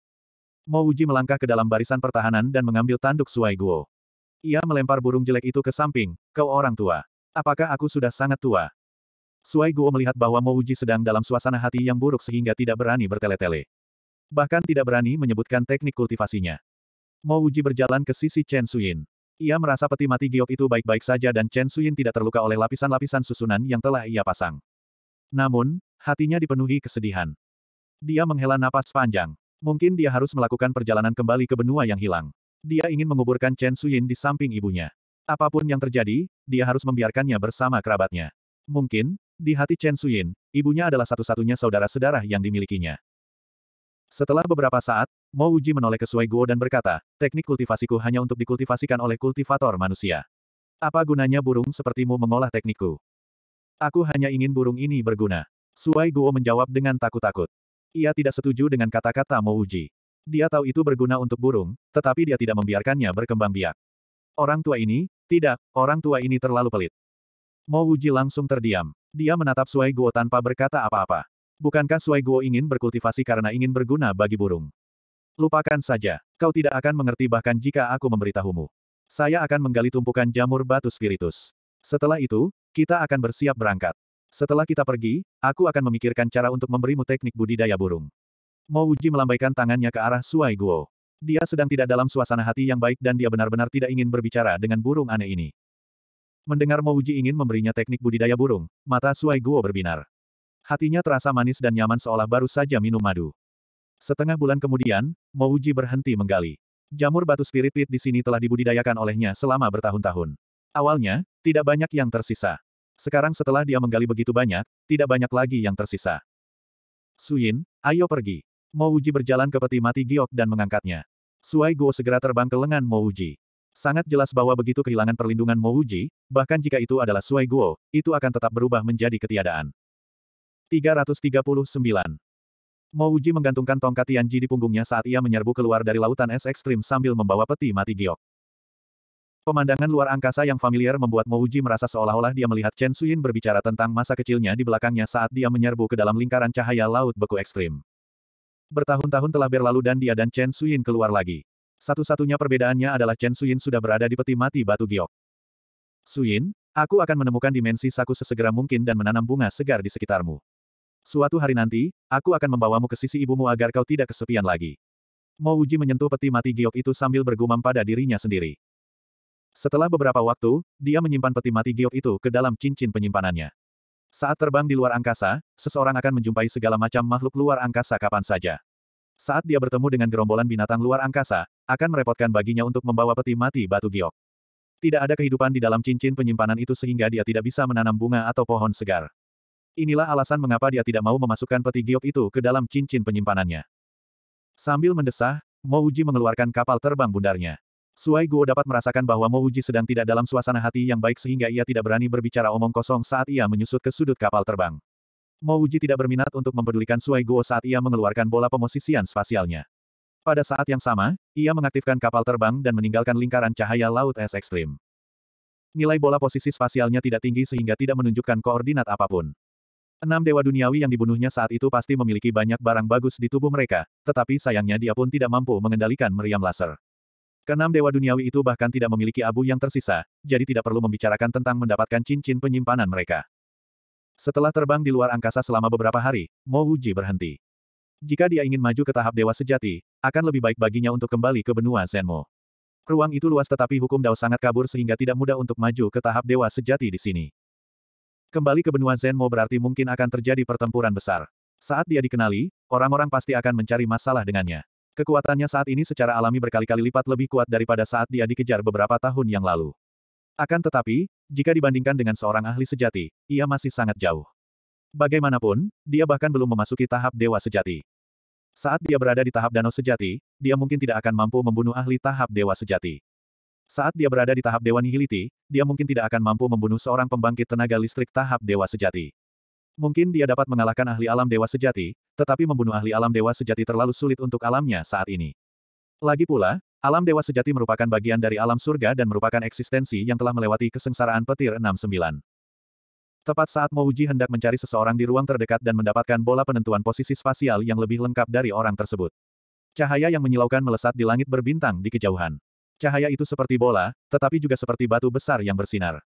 A: Mo Uji melangkah ke dalam barisan pertahanan dan mengambil tanduk Suai Guo. Ia melempar burung jelek itu ke samping, kau orang tua. Apakah aku sudah sangat tua? Suai Guo melihat bahwa Mo Uji sedang dalam suasana hati yang buruk sehingga tidak berani bertele-tele. Bahkan tidak berani menyebutkan teknik kultivasinya. Mo Uji berjalan ke sisi Chen Suyin. Ia merasa peti mati giok itu baik-baik saja dan Chen Suyin tidak terluka oleh lapisan-lapisan susunan yang telah ia pasang. Namun, hatinya dipenuhi kesedihan. Dia menghela napas panjang. Mungkin dia harus melakukan perjalanan kembali ke benua yang hilang. Dia ingin menguburkan Chen Suyin di samping ibunya. Apapun yang terjadi, dia harus membiarkannya bersama kerabatnya. Mungkin, di hati Chen Suyin, ibunya adalah satu-satunya saudara sedarah yang dimilikinya. Setelah beberapa saat, Mo Uji menoleh ke Sui Guo dan berkata, teknik kultivasiku hanya untuk dikultivasikan oleh kultivator manusia. Apa gunanya burung sepertimu mengolah teknikku? Aku hanya ingin burung ini berguna. Sui Guo menjawab dengan takut-takut. Ia tidak setuju dengan kata-kata Mo Uji. Dia tahu itu berguna untuk burung, tetapi dia tidak membiarkannya berkembang biak. Orang tua ini, tidak, orang tua ini terlalu pelit. Mo Uji langsung terdiam. Dia menatap Suai Guo tanpa berkata apa-apa. Bukankah Suai Guo ingin berkultivasi karena ingin berguna bagi burung? Lupakan saja, kau tidak akan mengerti bahkan jika aku memberitahumu. Saya akan menggali tumpukan jamur batu spiritus. Setelah itu, kita akan bersiap berangkat. Setelah kita pergi, aku akan memikirkan cara untuk memberimu teknik budidaya burung. Mo Uji melambaikan tangannya ke arah Suai Guo. Dia sedang tidak dalam suasana hati yang baik dan dia benar-benar tidak ingin berbicara dengan burung aneh ini. Mendengar Mo Uji ingin memberinya teknik budidaya burung, mata Suai Guo berbinar. Hatinya terasa manis dan nyaman seolah baru saja minum madu. Setengah bulan kemudian, Mo Uji berhenti menggali. Jamur batu spirit pit di sini telah dibudidayakan olehnya selama bertahun-tahun. Awalnya, tidak banyak yang tersisa. Sekarang setelah dia menggali begitu banyak, tidak banyak lagi yang tersisa. Suyin, ayo pergi. Mo Uji berjalan ke peti mati Giok dan mengangkatnya. Suai Guo segera terbang ke lengan Mo Uji. Sangat jelas bahwa begitu kehilangan perlindungan Mo Uji, bahkan jika itu adalah Suai Guo, itu akan tetap berubah menjadi ketiadaan. 339. Mo Uji menggantungkan tongkat Tianji di punggungnya saat ia menyerbu keluar dari lautan es ekstrim sambil membawa peti mati Giok. Pemandangan luar angkasa yang familiar membuat Mouji merasa seolah-olah dia melihat Chen Suyin berbicara tentang masa kecilnya di belakangnya saat dia menyerbu ke dalam lingkaran cahaya laut beku ekstrim. Bertahun-tahun telah berlalu dan dia dan Chen Suyin keluar lagi. Satu-satunya perbedaannya adalah Chen Suyin sudah berada di peti mati batu giok. Suyin, aku akan menemukan dimensi saku sesegera mungkin dan menanam bunga segar di sekitarmu. Suatu hari nanti, aku akan membawamu ke sisi ibumu agar kau tidak kesepian lagi. Mouji menyentuh peti mati giok itu sambil bergumam pada dirinya sendiri. Setelah beberapa waktu, dia menyimpan peti mati giok itu ke dalam cincin penyimpanannya. Saat terbang di luar angkasa, seseorang akan menjumpai segala macam makhluk luar angkasa kapan saja. Saat dia bertemu dengan gerombolan binatang luar angkasa, akan merepotkan baginya untuk membawa peti mati batu giok. Tidak ada kehidupan di dalam cincin penyimpanan itu sehingga dia tidak bisa menanam bunga atau pohon segar. Inilah alasan mengapa dia tidak mau memasukkan peti giok itu ke dalam cincin penyimpanannya. Sambil mendesah, Mouji mengeluarkan kapal terbang bundarnya. Suai Guo dapat merasakan bahwa Mo Uji sedang tidak dalam suasana hati yang baik sehingga ia tidak berani berbicara omong kosong saat ia menyusut ke sudut kapal terbang. Mo Uji tidak berminat untuk mempedulikan Suai Guo saat ia mengeluarkan bola pemosisian spasialnya. Pada saat yang sama, ia mengaktifkan kapal terbang dan meninggalkan lingkaran cahaya laut es ekstrim. Nilai bola posisi spasialnya tidak tinggi sehingga tidak menunjukkan koordinat apapun. Enam dewa duniawi yang dibunuhnya saat itu pasti memiliki banyak barang bagus di tubuh mereka, tetapi sayangnya dia pun tidak mampu mengendalikan meriam laser. Keenam dewa duniawi itu bahkan tidak memiliki abu yang tersisa, jadi tidak perlu membicarakan tentang mendapatkan cincin penyimpanan mereka. Setelah terbang di luar angkasa selama beberapa hari, Mo Wuji berhenti. Jika dia ingin maju ke tahap dewa sejati, akan lebih baik baginya untuk kembali ke benua Zenmo. Ruang itu luas tetapi hukum Dao sangat kabur sehingga tidak mudah untuk maju ke tahap dewa sejati di sini. Kembali ke benua Zenmo berarti mungkin akan terjadi pertempuran besar. Saat dia dikenali, orang-orang pasti akan mencari masalah dengannya. Kekuatannya saat ini secara alami berkali-kali lipat lebih kuat daripada saat dia dikejar beberapa tahun yang lalu. Akan tetapi, jika dibandingkan dengan seorang ahli sejati, ia masih sangat jauh. Bagaimanapun, dia bahkan belum memasuki tahap dewa sejati. Saat dia berada di tahap danau sejati, dia mungkin tidak akan mampu membunuh ahli tahap dewa sejati. Saat dia berada di tahap dewa nihiliti, dia mungkin tidak akan mampu membunuh seorang pembangkit tenaga listrik tahap dewa sejati. Mungkin dia dapat mengalahkan ahli alam dewa sejati, tetapi membunuh ahli alam dewa sejati terlalu sulit untuk alamnya saat ini. Lagi pula, alam dewa sejati merupakan bagian dari alam surga dan merupakan eksistensi yang telah melewati kesengsaraan petir 69. Tepat saat Mouji hendak mencari seseorang di ruang terdekat dan mendapatkan bola penentuan posisi spasial yang lebih lengkap dari orang tersebut. Cahaya yang menyilaukan melesat di langit berbintang di kejauhan. Cahaya itu seperti bola, tetapi juga seperti batu besar yang bersinar.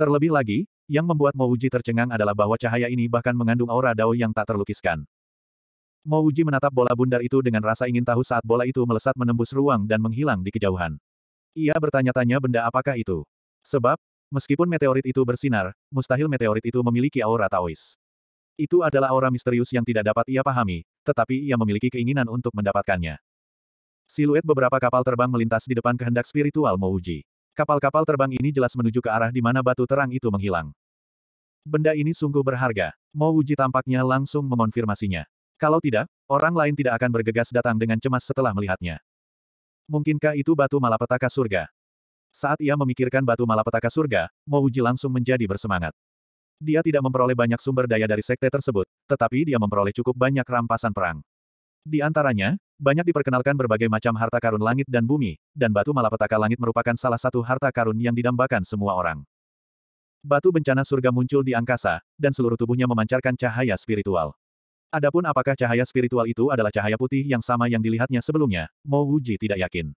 A: Terlebih lagi, yang membuat Mouji tercengang adalah bahwa cahaya ini bahkan mengandung aura dao yang tak terlukiskan. Mouji menatap bola bundar itu dengan rasa ingin tahu saat bola itu melesat menembus ruang dan menghilang di kejauhan. Ia bertanya-tanya benda apakah itu. Sebab, meskipun meteorit itu bersinar, mustahil meteorit itu memiliki aura Taois. Itu adalah aura misterius yang tidak dapat ia pahami, tetapi ia memiliki keinginan untuk mendapatkannya. Siluet beberapa kapal terbang melintas di depan kehendak spiritual Mouji. Kapal-kapal terbang ini jelas menuju ke arah di mana batu terang itu menghilang. Benda ini sungguh berharga. Mo Wuji tampaknya langsung mengonfirmasinya. Kalau tidak, orang lain tidak akan bergegas datang dengan cemas setelah melihatnya. Mungkinkah itu batu malapetaka surga? Saat ia memikirkan batu malapetaka surga, Mo Wuji langsung menjadi bersemangat. Dia tidak memperoleh banyak sumber daya dari sekte tersebut, tetapi dia memperoleh cukup banyak rampasan perang. Di antaranya, banyak diperkenalkan berbagai macam harta karun langit dan bumi, dan batu malapetaka langit merupakan salah satu harta karun yang didambakan semua orang. Batu bencana surga muncul di angkasa, dan seluruh tubuhnya memancarkan cahaya spiritual. Adapun apakah cahaya spiritual itu adalah cahaya putih yang sama yang dilihatnya sebelumnya, Mo Wuji tidak yakin.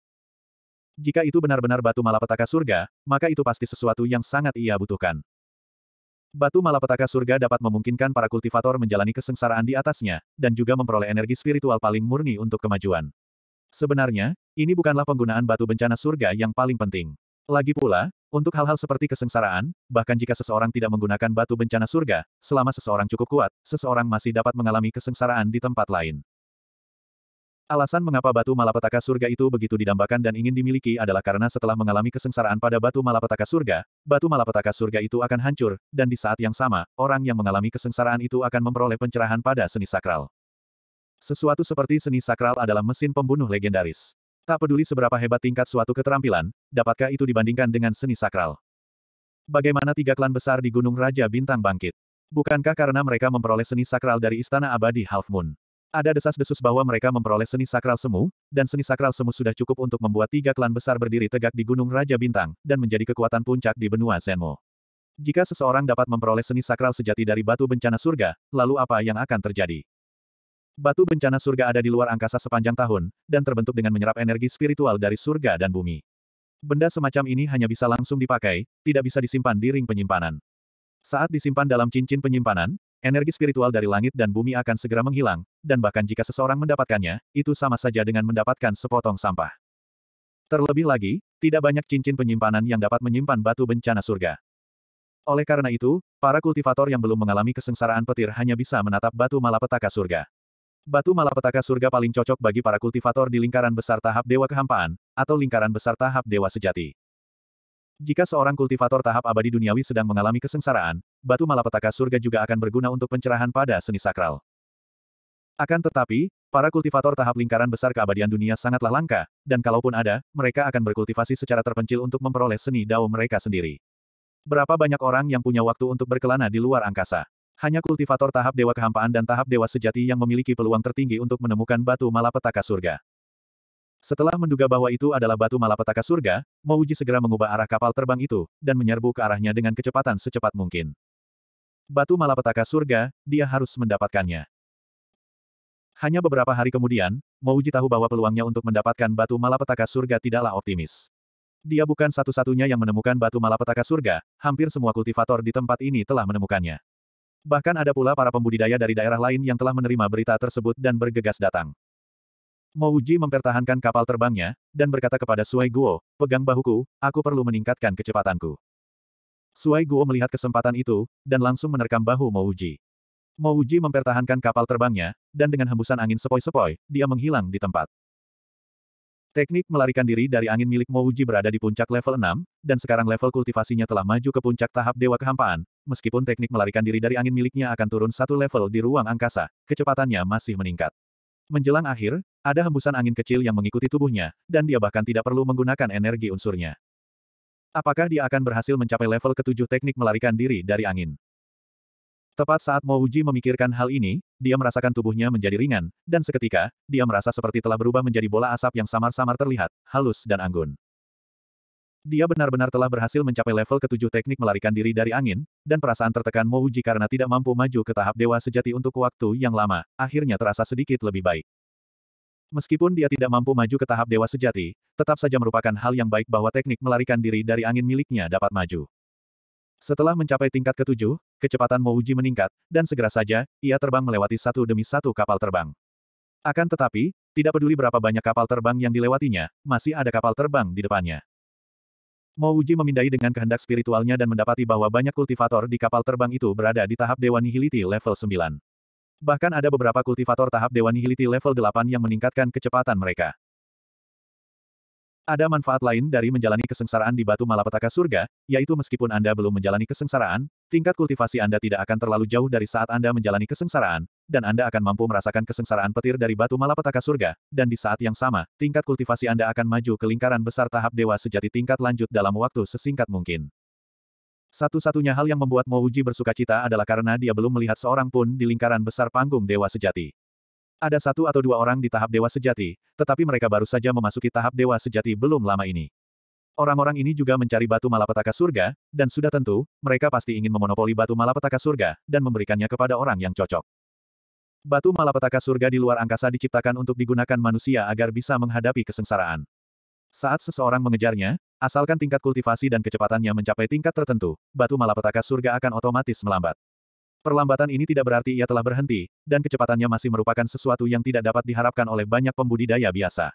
A: Jika itu benar-benar batu malapetaka surga, maka itu pasti sesuatu yang sangat ia butuhkan. Batu malapetaka surga dapat memungkinkan para kultivator menjalani kesengsaraan di atasnya, dan juga memperoleh energi spiritual paling murni untuk kemajuan. Sebenarnya, ini bukanlah penggunaan batu bencana surga yang paling penting. Lagi pula, untuk hal-hal seperti kesengsaraan, bahkan jika seseorang tidak menggunakan batu bencana surga, selama seseorang cukup kuat, seseorang masih dapat mengalami kesengsaraan di tempat lain. Alasan mengapa batu malapetaka surga itu begitu didambakan dan ingin dimiliki adalah karena setelah mengalami kesengsaraan pada batu malapetaka surga, batu malapetaka surga itu akan hancur, dan di saat yang sama, orang yang mengalami kesengsaraan itu akan memperoleh pencerahan pada seni sakral. Sesuatu seperti seni sakral adalah mesin pembunuh legendaris. Tak peduli seberapa hebat tingkat suatu keterampilan, dapatkah itu dibandingkan dengan seni sakral? Bagaimana tiga klan besar di Gunung Raja Bintang bangkit? Bukankah karena mereka memperoleh seni sakral dari Istana Abadi Half Moon? Ada desas-desus bahwa mereka memperoleh seni sakral semu, dan seni sakral semu sudah cukup untuk membuat tiga klan besar berdiri tegak di Gunung Raja Bintang, dan menjadi kekuatan puncak di benua Zenmo. Jika seseorang dapat memperoleh seni sakral sejati dari batu bencana surga, lalu apa yang akan terjadi? Batu bencana surga ada di luar angkasa sepanjang tahun, dan terbentuk dengan menyerap energi spiritual dari surga dan bumi. Benda semacam ini hanya bisa langsung dipakai, tidak bisa disimpan di ring penyimpanan. Saat disimpan dalam cincin penyimpanan, energi spiritual dari langit dan bumi akan segera menghilang, dan bahkan jika seseorang mendapatkannya, itu sama saja dengan mendapatkan sepotong sampah. Terlebih lagi, tidak banyak cincin penyimpanan yang dapat menyimpan batu bencana surga. Oleh karena itu, para kultivator yang belum mengalami kesengsaraan petir hanya bisa menatap batu malapetaka surga. Batu malapetaka surga paling cocok bagi para kultivator di lingkaran besar tahap dewa kehampaan, atau lingkaran besar tahap dewa sejati. Jika seorang kultivator tahap abadi duniawi sedang mengalami kesengsaraan, batu malapetaka surga juga akan berguna untuk pencerahan pada seni sakral. Akan tetapi, para kultivator tahap lingkaran besar keabadian dunia sangatlah langka, dan kalaupun ada, mereka akan berkultivasi secara terpencil untuk memperoleh seni dao mereka sendiri. Berapa banyak orang yang punya waktu untuk berkelana di luar angkasa? Hanya kultivator tahap dewa kehampaan dan tahap dewa sejati yang memiliki peluang tertinggi untuk menemukan batu malapetaka surga. Setelah menduga bahwa itu adalah batu malapetaka surga, Mouji segera mengubah arah kapal terbang itu, dan menyerbu ke arahnya dengan kecepatan secepat mungkin. Batu malapetaka surga, dia harus mendapatkannya. Hanya beberapa hari kemudian, Mouji tahu bahwa peluangnya untuk mendapatkan batu malapetaka surga tidaklah optimis. Dia bukan satu-satunya yang menemukan batu malapetaka surga, hampir semua kultivator di tempat ini telah menemukannya. Bahkan ada pula para pembudidaya dari daerah lain yang telah menerima berita tersebut dan bergegas datang. Mouji mempertahankan kapal terbangnya, dan berkata kepada Suai Guo, pegang bahuku, aku perlu meningkatkan kecepatanku. Suai Guo melihat kesempatan itu, dan langsung menerkam bahu Mouji. Mouji mempertahankan kapal terbangnya, dan dengan hembusan angin sepoi-sepoi, dia menghilang di tempat. Teknik melarikan diri dari angin milik Mouji berada di puncak level 6, dan sekarang level kultivasinya telah maju ke puncak tahap Dewa Kehampaan. Meskipun teknik melarikan diri dari angin miliknya akan turun satu level di ruang angkasa, kecepatannya masih meningkat. Menjelang akhir, ada hembusan angin kecil yang mengikuti tubuhnya, dan dia bahkan tidak perlu menggunakan energi unsurnya. Apakah dia akan berhasil mencapai level ketujuh teknik melarikan diri dari angin? Tepat saat Mo Uji memikirkan hal ini, dia merasakan tubuhnya menjadi ringan, dan seketika, dia merasa seperti telah berubah menjadi bola asap yang samar-samar terlihat, halus dan anggun. Dia benar-benar telah berhasil mencapai level ketujuh teknik melarikan diri dari angin, dan perasaan tertekan Mo Uji karena tidak mampu maju ke tahap dewa sejati untuk waktu yang lama, akhirnya terasa sedikit lebih baik. Meskipun dia tidak mampu maju ke tahap dewa sejati, tetap saja merupakan hal yang baik bahwa teknik melarikan diri dari angin miliknya dapat maju. Setelah mencapai tingkat ketujuh, kecepatan Mouji meningkat, dan segera saja, ia terbang melewati satu demi satu kapal terbang. Akan tetapi, tidak peduli berapa banyak kapal terbang yang dilewatinya, masih ada kapal terbang di depannya. Mouji memindai dengan kehendak spiritualnya dan mendapati bahwa banyak kultivator di kapal terbang itu berada di tahap Dewa Nihiliti level 9. Bahkan ada beberapa kultivator tahap Dewa Nihiliti level 8 yang meningkatkan kecepatan mereka. Ada manfaat lain dari menjalani kesengsaraan di batu malapetaka surga, yaitu meskipun Anda belum menjalani kesengsaraan, tingkat kultivasi Anda tidak akan terlalu jauh dari saat Anda menjalani kesengsaraan, dan Anda akan mampu merasakan kesengsaraan petir dari batu malapetaka surga, dan di saat yang sama, tingkat kultivasi Anda akan maju ke lingkaran besar tahap dewa sejati tingkat lanjut dalam waktu sesingkat mungkin. Satu-satunya hal yang membuat Mouji cita adalah karena dia belum melihat seorang pun di lingkaran besar panggung dewa sejati. Ada satu atau dua orang di tahap dewa sejati, tetapi mereka baru saja memasuki tahap dewa sejati belum lama ini. Orang-orang ini juga mencari batu malapetaka surga, dan sudah tentu, mereka pasti ingin memonopoli batu malapetaka surga, dan memberikannya kepada orang yang cocok. Batu malapetaka surga di luar angkasa diciptakan untuk digunakan manusia agar bisa menghadapi kesengsaraan. Saat seseorang mengejarnya, asalkan tingkat kultivasi dan kecepatannya mencapai tingkat tertentu, batu malapetaka surga akan otomatis melambat. Perlambatan ini tidak berarti ia telah berhenti, dan kecepatannya masih merupakan sesuatu yang tidak dapat diharapkan oleh banyak pembudidaya biasa.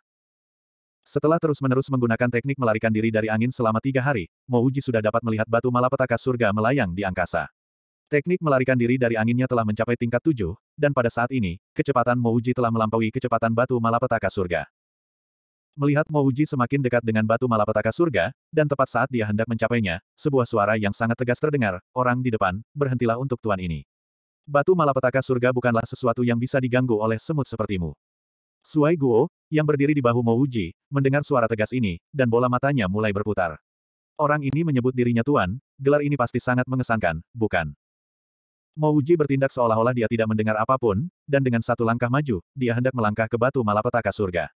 A: Setelah terus-menerus menggunakan teknik melarikan diri dari angin selama tiga hari, Mouji sudah dapat melihat batu malapetaka surga melayang di angkasa. Teknik melarikan diri dari anginnya telah mencapai tingkat tujuh, dan pada saat ini, kecepatan Mouji telah melampaui kecepatan batu malapetaka surga. Melihat Mouji semakin dekat dengan batu malapetaka surga, dan tepat saat dia hendak mencapainya, sebuah suara yang sangat tegas terdengar, orang di depan, berhentilah untuk tuan ini. Batu malapetaka surga bukanlah sesuatu yang bisa diganggu oleh semut sepertimu. Suai Guo, yang berdiri di bahu Mouji, mendengar suara tegas ini, dan bola matanya mulai berputar. Orang ini menyebut dirinya tuan, gelar ini pasti sangat mengesankan, bukan? Mouji bertindak seolah-olah dia tidak mendengar apapun, dan dengan satu langkah maju, dia hendak melangkah ke batu malapetaka surga.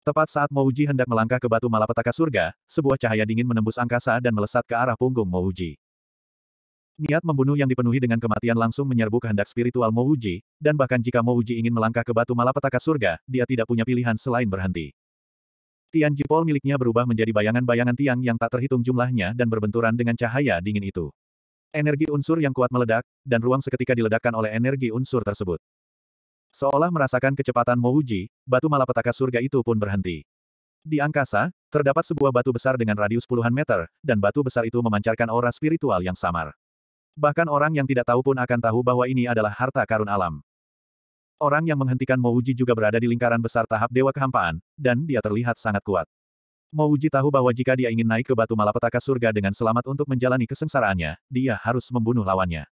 A: Tepat saat Mouji hendak melangkah ke batu malapetaka surga, sebuah cahaya dingin menembus angkasa dan melesat ke arah punggung Mouji. Niat membunuh yang dipenuhi dengan kematian langsung menyerbu kehendak spiritual Mouji, dan bahkan jika Mouji ingin melangkah ke batu malapetaka surga, dia tidak punya pilihan selain berhenti. Tian Jipol miliknya berubah menjadi bayangan-bayangan tiang yang tak terhitung jumlahnya dan berbenturan dengan cahaya dingin itu. Energi unsur yang kuat meledak, dan ruang seketika diledakkan oleh energi unsur tersebut. Seolah merasakan kecepatan Mouji, batu malapetaka surga itu pun berhenti. Di angkasa, terdapat sebuah batu besar dengan radius puluhan meter, dan batu besar itu memancarkan aura spiritual yang samar. Bahkan orang yang tidak tahu pun akan tahu bahwa ini adalah harta karun alam. Orang yang menghentikan Mouji juga berada di lingkaran besar tahap Dewa Kehampaan, dan dia terlihat sangat kuat. Mouji tahu bahwa jika dia ingin naik ke batu malapetaka surga dengan selamat untuk menjalani kesengsaraannya, dia harus membunuh lawannya.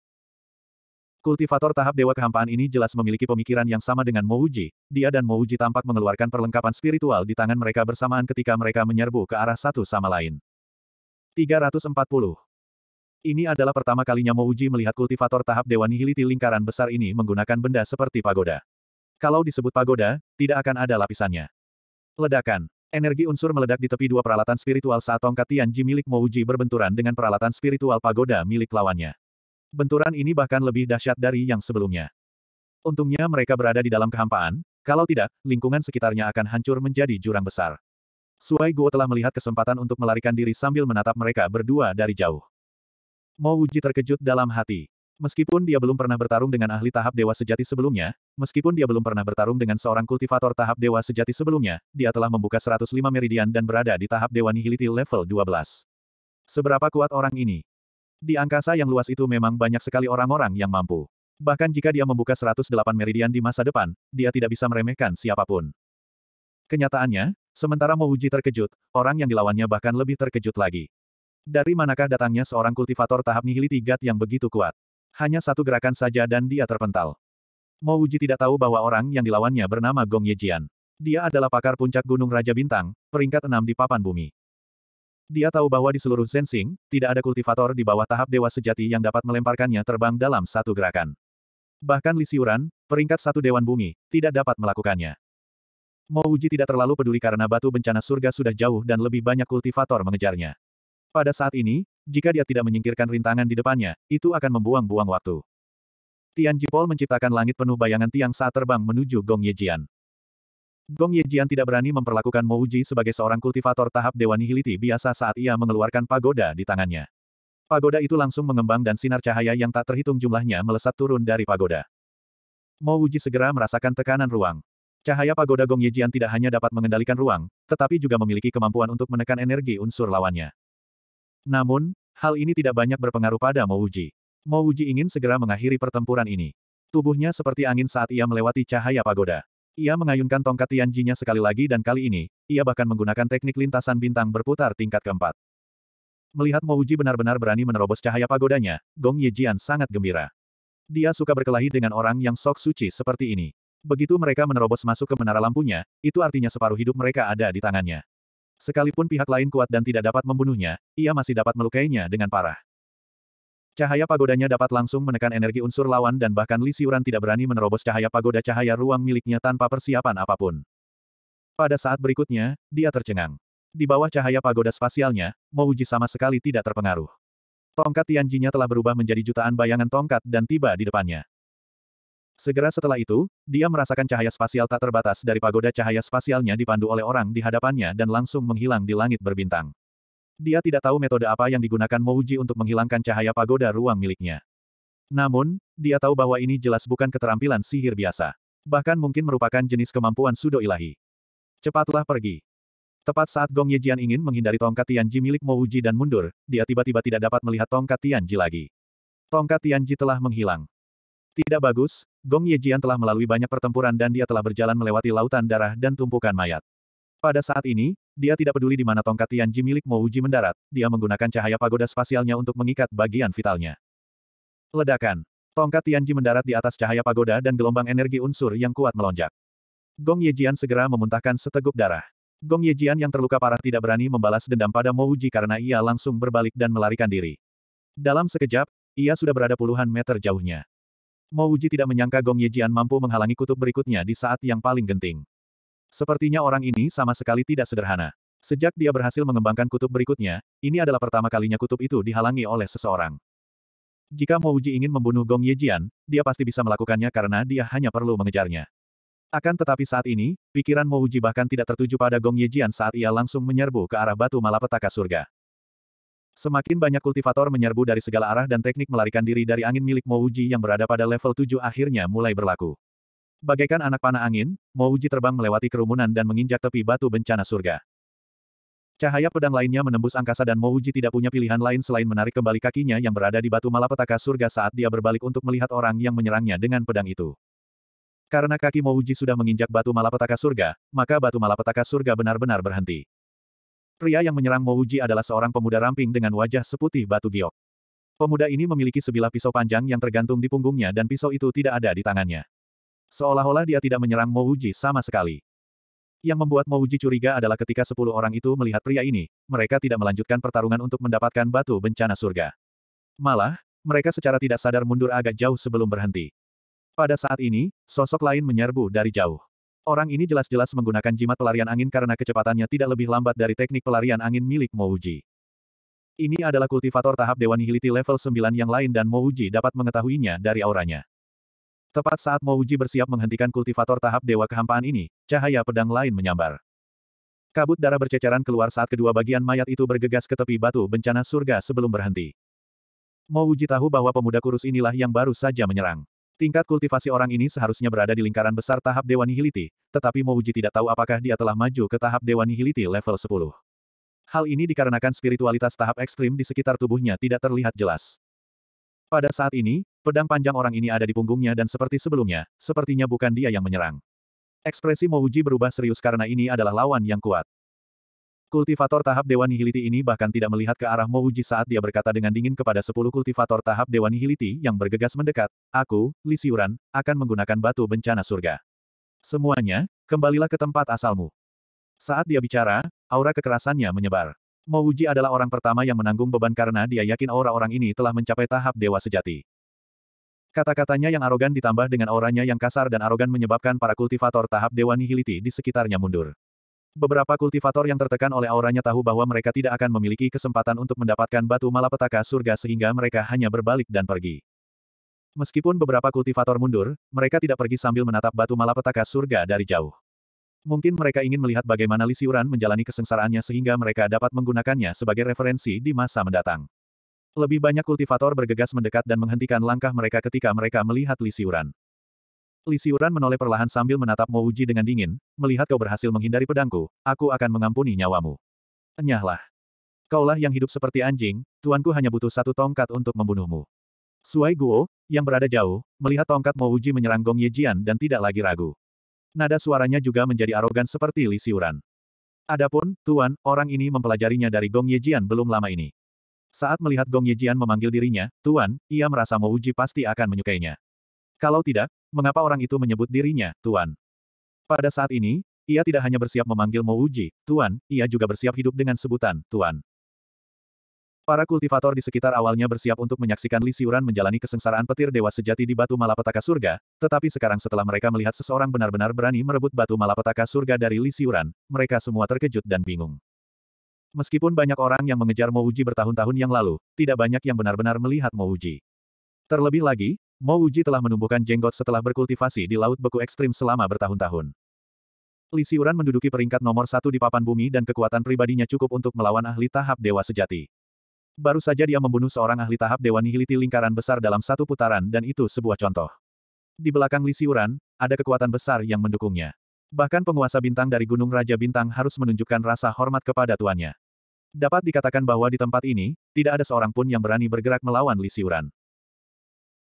A: Kultivator tahap Dewa Kehampaan ini jelas memiliki pemikiran yang sama dengan Mouji, dia dan Mouji tampak mengeluarkan perlengkapan spiritual di tangan mereka bersamaan ketika mereka menyerbu ke arah satu sama lain. 340. Ini adalah pertama kalinya Mouji melihat kultivator tahap Dewa Nihiliti lingkaran besar ini menggunakan benda seperti pagoda. Kalau disebut pagoda, tidak akan ada lapisannya. Ledakan. Energi unsur meledak di tepi dua peralatan spiritual saat tongkat Tianji milik Mouji berbenturan dengan peralatan spiritual pagoda milik lawannya. Benturan ini bahkan lebih dahsyat dari yang sebelumnya. Untungnya mereka berada di dalam kehampaan, kalau tidak, lingkungan sekitarnya akan hancur menjadi jurang besar. Suai Guo telah melihat kesempatan untuk melarikan diri sambil menatap mereka berdua dari jauh. Mo Wuji terkejut dalam hati. Meskipun dia belum pernah bertarung dengan ahli tahap dewa sejati sebelumnya, meskipun dia belum pernah bertarung dengan seorang kultivator tahap dewa sejati sebelumnya, dia telah membuka 105 meridian dan berada di tahap dewa nihiliti level 12. Seberapa kuat orang ini? Di angkasa yang luas itu memang banyak sekali orang-orang yang mampu. Bahkan jika dia membuka 108 meridian di masa depan, dia tidak bisa meremehkan siapapun. Kenyataannya, sementara Mouji terkejut, orang yang dilawannya bahkan lebih terkejut lagi. Dari manakah datangnya seorang kultivator tahap nihiliti God yang begitu kuat? Hanya satu gerakan saja dan dia terpental. Mouji tidak tahu bahwa orang yang dilawannya bernama Gong Yejian. Dia adalah pakar puncak Gunung Raja Bintang, peringkat enam di papan bumi. Dia tahu bahwa di seluruh sensing, tidak ada kultivator di bawah tahap dewa sejati yang dapat melemparkannya terbang dalam satu gerakan. Bahkan Lisiuran, peringkat satu Dewan Bumi, tidak dapat melakukannya. Mo Uji tidak terlalu peduli karena batu bencana surga sudah jauh dan lebih banyak kultivator mengejarnya. Pada saat ini, jika dia tidak menyingkirkan rintangan di depannya, itu akan membuang-buang waktu. Tian Jipol menciptakan langit penuh bayangan tiang saat terbang menuju Gong Yejian. Gong Yejian tidak berani memperlakukan Mo Uji sebagai seorang kultivator tahap Dewa Nihiliti biasa saat ia mengeluarkan pagoda di tangannya. Pagoda itu langsung mengembang dan sinar cahaya yang tak terhitung jumlahnya melesat turun dari pagoda. Mo Uji segera merasakan tekanan ruang. Cahaya pagoda Gong Yejian tidak hanya dapat mengendalikan ruang, tetapi juga memiliki kemampuan untuk menekan energi unsur lawannya. Namun, hal ini tidak banyak berpengaruh pada Mo Uji. Mo Uji ingin segera mengakhiri pertempuran ini. Tubuhnya seperti angin saat ia melewati cahaya pagoda. Ia mengayunkan tongkat Tianjinya sekali lagi dan kali ini, ia bahkan menggunakan teknik lintasan bintang berputar tingkat keempat. Melihat Mouji benar-benar berani menerobos cahaya pagodanya, Gong Yejian sangat gembira. Dia suka berkelahi dengan orang yang sok suci seperti ini. Begitu mereka menerobos masuk ke menara lampunya, itu artinya separuh hidup mereka ada di tangannya. Sekalipun pihak lain kuat dan tidak dapat membunuhnya, ia masih dapat melukainya dengan parah. Cahaya pagodanya dapat langsung menekan energi unsur lawan dan bahkan Li Siuran tidak berani menerobos cahaya pagoda cahaya ruang miliknya tanpa persiapan apapun. Pada saat berikutnya, dia tercengang. Di bawah cahaya pagoda spasialnya, Mouji sama sekali tidak terpengaruh. Tongkat Tianjinya telah berubah menjadi jutaan bayangan tongkat dan tiba di depannya. Segera setelah itu, dia merasakan cahaya spasial tak terbatas dari pagoda cahaya spasialnya dipandu oleh orang di hadapannya dan langsung menghilang di langit berbintang. Dia tidak tahu metode apa yang digunakan Mouji untuk menghilangkan cahaya pagoda ruang miliknya. Namun, dia tahu bahwa ini jelas bukan keterampilan sihir biasa. Bahkan mungkin merupakan jenis kemampuan sudo ilahi. Cepatlah pergi. Tepat saat Gong Yejian ingin menghindari tongkat Tianji milik Mouji dan mundur, dia tiba-tiba tidak dapat melihat tongkat Tianji lagi. Tongkat Tianji telah menghilang. Tidak bagus, Gong Yejian telah melalui banyak pertempuran dan dia telah berjalan melewati lautan darah dan tumpukan mayat. Pada saat ini, dia tidak peduli di mana tongkat Tianji milik Mo Uji mendarat, dia menggunakan cahaya pagoda spasialnya untuk mengikat bagian vitalnya. Ledakan. Tongkat Tianji mendarat di atas cahaya pagoda dan gelombang energi unsur yang kuat melonjak. Gong Yejian segera memuntahkan seteguk darah. Gong Yejian yang terluka parah tidak berani membalas dendam pada Mo Uji karena ia langsung berbalik dan melarikan diri. Dalam sekejap, ia sudah berada puluhan meter jauhnya. Mo Uji tidak menyangka Gong Yejian mampu menghalangi kutub berikutnya di saat yang paling genting. Sepertinya orang ini sama sekali tidak sederhana. Sejak dia berhasil mengembangkan kutub berikutnya, ini adalah pertama kalinya kutub itu dihalangi oleh seseorang. Jika Mouji ingin membunuh Gong Yejian, dia pasti bisa melakukannya karena dia hanya perlu mengejarnya. Akan tetapi saat ini, pikiran Mouji bahkan tidak tertuju pada Gong Yejian saat ia langsung menyerbu ke arah batu malapetaka surga. Semakin banyak kultivator menyerbu dari segala arah dan teknik melarikan diri dari angin milik Mouji yang berada pada level 7 akhirnya mulai berlaku. Bagaikan anak panah angin, Mouji terbang melewati kerumunan dan menginjak tepi batu bencana surga. Cahaya pedang lainnya menembus angkasa dan Mouji tidak punya pilihan lain selain menarik kembali kakinya yang berada di batu malapetaka surga saat dia berbalik untuk melihat orang yang menyerangnya dengan pedang itu. Karena kaki Mouji sudah menginjak batu malapetaka surga, maka batu malapetaka surga benar-benar berhenti. Pria yang menyerang Mouji adalah seorang pemuda ramping dengan wajah seputih batu giok. Pemuda ini memiliki sebilah pisau panjang yang tergantung di punggungnya dan pisau itu tidak ada di tangannya. Seolah-olah dia tidak menyerang Mouji sama sekali. Yang membuat Mouji curiga adalah ketika sepuluh orang itu melihat pria ini, mereka tidak melanjutkan pertarungan untuk mendapatkan batu bencana surga. Malah, mereka secara tidak sadar mundur agak jauh sebelum berhenti. Pada saat ini, sosok lain menyerbu dari jauh. Orang ini jelas-jelas menggunakan jimat pelarian angin karena kecepatannya tidak lebih lambat dari teknik pelarian angin milik Mouji. Ini adalah kultivator tahap Dewan Hiliti level 9 yang lain dan Mouji dapat mengetahuinya dari auranya. Tepat saat Mo Uji bersiap menghentikan kultivator tahap dewa kehampaan ini, cahaya pedang lain menyambar. Kabut darah berceceran keluar saat kedua bagian mayat itu bergegas ke tepi batu bencana surga sebelum berhenti. Mo Uji tahu bahwa pemuda kurus inilah yang baru saja menyerang. Tingkat kultivasi orang ini seharusnya berada di lingkaran besar tahap Dewa Nihiliti, tetapi Mo Uji tidak tahu apakah dia telah maju ke tahap Dewa Nihiliti level 10. Hal ini dikarenakan spiritualitas tahap ekstrim di sekitar tubuhnya tidak terlihat jelas. Pada saat ini, Pedang panjang orang ini ada di punggungnya dan seperti sebelumnya, sepertinya bukan dia yang menyerang. Ekspresi Mouji berubah serius karena ini adalah lawan yang kuat. Kultivator tahap Dewa Nihiliti ini bahkan tidak melihat ke arah Mouji saat dia berkata dengan dingin kepada sepuluh kultivator tahap Dewa Nihiliti yang bergegas mendekat, aku, Lisiuran, akan menggunakan batu bencana surga. Semuanya, kembalilah ke tempat asalmu. Saat dia bicara, aura kekerasannya menyebar. Mouji adalah orang pertama yang menanggung beban karena dia yakin aura orang ini telah mencapai tahap dewa sejati. Kata-katanya yang arogan ditambah dengan auranya yang kasar dan arogan menyebabkan para kultivator tahap Dewa Nihiliti di sekitarnya mundur. Beberapa kultivator yang tertekan oleh auranya tahu bahwa mereka tidak akan memiliki kesempatan untuk mendapatkan batu malapetaka surga sehingga mereka hanya berbalik dan pergi. Meskipun beberapa kultivator mundur, mereka tidak pergi sambil menatap batu malapetaka surga dari jauh. Mungkin mereka ingin melihat bagaimana Lisiuran menjalani kesengsaraannya sehingga mereka dapat menggunakannya sebagai referensi di masa mendatang. Lebih banyak kultivator bergegas mendekat dan menghentikan langkah mereka ketika mereka melihat Li Li Lisiuran menoleh perlahan sambil menatap Mouji dengan dingin, melihat kau berhasil menghindari pedangku, aku akan mengampuni nyawamu. Enyahlah. Kaulah yang hidup seperti anjing, tuanku hanya butuh satu tongkat untuk membunuhmu. Suai Guo, yang berada jauh, melihat tongkat Mouji menyerang Gong Yejian dan tidak lagi ragu. Nada suaranya juga menjadi arogan seperti Li lisiuran. Adapun, Tuan, orang ini mempelajarinya dari Gong Yejian belum lama ini. Saat melihat Gong Yejian memanggil dirinya, Tuan, ia merasa Mo Uji pasti akan menyukainya. Kalau tidak, mengapa orang itu menyebut dirinya, Tuan? Pada saat ini, ia tidak hanya bersiap memanggil Mo Uji, Tuan, ia juga bersiap hidup dengan sebutan, Tuan. Para kultivator di sekitar awalnya bersiap untuk menyaksikan Li Siuran menjalani kesengsaraan petir dewa sejati di batu malapetaka surga, tetapi sekarang setelah mereka melihat seseorang benar-benar berani merebut batu malapetaka surga dari Li Siuran, mereka semua terkejut dan bingung. Meskipun banyak orang yang mengejar Uji bertahun-tahun yang lalu, tidak banyak yang benar-benar melihat Uji. Terlebih lagi, Uji telah menumbuhkan jenggot setelah berkultivasi di laut beku ekstrim selama bertahun-tahun. Li Siuran menduduki peringkat nomor satu di papan bumi dan kekuatan pribadinya cukup untuk melawan ahli tahap dewa sejati. Baru saja dia membunuh seorang ahli tahap dewa nihiliti lingkaran besar dalam satu putaran dan itu sebuah contoh. Di belakang Li Siuran, ada kekuatan besar yang mendukungnya. Bahkan penguasa bintang dari Gunung Raja Bintang harus menunjukkan rasa hormat kepada tuannya. Dapat dikatakan bahwa di tempat ini, tidak ada seorang pun yang berani bergerak melawan Li Siuran.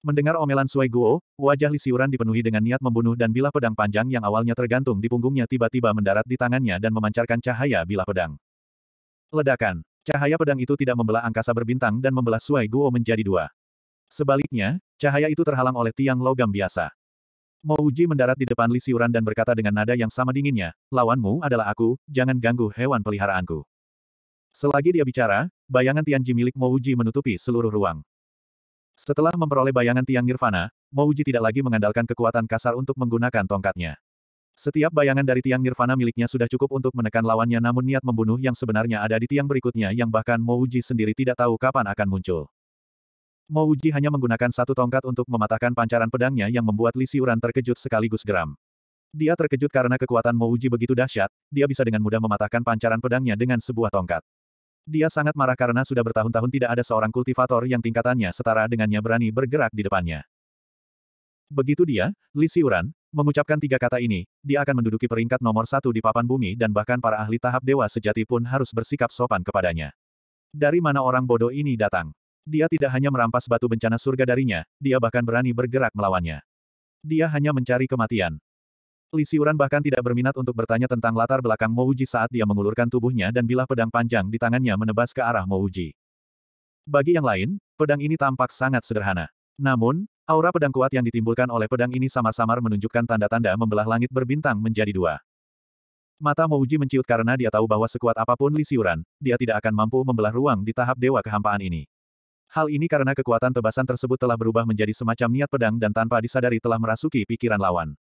A: Mendengar omelan Sui Guo, wajah Li Siuran dipenuhi dengan niat membunuh dan bilah pedang panjang yang awalnya tergantung di punggungnya tiba-tiba mendarat di tangannya dan memancarkan cahaya bilah pedang. Ledakan. Cahaya pedang itu tidak membelah angkasa berbintang dan membelah Sui Guo menjadi dua. Sebaliknya, cahaya itu terhalang oleh tiang logam biasa. Uji mendarat di depan Li Siuran dan berkata dengan nada yang sama dinginnya, lawanmu adalah aku, jangan ganggu hewan peliharaanku. Selagi dia bicara, bayangan Tianji milik Uji menutupi seluruh ruang. Setelah memperoleh bayangan tiang nirvana, Uji tidak lagi mengandalkan kekuatan kasar untuk menggunakan tongkatnya. Setiap bayangan dari tiang nirvana miliknya sudah cukup untuk menekan lawannya namun niat membunuh yang sebenarnya ada di tiang berikutnya yang bahkan Uji sendiri tidak tahu kapan akan muncul. Mo Uji hanya menggunakan satu tongkat untuk mematahkan pancaran pedangnya yang membuat Li Siuran terkejut sekaligus geram. Dia terkejut karena kekuatan Mo Uji begitu dahsyat, dia bisa dengan mudah mematahkan pancaran pedangnya dengan sebuah tongkat. Dia sangat marah karena sudah bertahun-tahun tidak ada seorang kultivator yang tingkatannya setara dengannya berani bergerak di depannya. Begitu dia, Li Siuran, mengucapkan tiga kata ini, dia akan menduduki peringkat nomor satu di papan bumi dan bahkan para ahli tahap dewa sejati pun harus bersikap sopan kepadanya. Dari mana orang bodoh ini datang? Dia tidak hanya merampas batu bencana surga darinya, dia bahkan berani bergerak melawannya. Dia hanya mencari kematian. Li Siuran bahkan tidak berminat untuk bertanya tentang latar belakang Mouji saat dia mengulurkan tubuhnya dan bilah pedang panjang di tangannya menebas ke arah Mouji. Bagi yang lain, pedang ini tampak sangat sederhana. Namun, aura pedang kuat yang ditimbulkan oleh pedang ini samar-samar menunjukkan tanda-tanda membelah langit berbintang menjadi dua. Mata Mouji menciut karena dia tahu bahwa sekuat apapun Li Siuran, dia tidak akan mampu membelah ruang di tahap dewa kehampaan ini. Hal ini karena kekuatan tebasan tersebut telah berubah menjadi semacam niat pedang dan tanpa disadari telah merasuki pikiran lawan.